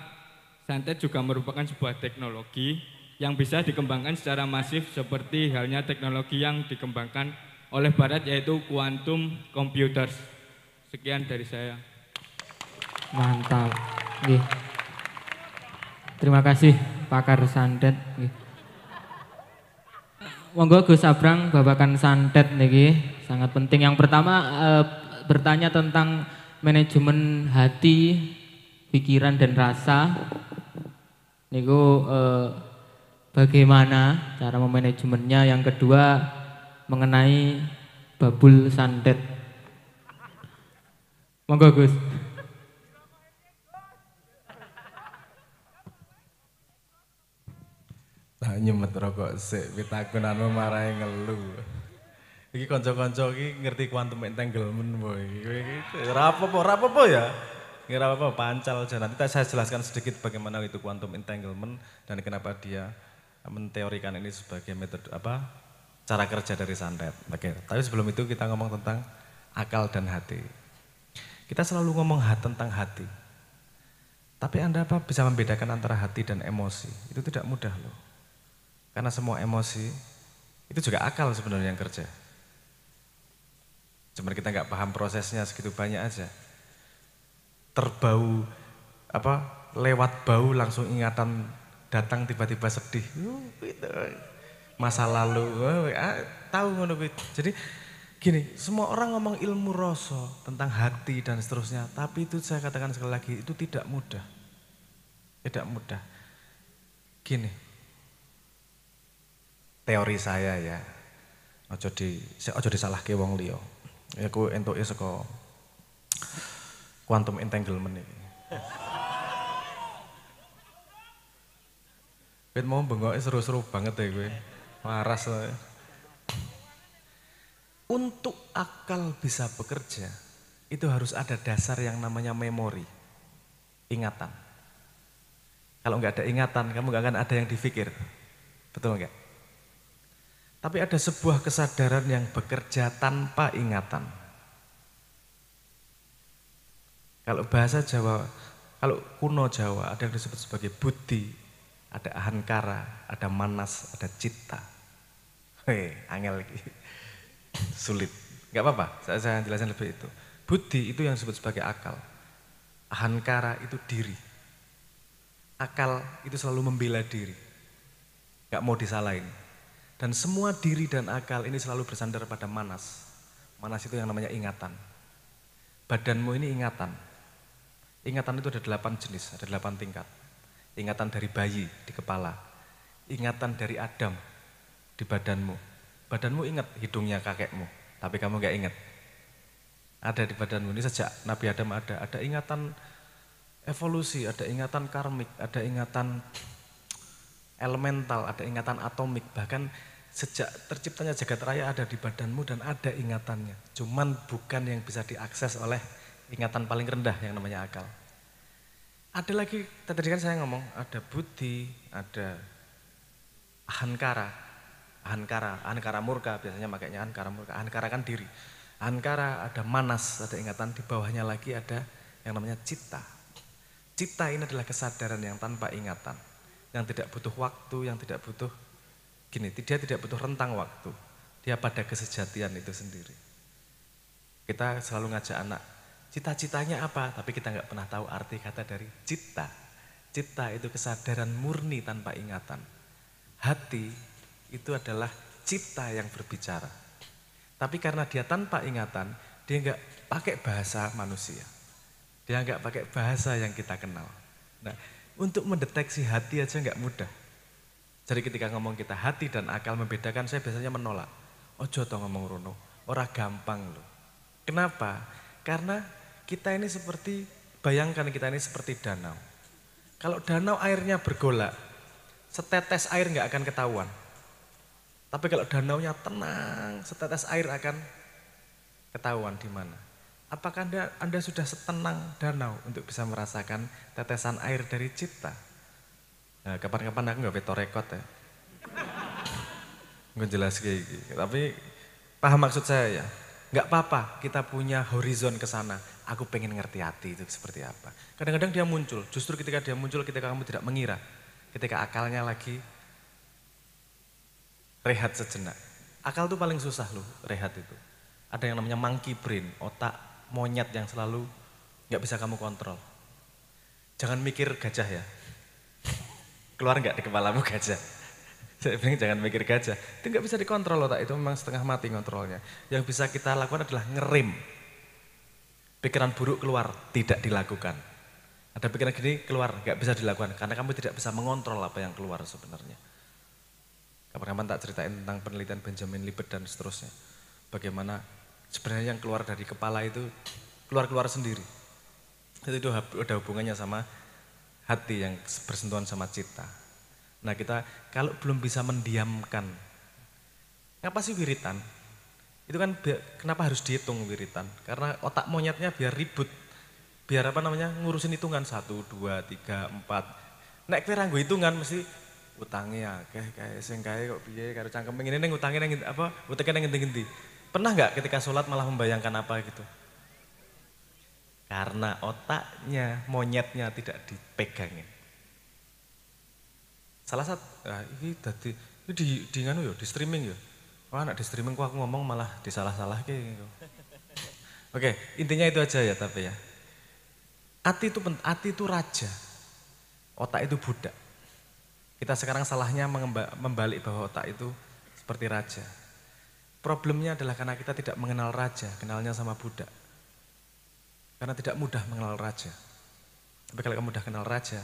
santet juga merupakan sebuah teknologi yang bisa dikembangkan secara masif seperti halnya teknologi yang dikembangkan oleh Barat yaitu quantum computers. Sekian dari saya. Mantap. Gih. Terima kasih pakar santet Monggo Gus Abrang babakan santet niki sangat penting. Yang pertama e, bertanya tentang manajemen hati, pikiran dan rasa. Niku e, bagaimana cara memanajemennya? Yang kedua mengenai babul santet. Monggo Gus. nyemet rokok sik pitakonanmu marahe ngelu. Iki kanca-kanca iki ngerti kuantum entanglement boy. Kowe iki ora apa-apa, ora apa-apa ya. Ngira apa pancal aja nanti saya jelaskan sedikit bagaimana itu kuantum entanglement dan kenapa dia menteorikan ini sebagai metode apa cara kerja dari santet. Oke, tapi sebelum itu kita ngomong tentang akal dan hati. Kita selalu ngomong hati tentang hati. Tapi Anda apa bisa membedakan antara hati dan emosi? Itu tidak mudah loh. Karena semua emosi itu juga akal sebenarnya yang kerja. Cuma kita nggak paham prosesnya segitu banyak aja. Terbau apa lewat bau langsung ingatan datang tiba-tiba sedih. Uh, gitu. Masa lalu, uh, ah, tahu ngono Jadi gini, semua orang ngomong ilmu rasa tentang hati dan seterusnya, tapi itu saya katakan sekali lagi itu tidak mudah. Tidak mudah. Gini, teori saya ya. Ojo di ojo disalahke wong liya. Iku entuke saka quantum entanglement iki. Pit mau bengoke seru-seru banget ya gue. Waras. Untuk akal bisa bekerja, itu harus ada dasar yang namanya memori. Ingatan. Kalau nggak ada ingatan, kamu nggak akan ada yang difikir. Betul nggak? Tapi ada sebuah kesadaran yang bekerja tanpa ingatan. Kalau bahasa Jawa, kalau kuno Jawa ada yang disebut sebagai budi, ada ahankara, ada manas, ada cita. Hei, angel lagi. Sulit. Gak apa-apa, saya, saya jelaskan lebih itu. Budi itu yang disebut sebagai akal. Ahankara itu diri. Akal itu selalu membela diri. Gak mau disalahin. Dan semua diri dan akal ini selalu bersandar pada manas. Manas itu yang namanya ingatan. Badanmu ini ingatan. Ingatan itu ada delapan jenis, ada delapan tingkat. Ingatan dari bayi di kepala. Ingatan dari Adam di badanmu. Badanmu ingat hidungnya kakekmu, tapi kamu gak ingat. Ada di badanmu ini sejak Nabi Adam ada. Ada ingatan evolusi, ada ingatan karmik, ada ingatan elemental, ada ingatan atomik, bahkan sejak terciptanya jagat raya ada di badanmu dan ada ingatannya. Cuman bukan yang bisa diakses oleh ingatan paling rendah yang namanya akal. Ada lagi, tadi kan saya ngomong ada budi, ada ahankara, ahankara, ahankara murka biasanya makanya ahankara murka, ahankara kan diri. Ahankara ada manas, ada ingatan, di bawahnya lagi ada yang namanya cita. Cita ini adalah kesadaran yang tanpa ingatan yang tidak butuh waktu, yang tidak butuh gini, dia tidak butuh rentang waktu. Dia pada kesejatian itu sendiri. Kita selalu ngajak anak, cita-citanya apa? Tapi kita nggak pernah tahu arti kata dari cita. Cita itu kesadaran murni tanpa ingatan. Hati itu adalah cita yang berbicara. Tapi karena dia tanpa ingatan, dia nggak pakai bahasa manusia. Dia nggak pakai bahasa yang kita kenal. Nah, untuk mendeteksi hati aja nggak mudah. Jadi ketika ngomong kita hati dan akal membedakan, saya biasanya menolak. Oh jodoh ngomong Rono, ora gampang loh. Kenapa? Karena kita ini seperti, bayangkan kita ini seperti danau. Kalau danau airnya bergolak, setetes air nggak akan ketahuan. Tapi kalau danaunya tenang, setetes air akan ketahuan di mana. Apakah anda, anda sudah setenang danau untuk bisa merasakan tetesan air dari cipta? Nah, kapan-kapan aku nggak veto rekod ya. Nggak jelas kayak gitu. Tapi paham maksud saya ya. Nggak apa-apa kita punya horizon ke sana. Aku pengen ngerti hati itu seperti apa. Kadang-kadang dia muncul. Justru ketika dia muncul ketika kamu tidak mengira. Ketika akalnya lagi rehat sejenak. Akal itu paling susah loh rehat itu. Ada yang namanya monkey brain, otak monyet yang selalu nggak bisa kamu kontrol. Jangan mikir gajah ya. Keluar nggak di kepalamu gajah? Saya bilang jangan mikir gajah. Itu nggak bisa dikontrol otak itu memang setengah mati kontrolnya. Yang bisa kita lakukan adalah ngerim Pikiran buruk keluar, tidak dilakukan. Ada pikiran gini keluar, nggak bisa dilakukan karena kamu tidak bisa mengontrol apa yang keluar sebenarnya. Kapan-kapan tak ceritain tentang penelitian Benjamin Libet dan seterusnya. Bagaimana sebenarnya yang keluar dari kepala itu keluar-keluar sendiri. Itu, itu ada hubungannya sama hati yang bersentuhan sama cita. Nah kita kalau belum bisa mendiamkan, ngapa sih wiritan? Itu kan kenapa harus dihitung wiritan? Karena otak monyetnya biar ribut, biar apa namanya ngurusin hitungan satu, dua, tiga, empat. Nek kira gue hitungan mesti utangnya kayak kayak sing kayak kok biaya, karo cangkem ini neng utangnya neng apa utangnya neng Pernah nggak ketika sholat malah membayangkan apa gitu? Karena otaknya, monyetnya tidak dipegangin. Salah satu, nah, ini tadi ini di, di nganu yo, di streaming ya. Wah, anak di streaming kok aku ngomong malah disalah-salah gitu. Oke, intinya itu aja ya tapi ya. Ati itu ati itu raja. Otak itu budak. Kita sekarang salahnya membalik bahwa otak itu seperti raja. Problemnya adalah karena kita tidak mengenal raja, kenalnya sama budak. Karena tidak mudah mengenal raja. Tapi kalau kamu udah kenal raja,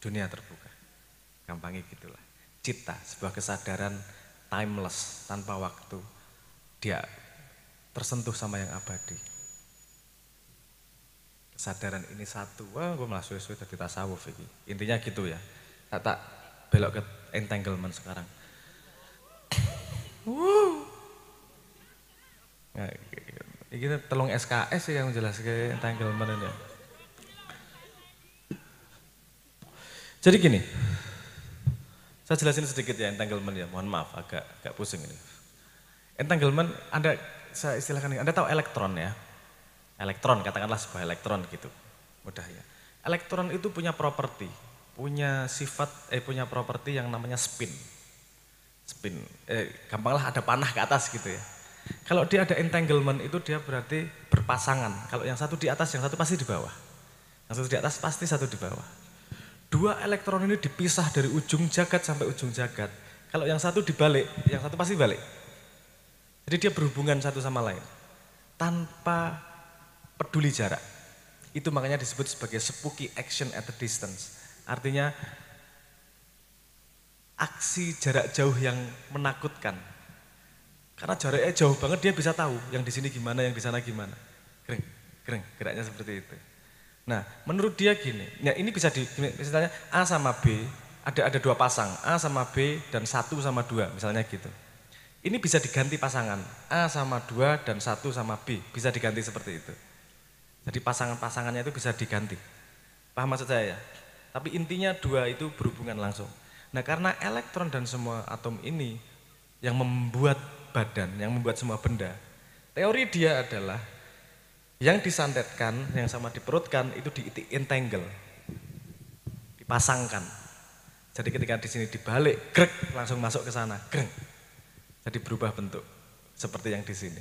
dunia terbuka. Gampangnya gitulah. Cita, sebuah kesadaran timeless, tanpa waktu. Dia tersentuh sama yang abadi. Kesadaran ini satu, wah gue malah suwe-suwe tadi tasawuf ini. Intinya gitu ya. Tak tak belok ke entanglement sekarang. Nah, ini Nah, iki telung SKS yang jelas ke tanggal mana ya. Jadi gini, saya jelasin sedikit ya entanglement ya, mohon maaf agak agak pusing ini. Entanglement Anda saya istilahkan ini. Anda tahu elektron ya. Elektron katakanlah sebuah elektron gitu. Mudah ya. Elektron itu punya properti, punya sifat eh punya properti yang namanya spin spin. Eh, gampanglah ada panah ke atas gitu ya. Kalau dia ada entanglement itu dia berarti berpasangan. Kalau yang satu di atas, yang satu pasti di bawah. Yang satu di atas pasti satu di bawah. Dua elektron ini dipisah dari ujung jagat sampai ujung jagat. Kalau yang satu dibalik, yang satu pasti balik. Jadi dia berhubungan satu sama lain. Tanpa peduli jarak. Itu makanya disebut sebagai spooky action at a distance. Artinya aksi jarak jauh yang menakutkan. Karena jaraknya jauh banget dia bisa tahu yang di sini gimana, yang di sana gimana. Kering, kering, geraknya seperti itu. Nah, menurut dia gini, ya ini bisa di misalnya A sama B, ada ada dua pasang, A sama B dan satu sama dua, misalnya gitu. Ini bisa diganti pasangan, A sama dua dan satu sama B, bisa diganti seperti itu. Jadi pasangan-pasangannya itu bisa diganti. Paham maksud saya ya? Tapi intinya dua itu berhubungan langsung. Nah karena elektron dan semua atom ini yang membuat badan, yang membuat semua benda, teori dia adalah yang disantetkan, yang sama diperutkan itu di entangle, dipasangkan. Jadi ketika di sini dibalik, grek langsung masuk ke sana, grek. Jadi berubah bentuk seperti yang di sini.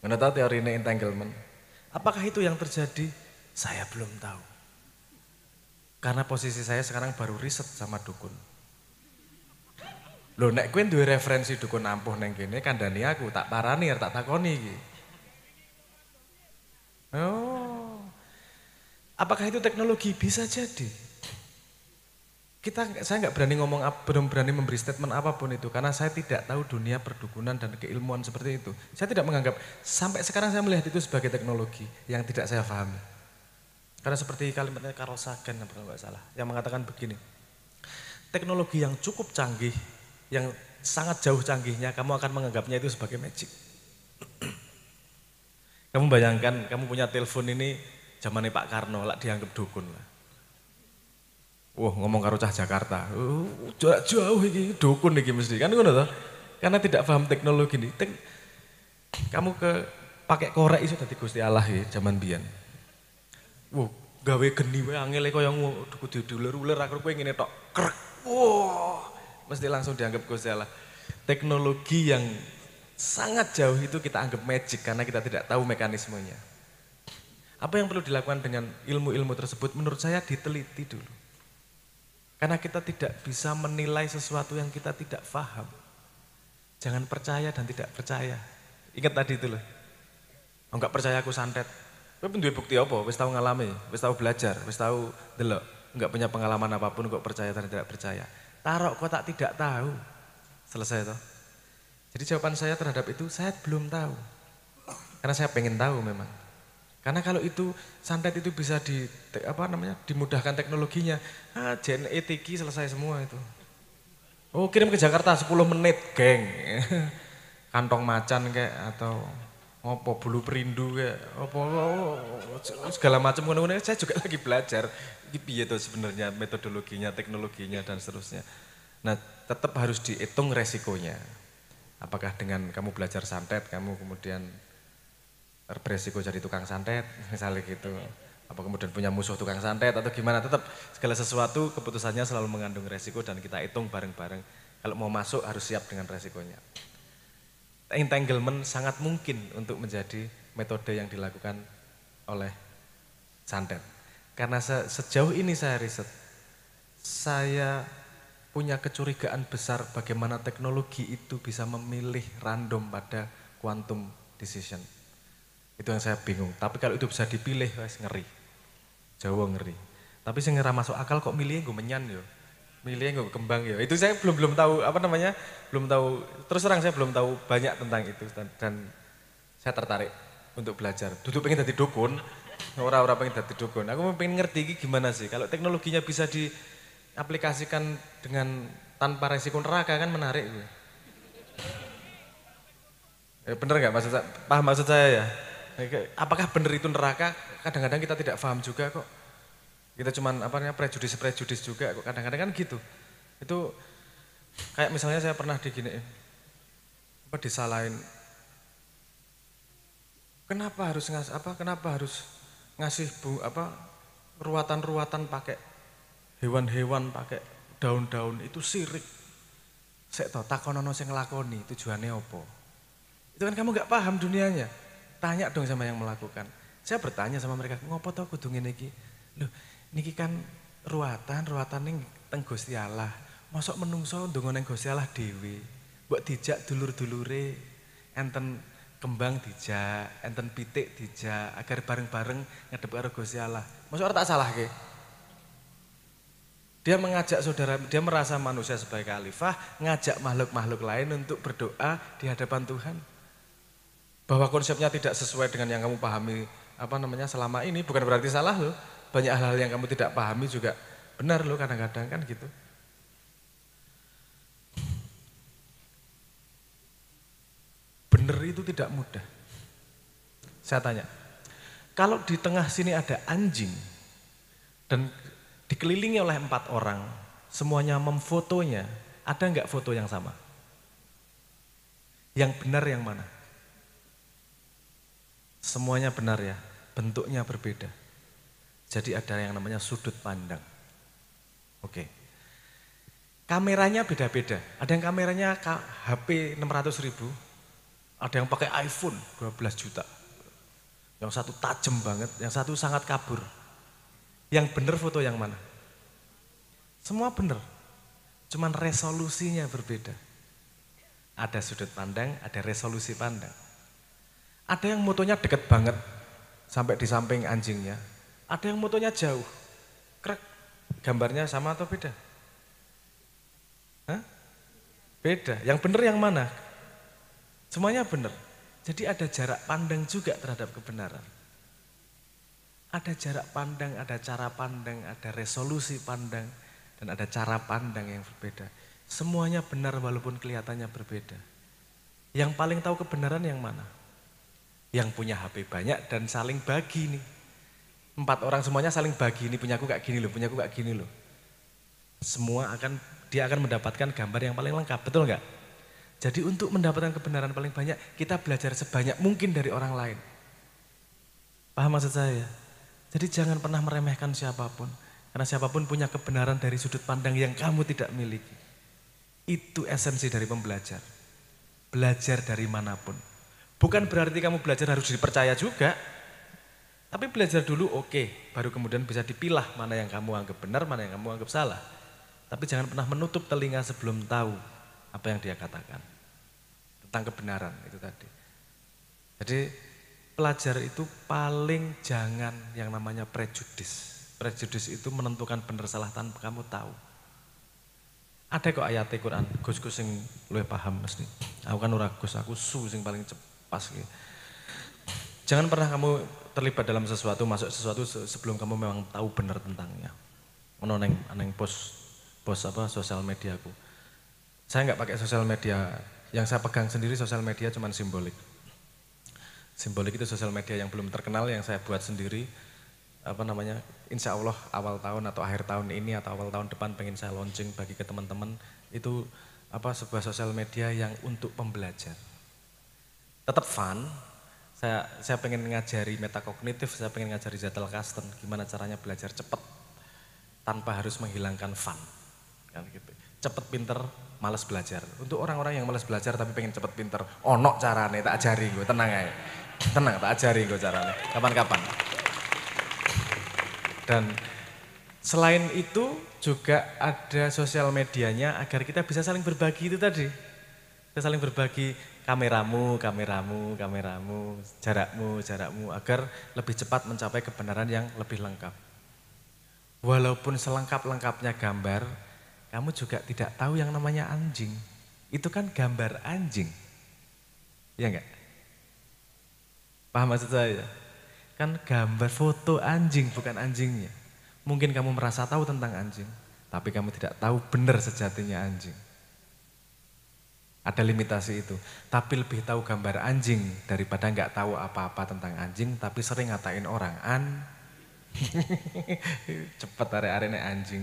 Menurut teori ini entanglement? Apakah itu yang terjadi? Saya belum tahu. Karena posisi saya sekarang baru riset sama dukun. Lho nek kowe duwe referensi dukun ampuh ning kene kandhani aku tak parani ya tak takoni iki. Oh. Apakah itu teknologi bisa jadi? Kita saya nggak berani ngomong belum berani memberi statement apapun itu karena saya tidak tahu dunia perdukunan dan keilmuan seperti itu. Saya tidak menganggap sampai sekarang saya melihat itu sebagai teknologi yang tidak saya pahami. Karena seperti kalimatnya Carl Sagan yang salah yang mengatakan begini, teknologi yang cukup canggih yang sangat jauh canggihnya kamu akan menganggapnya itu sebagai magic. Kamu bayangkan kamu punya telepon ini zamannya Pak Karno lah dianggap dukun lah. Wah ngomong karo cah Jakarta, uh, jauh ini dukun ini mesti kan ngono Karena tidak paham teknologi ini. Tek, kamu ke pakai korek itu tadi Gusti Allah ya zaman Bian. Wah, gawe geni wae yang kaya kudu diuler ular aku kowe ini tok. Krek. Wah mesti langsung dianggap gozala. Teknologi yang sangat jauh itu kita anggap magic karena kita tidak tahu mekanismenya. Apa yang perlu dilakukan dengan ilmu-ilmu tersebut menurut saya diteliti dulu. Karena kita tidak bisa menilai sesuatu yang kita tidak paham. Jangan percaya dan tidak percaya. Ingat tadi itu loh. enggak percaya aku santet. Tapi duwe bukti apa? Wis tahu ngalami, wis tahu belajar, wis tahu delok. Enggak punya pengalaman apapun kok percaya dan tidak percaya. Tarok kok tak tidak tahu. Selesai toh. Jadi jawaban saya terhadap itu saya belum tahu. Karena saya pengen tahu memang. Karena kalau itu santet itu bisa di apa namanya dimudahkan teknologinya. Ah, Gen etiki selesai semua itu. Oh kirim ke Jakarta 10 menit, geng. Kantong macan kayak atau apa bulu perindu ya, apa, apa segala macam ngono saya juga lagi belajar iki piye tuh sebenarnya metodologinya, teknologinya dan seterusnya. Nah, tetap harus dihitung resikonya. Apakah dengan kamu belajar santet, kamu kemudian beresiko jadi tukang santet, misalnya gitu. Apa kemudian punya musuh tukang santet atau gimana, tetap segala sesuatu keputusannya selalu mengandung resiko dan kita hitung bareng-bareng. Kalau mau masuk harus siap dengan resikonya entanglement sangat mungkin untuk menjadi metode yang dilakukan oleh Santet. Karena se sejauh ini saya riset, saya punya kecurigaan besar bagaimana teknologi itu bisa memilih random pada quantum decision. Itu yang saya bingung. Tapi kalau itu bisa dipilih, saya ngeri. Jawa ngeri. Tapi saya sing masuk akal kok milih gue menyan yo milih nggak kembang ya itu saya belum belum tahu apa namanya belum tahu terus terang saya belum tahu banyak tentang itu dan, dan saya tertarik untuk belajar duduk pengen jadi dukun orang-orang pengen jadi dukun aku pengen ngerti gimana sih kalau teknologinya bisa diaplikasikan dengan tanpa resiko neraka kan menarik ya, bener nggak maksud saya paham maksud saya ya apakah bener itu neraka kadang-kadang kita tidak paham juga kok kita cuman apa namanya prejudis-prejudis juga kok kadang-kadang kan gitu. Itu kayak misalnya saya pernah diginiin apa disalahin kenapa harus ngasih apa kenapa harus ngasih bu apa ruatan-ruatan pakai hewan-hewan pakai daun-daun itu sirik saya tahu takononos yang saya ngelakoni tujuannya neopo itu kan kamu nggak paham dunianya tanya dong sama yang melakukan saya bertanya sama mereka ngopo tau kudungin lagi niki kan ruatan, ruatan ini teng Gusti Allah. Mosok menungso ndonga ning Gusti Allah dhewe. Mbok dijak dulur-dulure enten kembang dijak, enten pitik dijak agar bareng-bareng ngadep karo Gusti Allah. Mosok ora tak ke Dia mengajak saudara, dia merasa manusia sebagai khalifah, ngajak makhluk-makhluk lain untuk berdoa di hadapan Tuhan. Bahwa konsepnya tidak sesuai dengan yang kamu pahami apa namanya selama ini bukan berarti salah loh banyak hal-hal yang kamu tidak pahami juga benar loh kadang-kadang kan gitu. Benar itu tidak mudah. Saya tanya, kalau di tengah sini ada anjing dan dikelilingi oleh empat orang, semuanya memfotonya, ada nggak foto yang sama? Yang benar yang mana? Semuanya benar ya, bentuknya berbeda. Jadi ada yang namanya sudut pandang. Oke. Kameranya beda-beda. Ada yang kameranya HP 600 ribu, ada yang pakai iPhone 12 juta. Yang satu tajam banget, yang satu sangat kabur. Yang benar foto yang mana? Semua benar. Cuman resolusinya berbeda. Ada sudut pandang, ada resolusi pandang. Ada yang motonya deket banget, sampai di samping anjingnya, ada yang motonya jauh, krek, gambarnya sama atau beda? Hah? Beda. Yang benar yang mana? Semuanya benar. Jadi ada jarak pandang juga terhadap kebenaran. Ada jarak pandang, ada cara pandang, ada resolusi pandang, dan ada cara pandang yang berbeda. Semuanya benar walaupun kelihatannya berbeda. Yang paling tahu kebenaran yang mana? Yang punya HP banyak dan saling bagi nih. Empat orang semuanya saling bagi, ini punyaku kayak gini loh, punyaku kayak gini loh. Semua akan, dia akan mendapatkan gambar yang paling lengkap, betul nggak? Jadi untuk mendapatkan kebenaran paling banyak, kita belajar sebanyak mungkin dari orang lain. Paham maksud saya? Ya? Jadi jangan pernah meremehkan siapapun. Karena siapapun punya kebenaran dari sudut pandang yang kamu tidak miliki. Itu esensi dari pembelajar. Belajar dari manapun. Bukan berarti kamu belajar harus dipercaya juga. Tapi belajar dulu oke, okay. baru kemudian bisa dipilah mana yang kamu anggap benar, mana yang kamu anggap salah. Tapi jangan pernah menutup telinga sebelum tahu apa yang dia katakan. Tentang kebenaran itu tadi. Jadi pelajar itu paling jangan yang namanya prejudis. Prejudis itu menentukan benar salah tanpa kamu tahu. Ada kok ayat Quran, Gus-gus yang lebih paham mesti. Aku kan ora Gus, aku su sing paling cepat gitu. Jangan pernah kamu terlibat dalam sesuatu, masuk sesuatu sebelum kamu memang tahu benar tentangnya. Menoneng, aneng pos, pos apa sosial media aku. Saya nggak pakai sosial media. Yang saya pegang sendiri sosial media cuman simbolik. Simbolik itu sosial media yang belum terkenal yang saya buat sendiri. Apa namanya? Insya Allah awal tahun atau akhir tahun ini atau awal tahun depan pengen saya launching bagi ke teman-teman itu apa sebuah sosial media yang untuk pembelajar. Tetap fun, saya saya pengen ngajari metakognitif, saya pengen ngajari Zatel custom, gimana caranya belajar cepat tanpa harus menghilangkan fun. Kan gitu. Cepat pinter, males belajar. Untuk orang-orang yang males belajar tapi pengen cepat pinter, onok carane tak ajari gue, tenang aja. Tenang, tak ajari gue carane. Kapan-kapan. Dan selain itu juga ada sosial medianya agar kita bisa saling berbagi itu tadi. Kita saling berbagi kameramu, kameramu, kameramu, jarakmu, jarakmu, agar lebih cepat mencapai kebenaran yang lebih lengkap. Walaupun selengkap-lengkapnya gambar, kamu juga tidak tahu yang namanya anjing. Itu kan gambar anjing. Ya enggak? Paham maksud saya? Kan gambar foto anjing bukan anjingnya. Mungkin kamu merasa tahu tentang anjing, tapi kamu tidak tahu benar sejatinya anjing. Ada limitasi itu. Tapi lebih tahu gambar anjing daripada nggak tahu apa-apa tentang anjing tapi sering ngatain orang an cepet arek nih anjing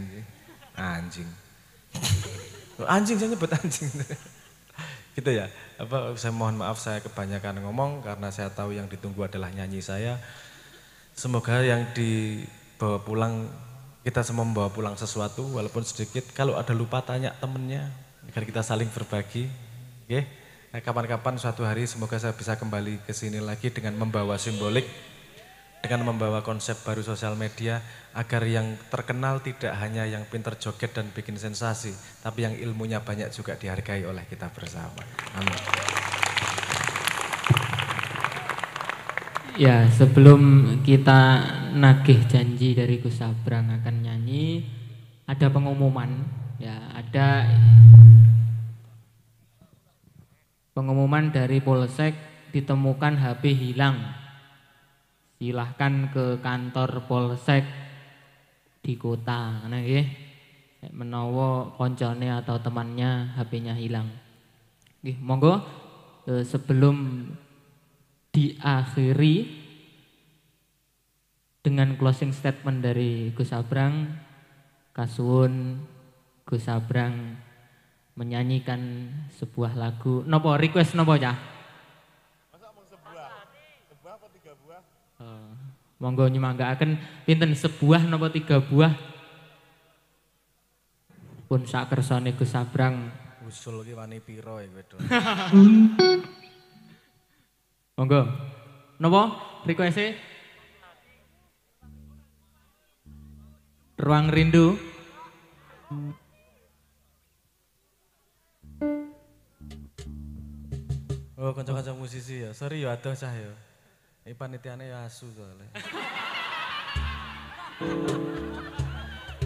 anjing anjing saya nyebut anjing gitu ya apa saya mohon maaf saya kebanyakan ngomong karena saya tahu yang ditunggu adalah nyanyi saya semoga yang dibawa pulang kita semua membawa pulang sesuatu walaupun sedikit kalau ada lupa tanya temennya agar kita saling berbagi Okay. Nah, kapan-kapan suatu hari semoga saya bisa kembali ke sini lagi dengan membawa simbolik, dengan membawa konsep baru sosial media agar yang terkenal tidak hanya yang pinter joget dan bikin sensasi, tapi yang ilmunya banyak juga dihargai oleh kita bersama. Amin. Ya, sebelum kita nagih janji dari Gus Sabrang akan nyanyi, ada pengumuman. Ya, ada Pengumuman dari Polsek ditemukan HP hilang. Silahkan ke kantor Polsek di kota. Nah, menowo koncone atau temannya HP-nya hilang. Oke, monggo e, sebelum diakhiri dengan closing statement dari Gus Abrang, Kasun, Gus Abrang menyanyikan sebuah lagu. Nopo request nopo ya? Masa mau sebuah? Sebuah apa tiga buah? Uh, monggo akan pinten sebuah nopo tiga buah? Pun sak kersane Gus Sabrang. Usul ki wani piro ya wedok. monggo. Nopo request Ruang rindu. Oh, kanca-kanca musisi ya. Sorry ya adoh cah ya. Iki panitiane ya asu soalnya.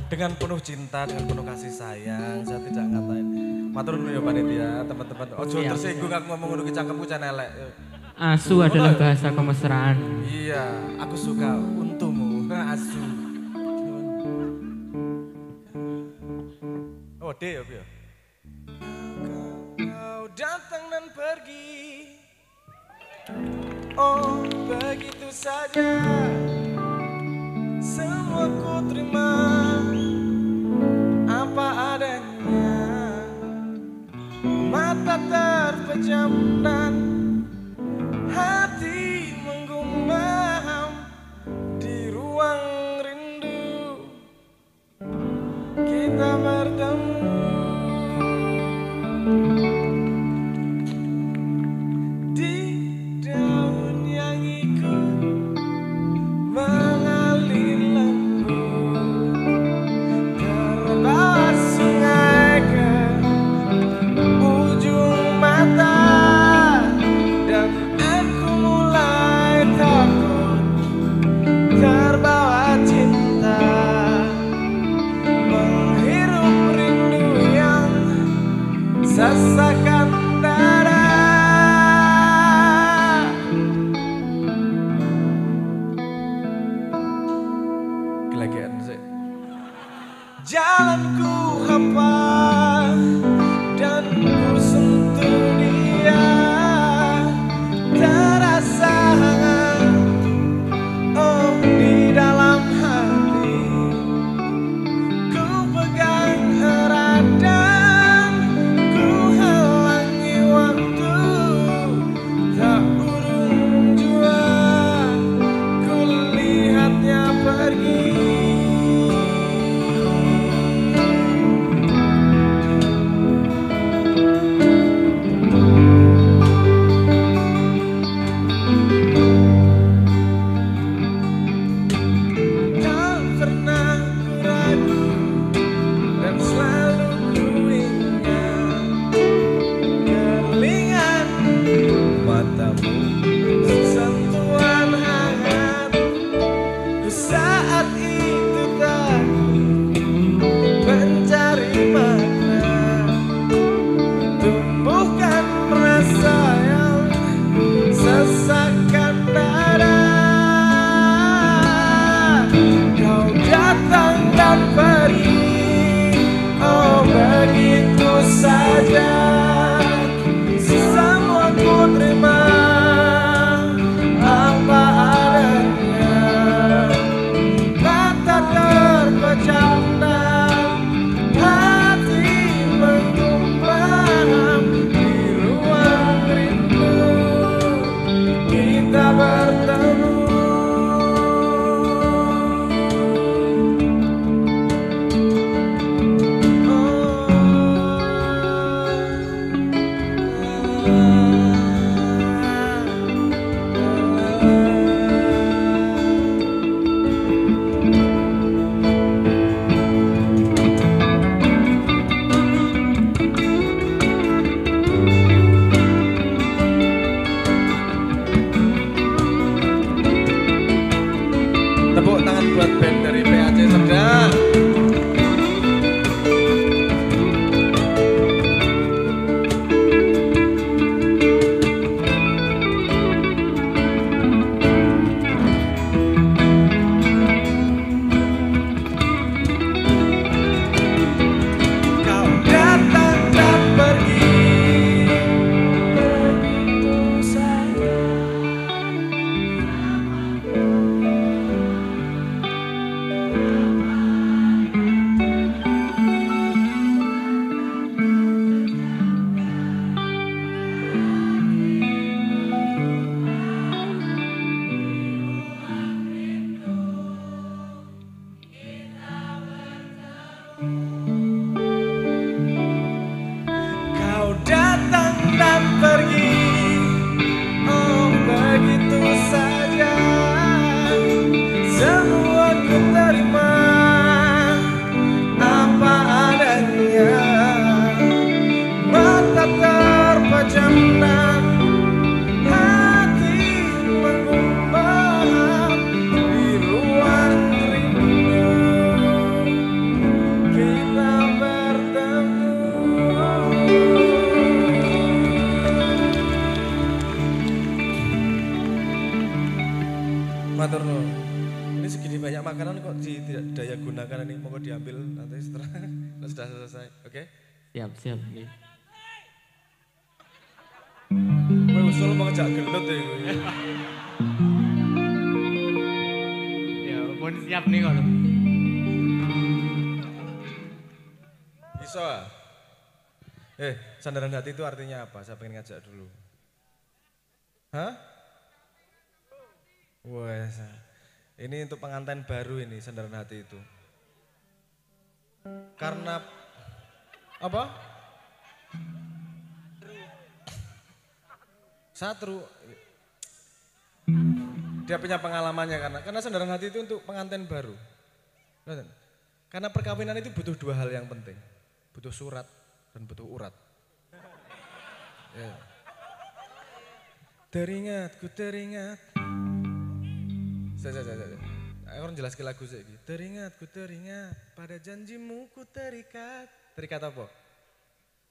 dengan penuh cinta, dengan penuh kasih sayang, saya tidak ngatain. Matur nuwun ya panitia, teman-teman. Ojo oh, tersinggung iya. aku ngomong ngono ki cangkemku jan elek. Asu oh, adalah iya. bahasa kemesraan. Iya, aku suka untumu, asu. Oh, dia ya, Kau datang dan pergi Oh begitu saja Semua ku terima Apa adanya Mata terpejam dan Hati menggumam Di ruang rindu Kita bertemu siap nggih. Usul mengajak gelut ya. Ya, pun siap nih kalau. bisa? Ah? Eh, sandaran hati itu artinya apa? Saya pengen ngajak dulu. Hah? Wah, ini untuk pengantin baru ini sandaran hati itu. Karena apa? Satru. Dia punya pengalamannya karena karena sandaran hati itu untuk pengantin baru. Karena perkawinan itu butuh dua hal yang penting. Butuh surat dan butuh urat. Ya. Teringat, ku teringat. Saya, saya, saya. Aku orang jelas lagu saya. Teringat, ku teringat. Pada janjimu ku terikat. Terikat apa?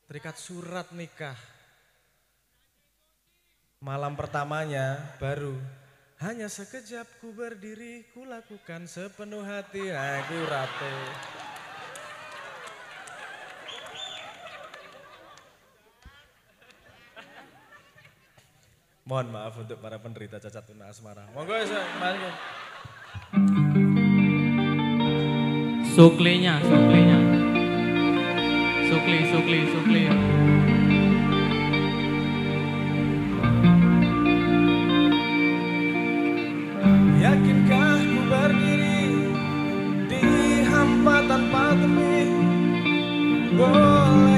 terikat surat nikah. Malam pertamanya baru hanya sekejap ku berdiri, ku lakukan sepenuh hati aku rate. Mohon maaf untuk para penderita cacat tuna asmara. Monggo ya, suklinya suklinya suklinya Sukli, Sukli, Sukli Yakinkah ku berdiri di hampa tanpa temi? Boleh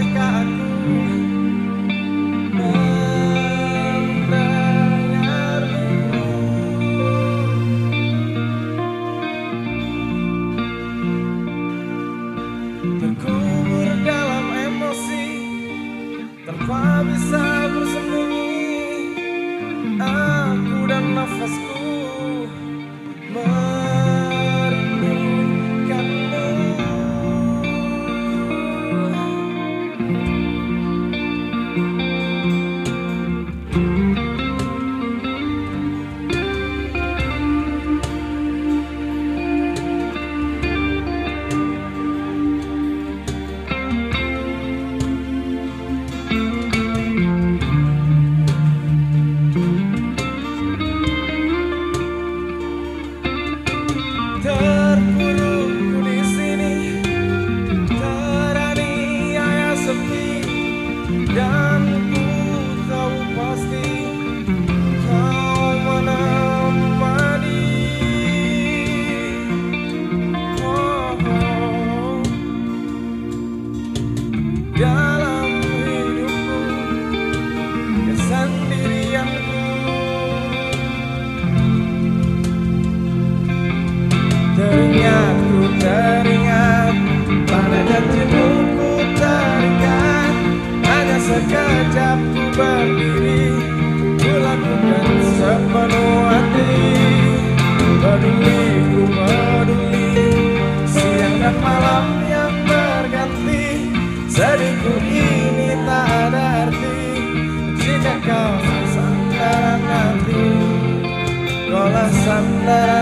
my first love.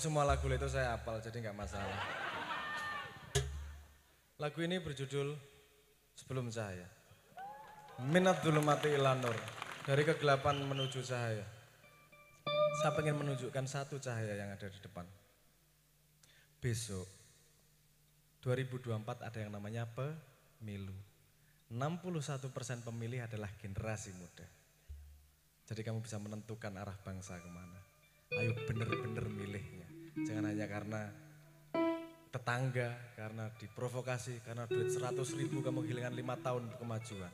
semua lagu itu saya hafal jadi nggak masalah. Lagu ini berjudul Sebelum Cahaya. Minat dulu mati ilanur dari kegelapan menuju cahaya. Saya pengen menunjukkan satu cahaya yang ada di depan. Besok 2024 ada yang namanya pemilu. 61% persen pemilih adalah generasi muda. Jadi kamu bisa menentukan arah bangsa kemana. Ayo bener-bener milih. Jangan hanya karena tetangga, karena diprovokasi, karena duit seratus ribu kamu kehilangan lima tahun kemajuan.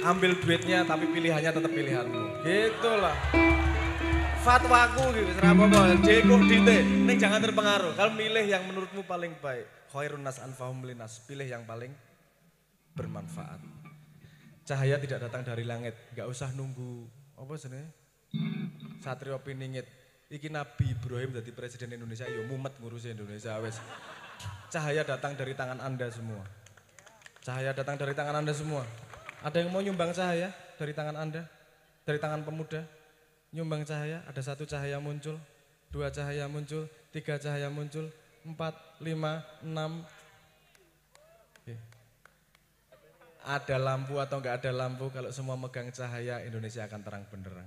Ambil duitnya tapi pilihannya tetap pilihanmu. Gitulah. Fatwaku gitu, serapa jeku dite, ini jangan terpengaruh. Kalau milih yang menurutmu paling baik. Khairun nas anfahum linas, pilih yang paling bermanfaat. Cahaya tidak datang dari langit, Gak usah nunggu apa sini Hmm. Satrio Piningit. Iki Nabi Ibrahim jadi presiden Indonesia, yo ya mumet ngurusi Indonesia wes. Cahaya datang dari tangan Anda semua. Cahaya datang dari tangan Anda semua. Ada yang mau nyumbang cahaya dari tangan Anda? Dari tangan pemuda? Nyumbang cahaya, ada satu cahaya muncul, dua cahaya muncul, tiga cahaya muncul, empat, lima, enam. Oke. Ada lampu atau enggak ada lampu, kalau semua megang cahaya Indonesia akan terang benderang.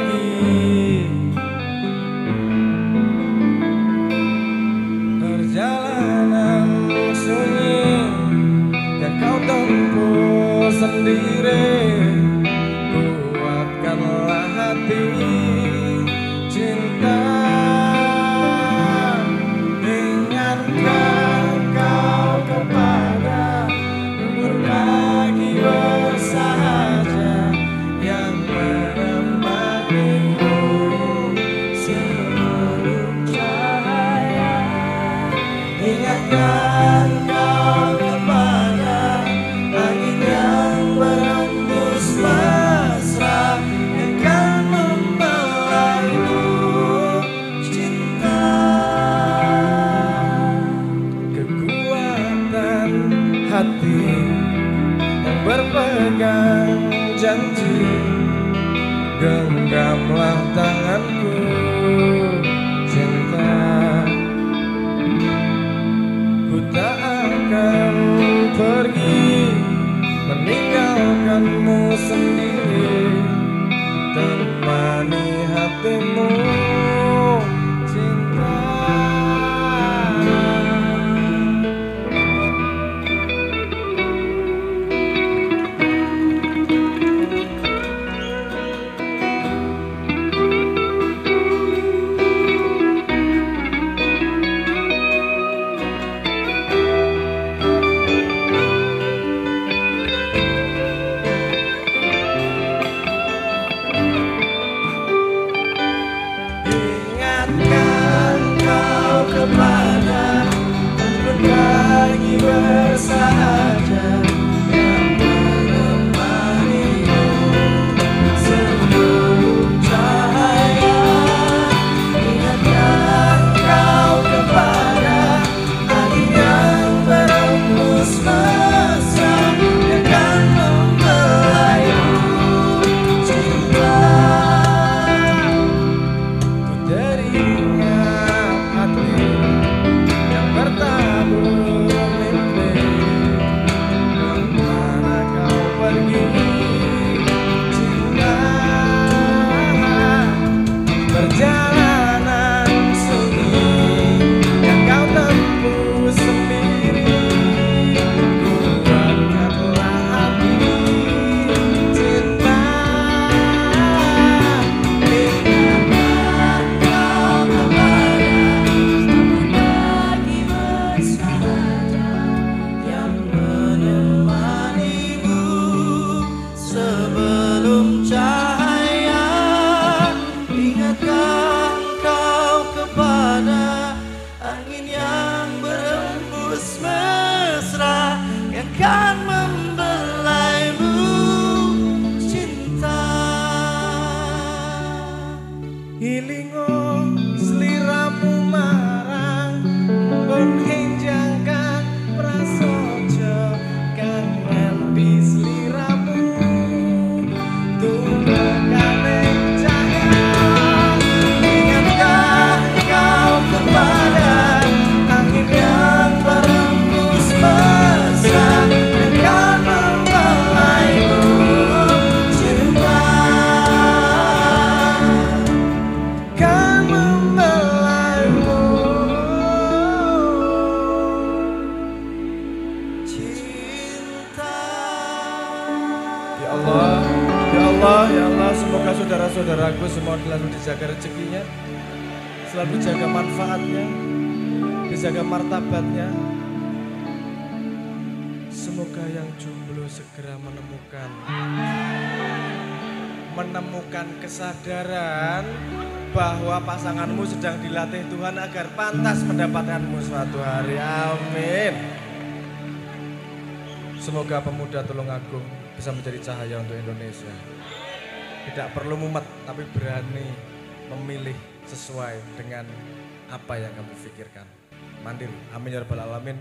genggamlah tanganku cinta ku tak akan pergi meninggalkanmu sendiri temani hatimu pasanganmu sedang dilatih Tuhan agar pantas mendapatkanmu suatu hari. Amin. Semoga pemuda Tulung Agung bisa menjadi cahaya untuk Indonesia. Tidak perlu mumet, tapi berani memilih sesuai dengan apa yang kamu pikirkan. Mandiri. Amin ya rabbal alamin.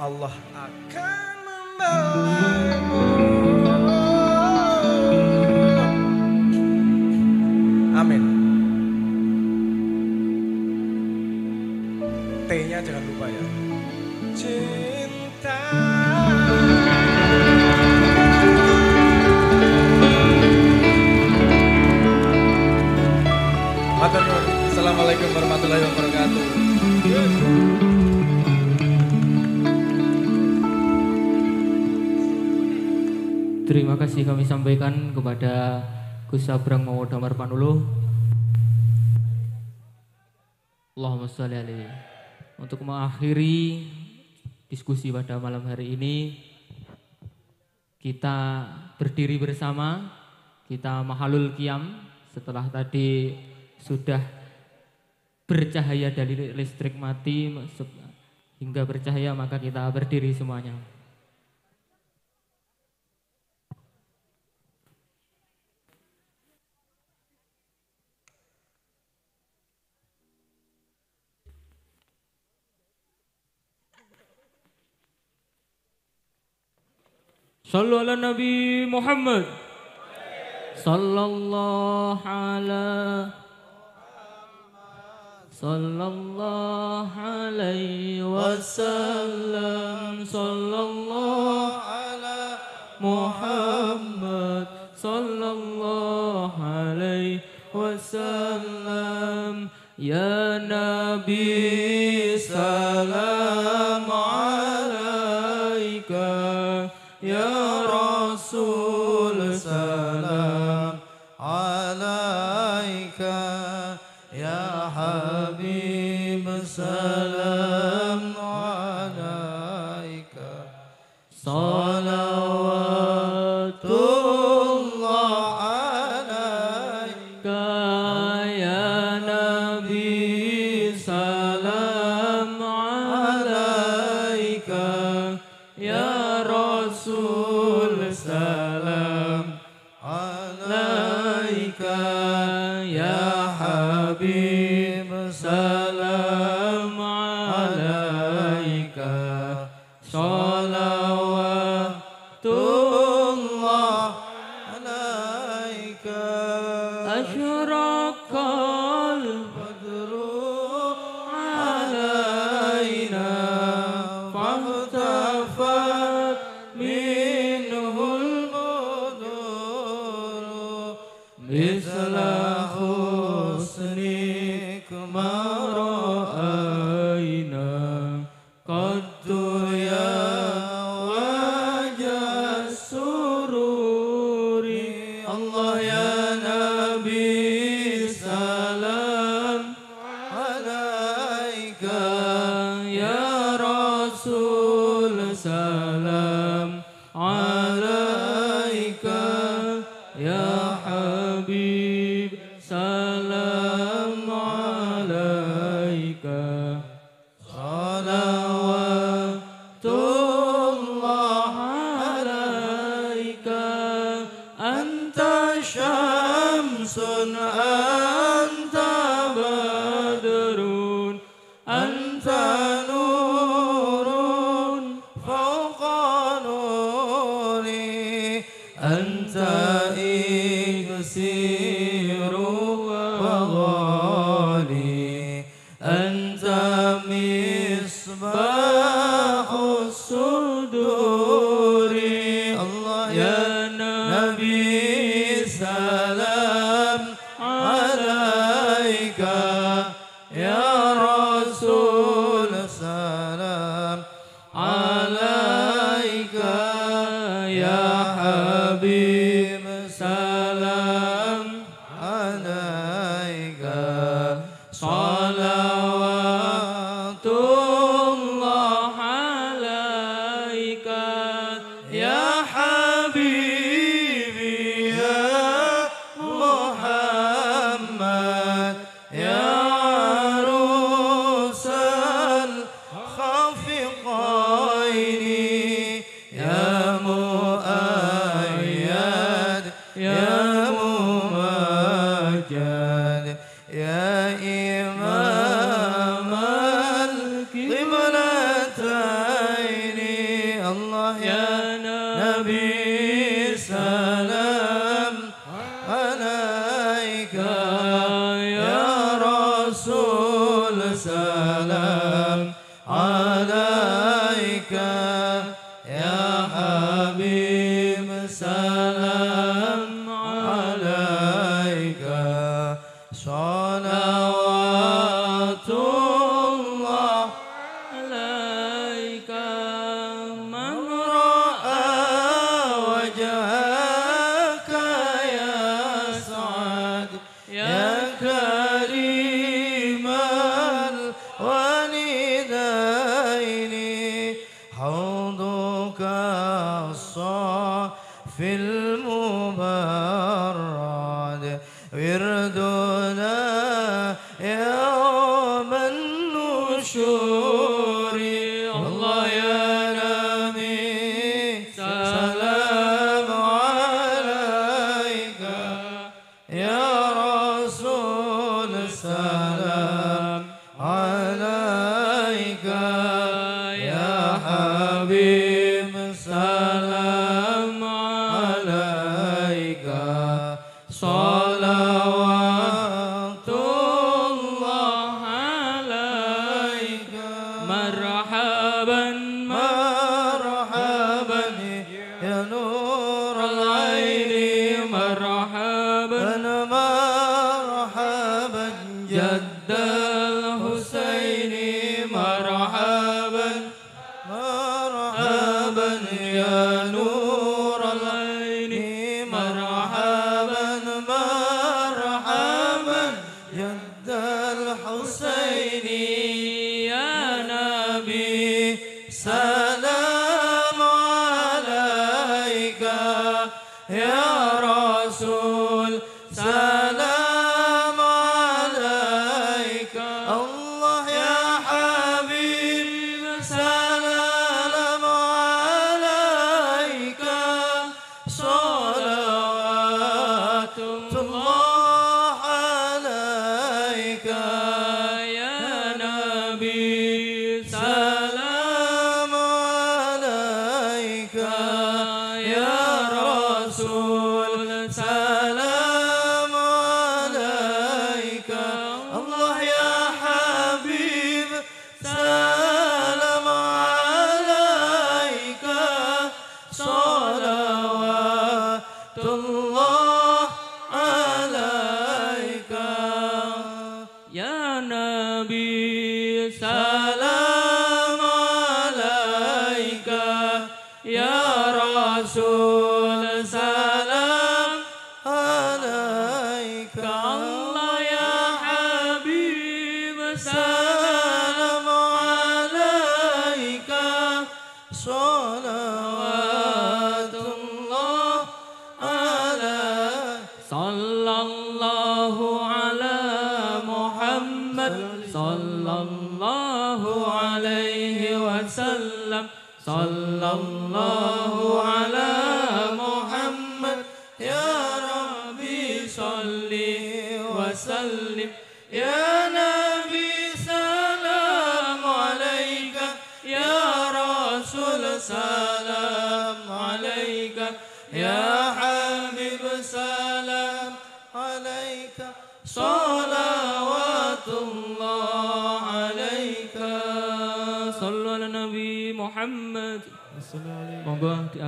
Allah akan membawamu. terima kasih kami sampaikan kepada Gus Sabrang Mawo Damar Panulu. Allahumma sholli alaihi. Untuk mengakhiri diskusi pada malam hari ini, kita berdiri bersama, kita mahalul kiam setelah tadi sudah bercahaya dari listrik mati hingga bercahaya maka kita berdiri semuanya. صلوا على النبي محمد صلى الله على صلى الله عليه وسلم صلى الله على محمد صلى الله عليه وسلم يا نبي سلام عليك الرسول سلام عليك يا حبيب سلام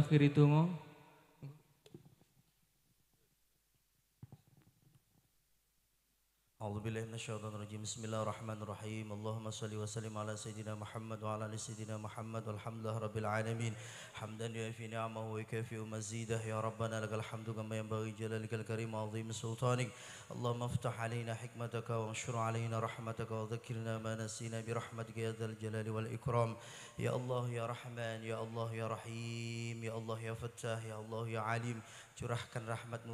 Firitumo الشيطان الرجيم بسم الله الرحمن الرحيم اللهم صل وسلم على سيدنا محمد وعلى ال سيدنا محمد والحمد لله رب العالمين حمدا يوفي نعمه ويكافئ مزيده يا ربنا لك الحمد كما ينبغي جلالك الكريم عظيم سلطانك اللهم افتح علينا حكمتك وانشر علينا رحمتك وذكرنا ما نسينا برحمتك يا ذا الجلال والاكرام يا الله يا رحمن يا الله يا رحيم يا الله يا فتاح يا الله يا عليم curahkan rahmatmu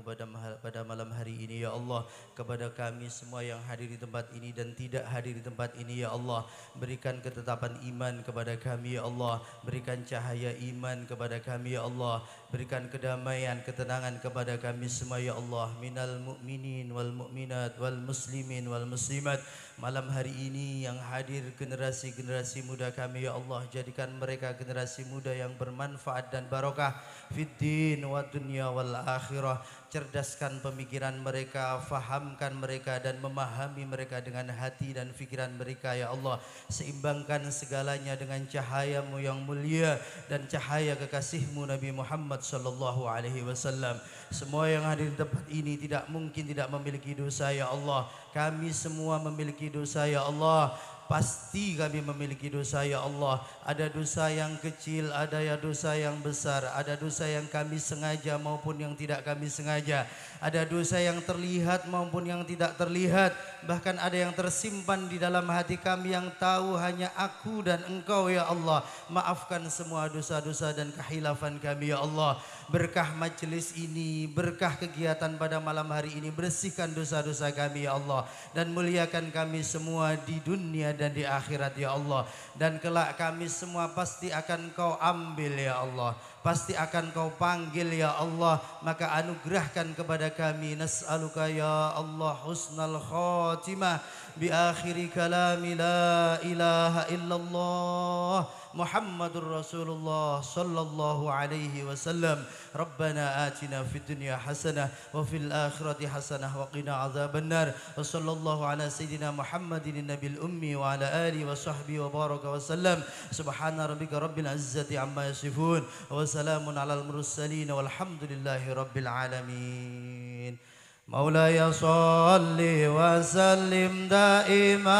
pada malam hari ini ya Allah kepada kami semua yang hadir di tempat ini dan tidak hadir di tempat ini ya Allah berikan ketetapan iman kepada kami ya Allah berikan cahaya iman kepada kami ya Allah Berikan kedamaian, ketenangan kepada kami semua ya Allah Minal mu'minin wal mu'minat wal muslimin wal muslimat Malam hari ini yang hadir generasi-generasi muda kami ya Allah Jadikan mereka generasi muda yang bermanfaat dan barokah Fid din wa dunya wal akhirah cerdaskan pemikiran mereka, fahamkan mereka dan memahami mereka dengan hati dan fikiran mereka ya Allah. Seimbangkan segalanya dengan cahayamu yang mulia dan cahaya kekasihmu Nabi Muhammad sallallahu alaihi wasallam. Semua yang hadir di tempat ini tidak mungkin tidak memiliki dosa ya Allah. Kami semua memiliki dosa ya Allah pasti kami memiliki dosa ya Allah ada dosa yang kecil ada ya dosa yang besar ada dosa yang kami sengaja maupun yang tidak kami sengaja ada dosa yang terlihat maupun yang tidak terlihat bahkan ada yang tersimpan di dalam hati kami yang tahu hanya aku dan engkau ya Allah maafkan semua dosa-dosa dan kehilafan kami ya Allah Berkah majelis ini, berkah kegiatan pada malam hari ini. Bersihkan dosa-dosa kami ya Allah. Dan muliakan kami semua di dunia dan di akhirat ya Allah. Dan kelak kami semua pasti akan kau ambil ya Allah. Pasti akan kau panggil ya Allah. Maka anugerahkan kepada kami. Nas'aluka ya Allah husnal khotimah. بآخر كلام لا إله إلا الله محمد رسول الله صلى الله عليه وسلم ربنا آتنا في الدنيا حسنة وفي الآخرة حسنة وقنا عذاب النار وصلى الله على سيدنا محمد النبي الأمي وعلى آله وصحبه وبارك وسلم سبحان ربك رب العزة عما يصفون وسلام على المرسلين والحمد لله رب العالمين مولاي صل وسلم دائما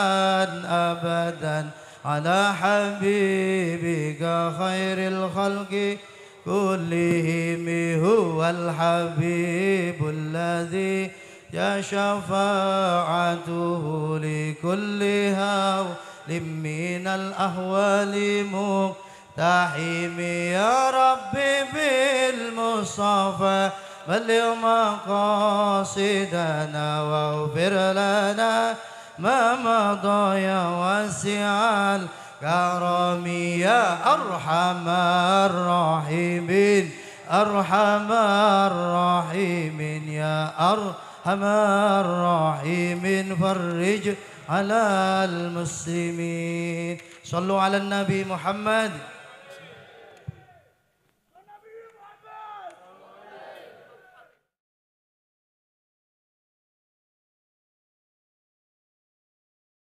أبدا على حبيبك خير الخلق كلهم هو الحبيب الذي يا شفاعته لكل هول من الأهوال مقتحم يا ربي بالمصطفى بلغ مقاصدنا واغفر لنا ما مضى يا واسع الكرم يا أرحم الراحمين أرحم الراحمين يا أرحم الراحمين فرج على المسلمين صلوا على النبي محمد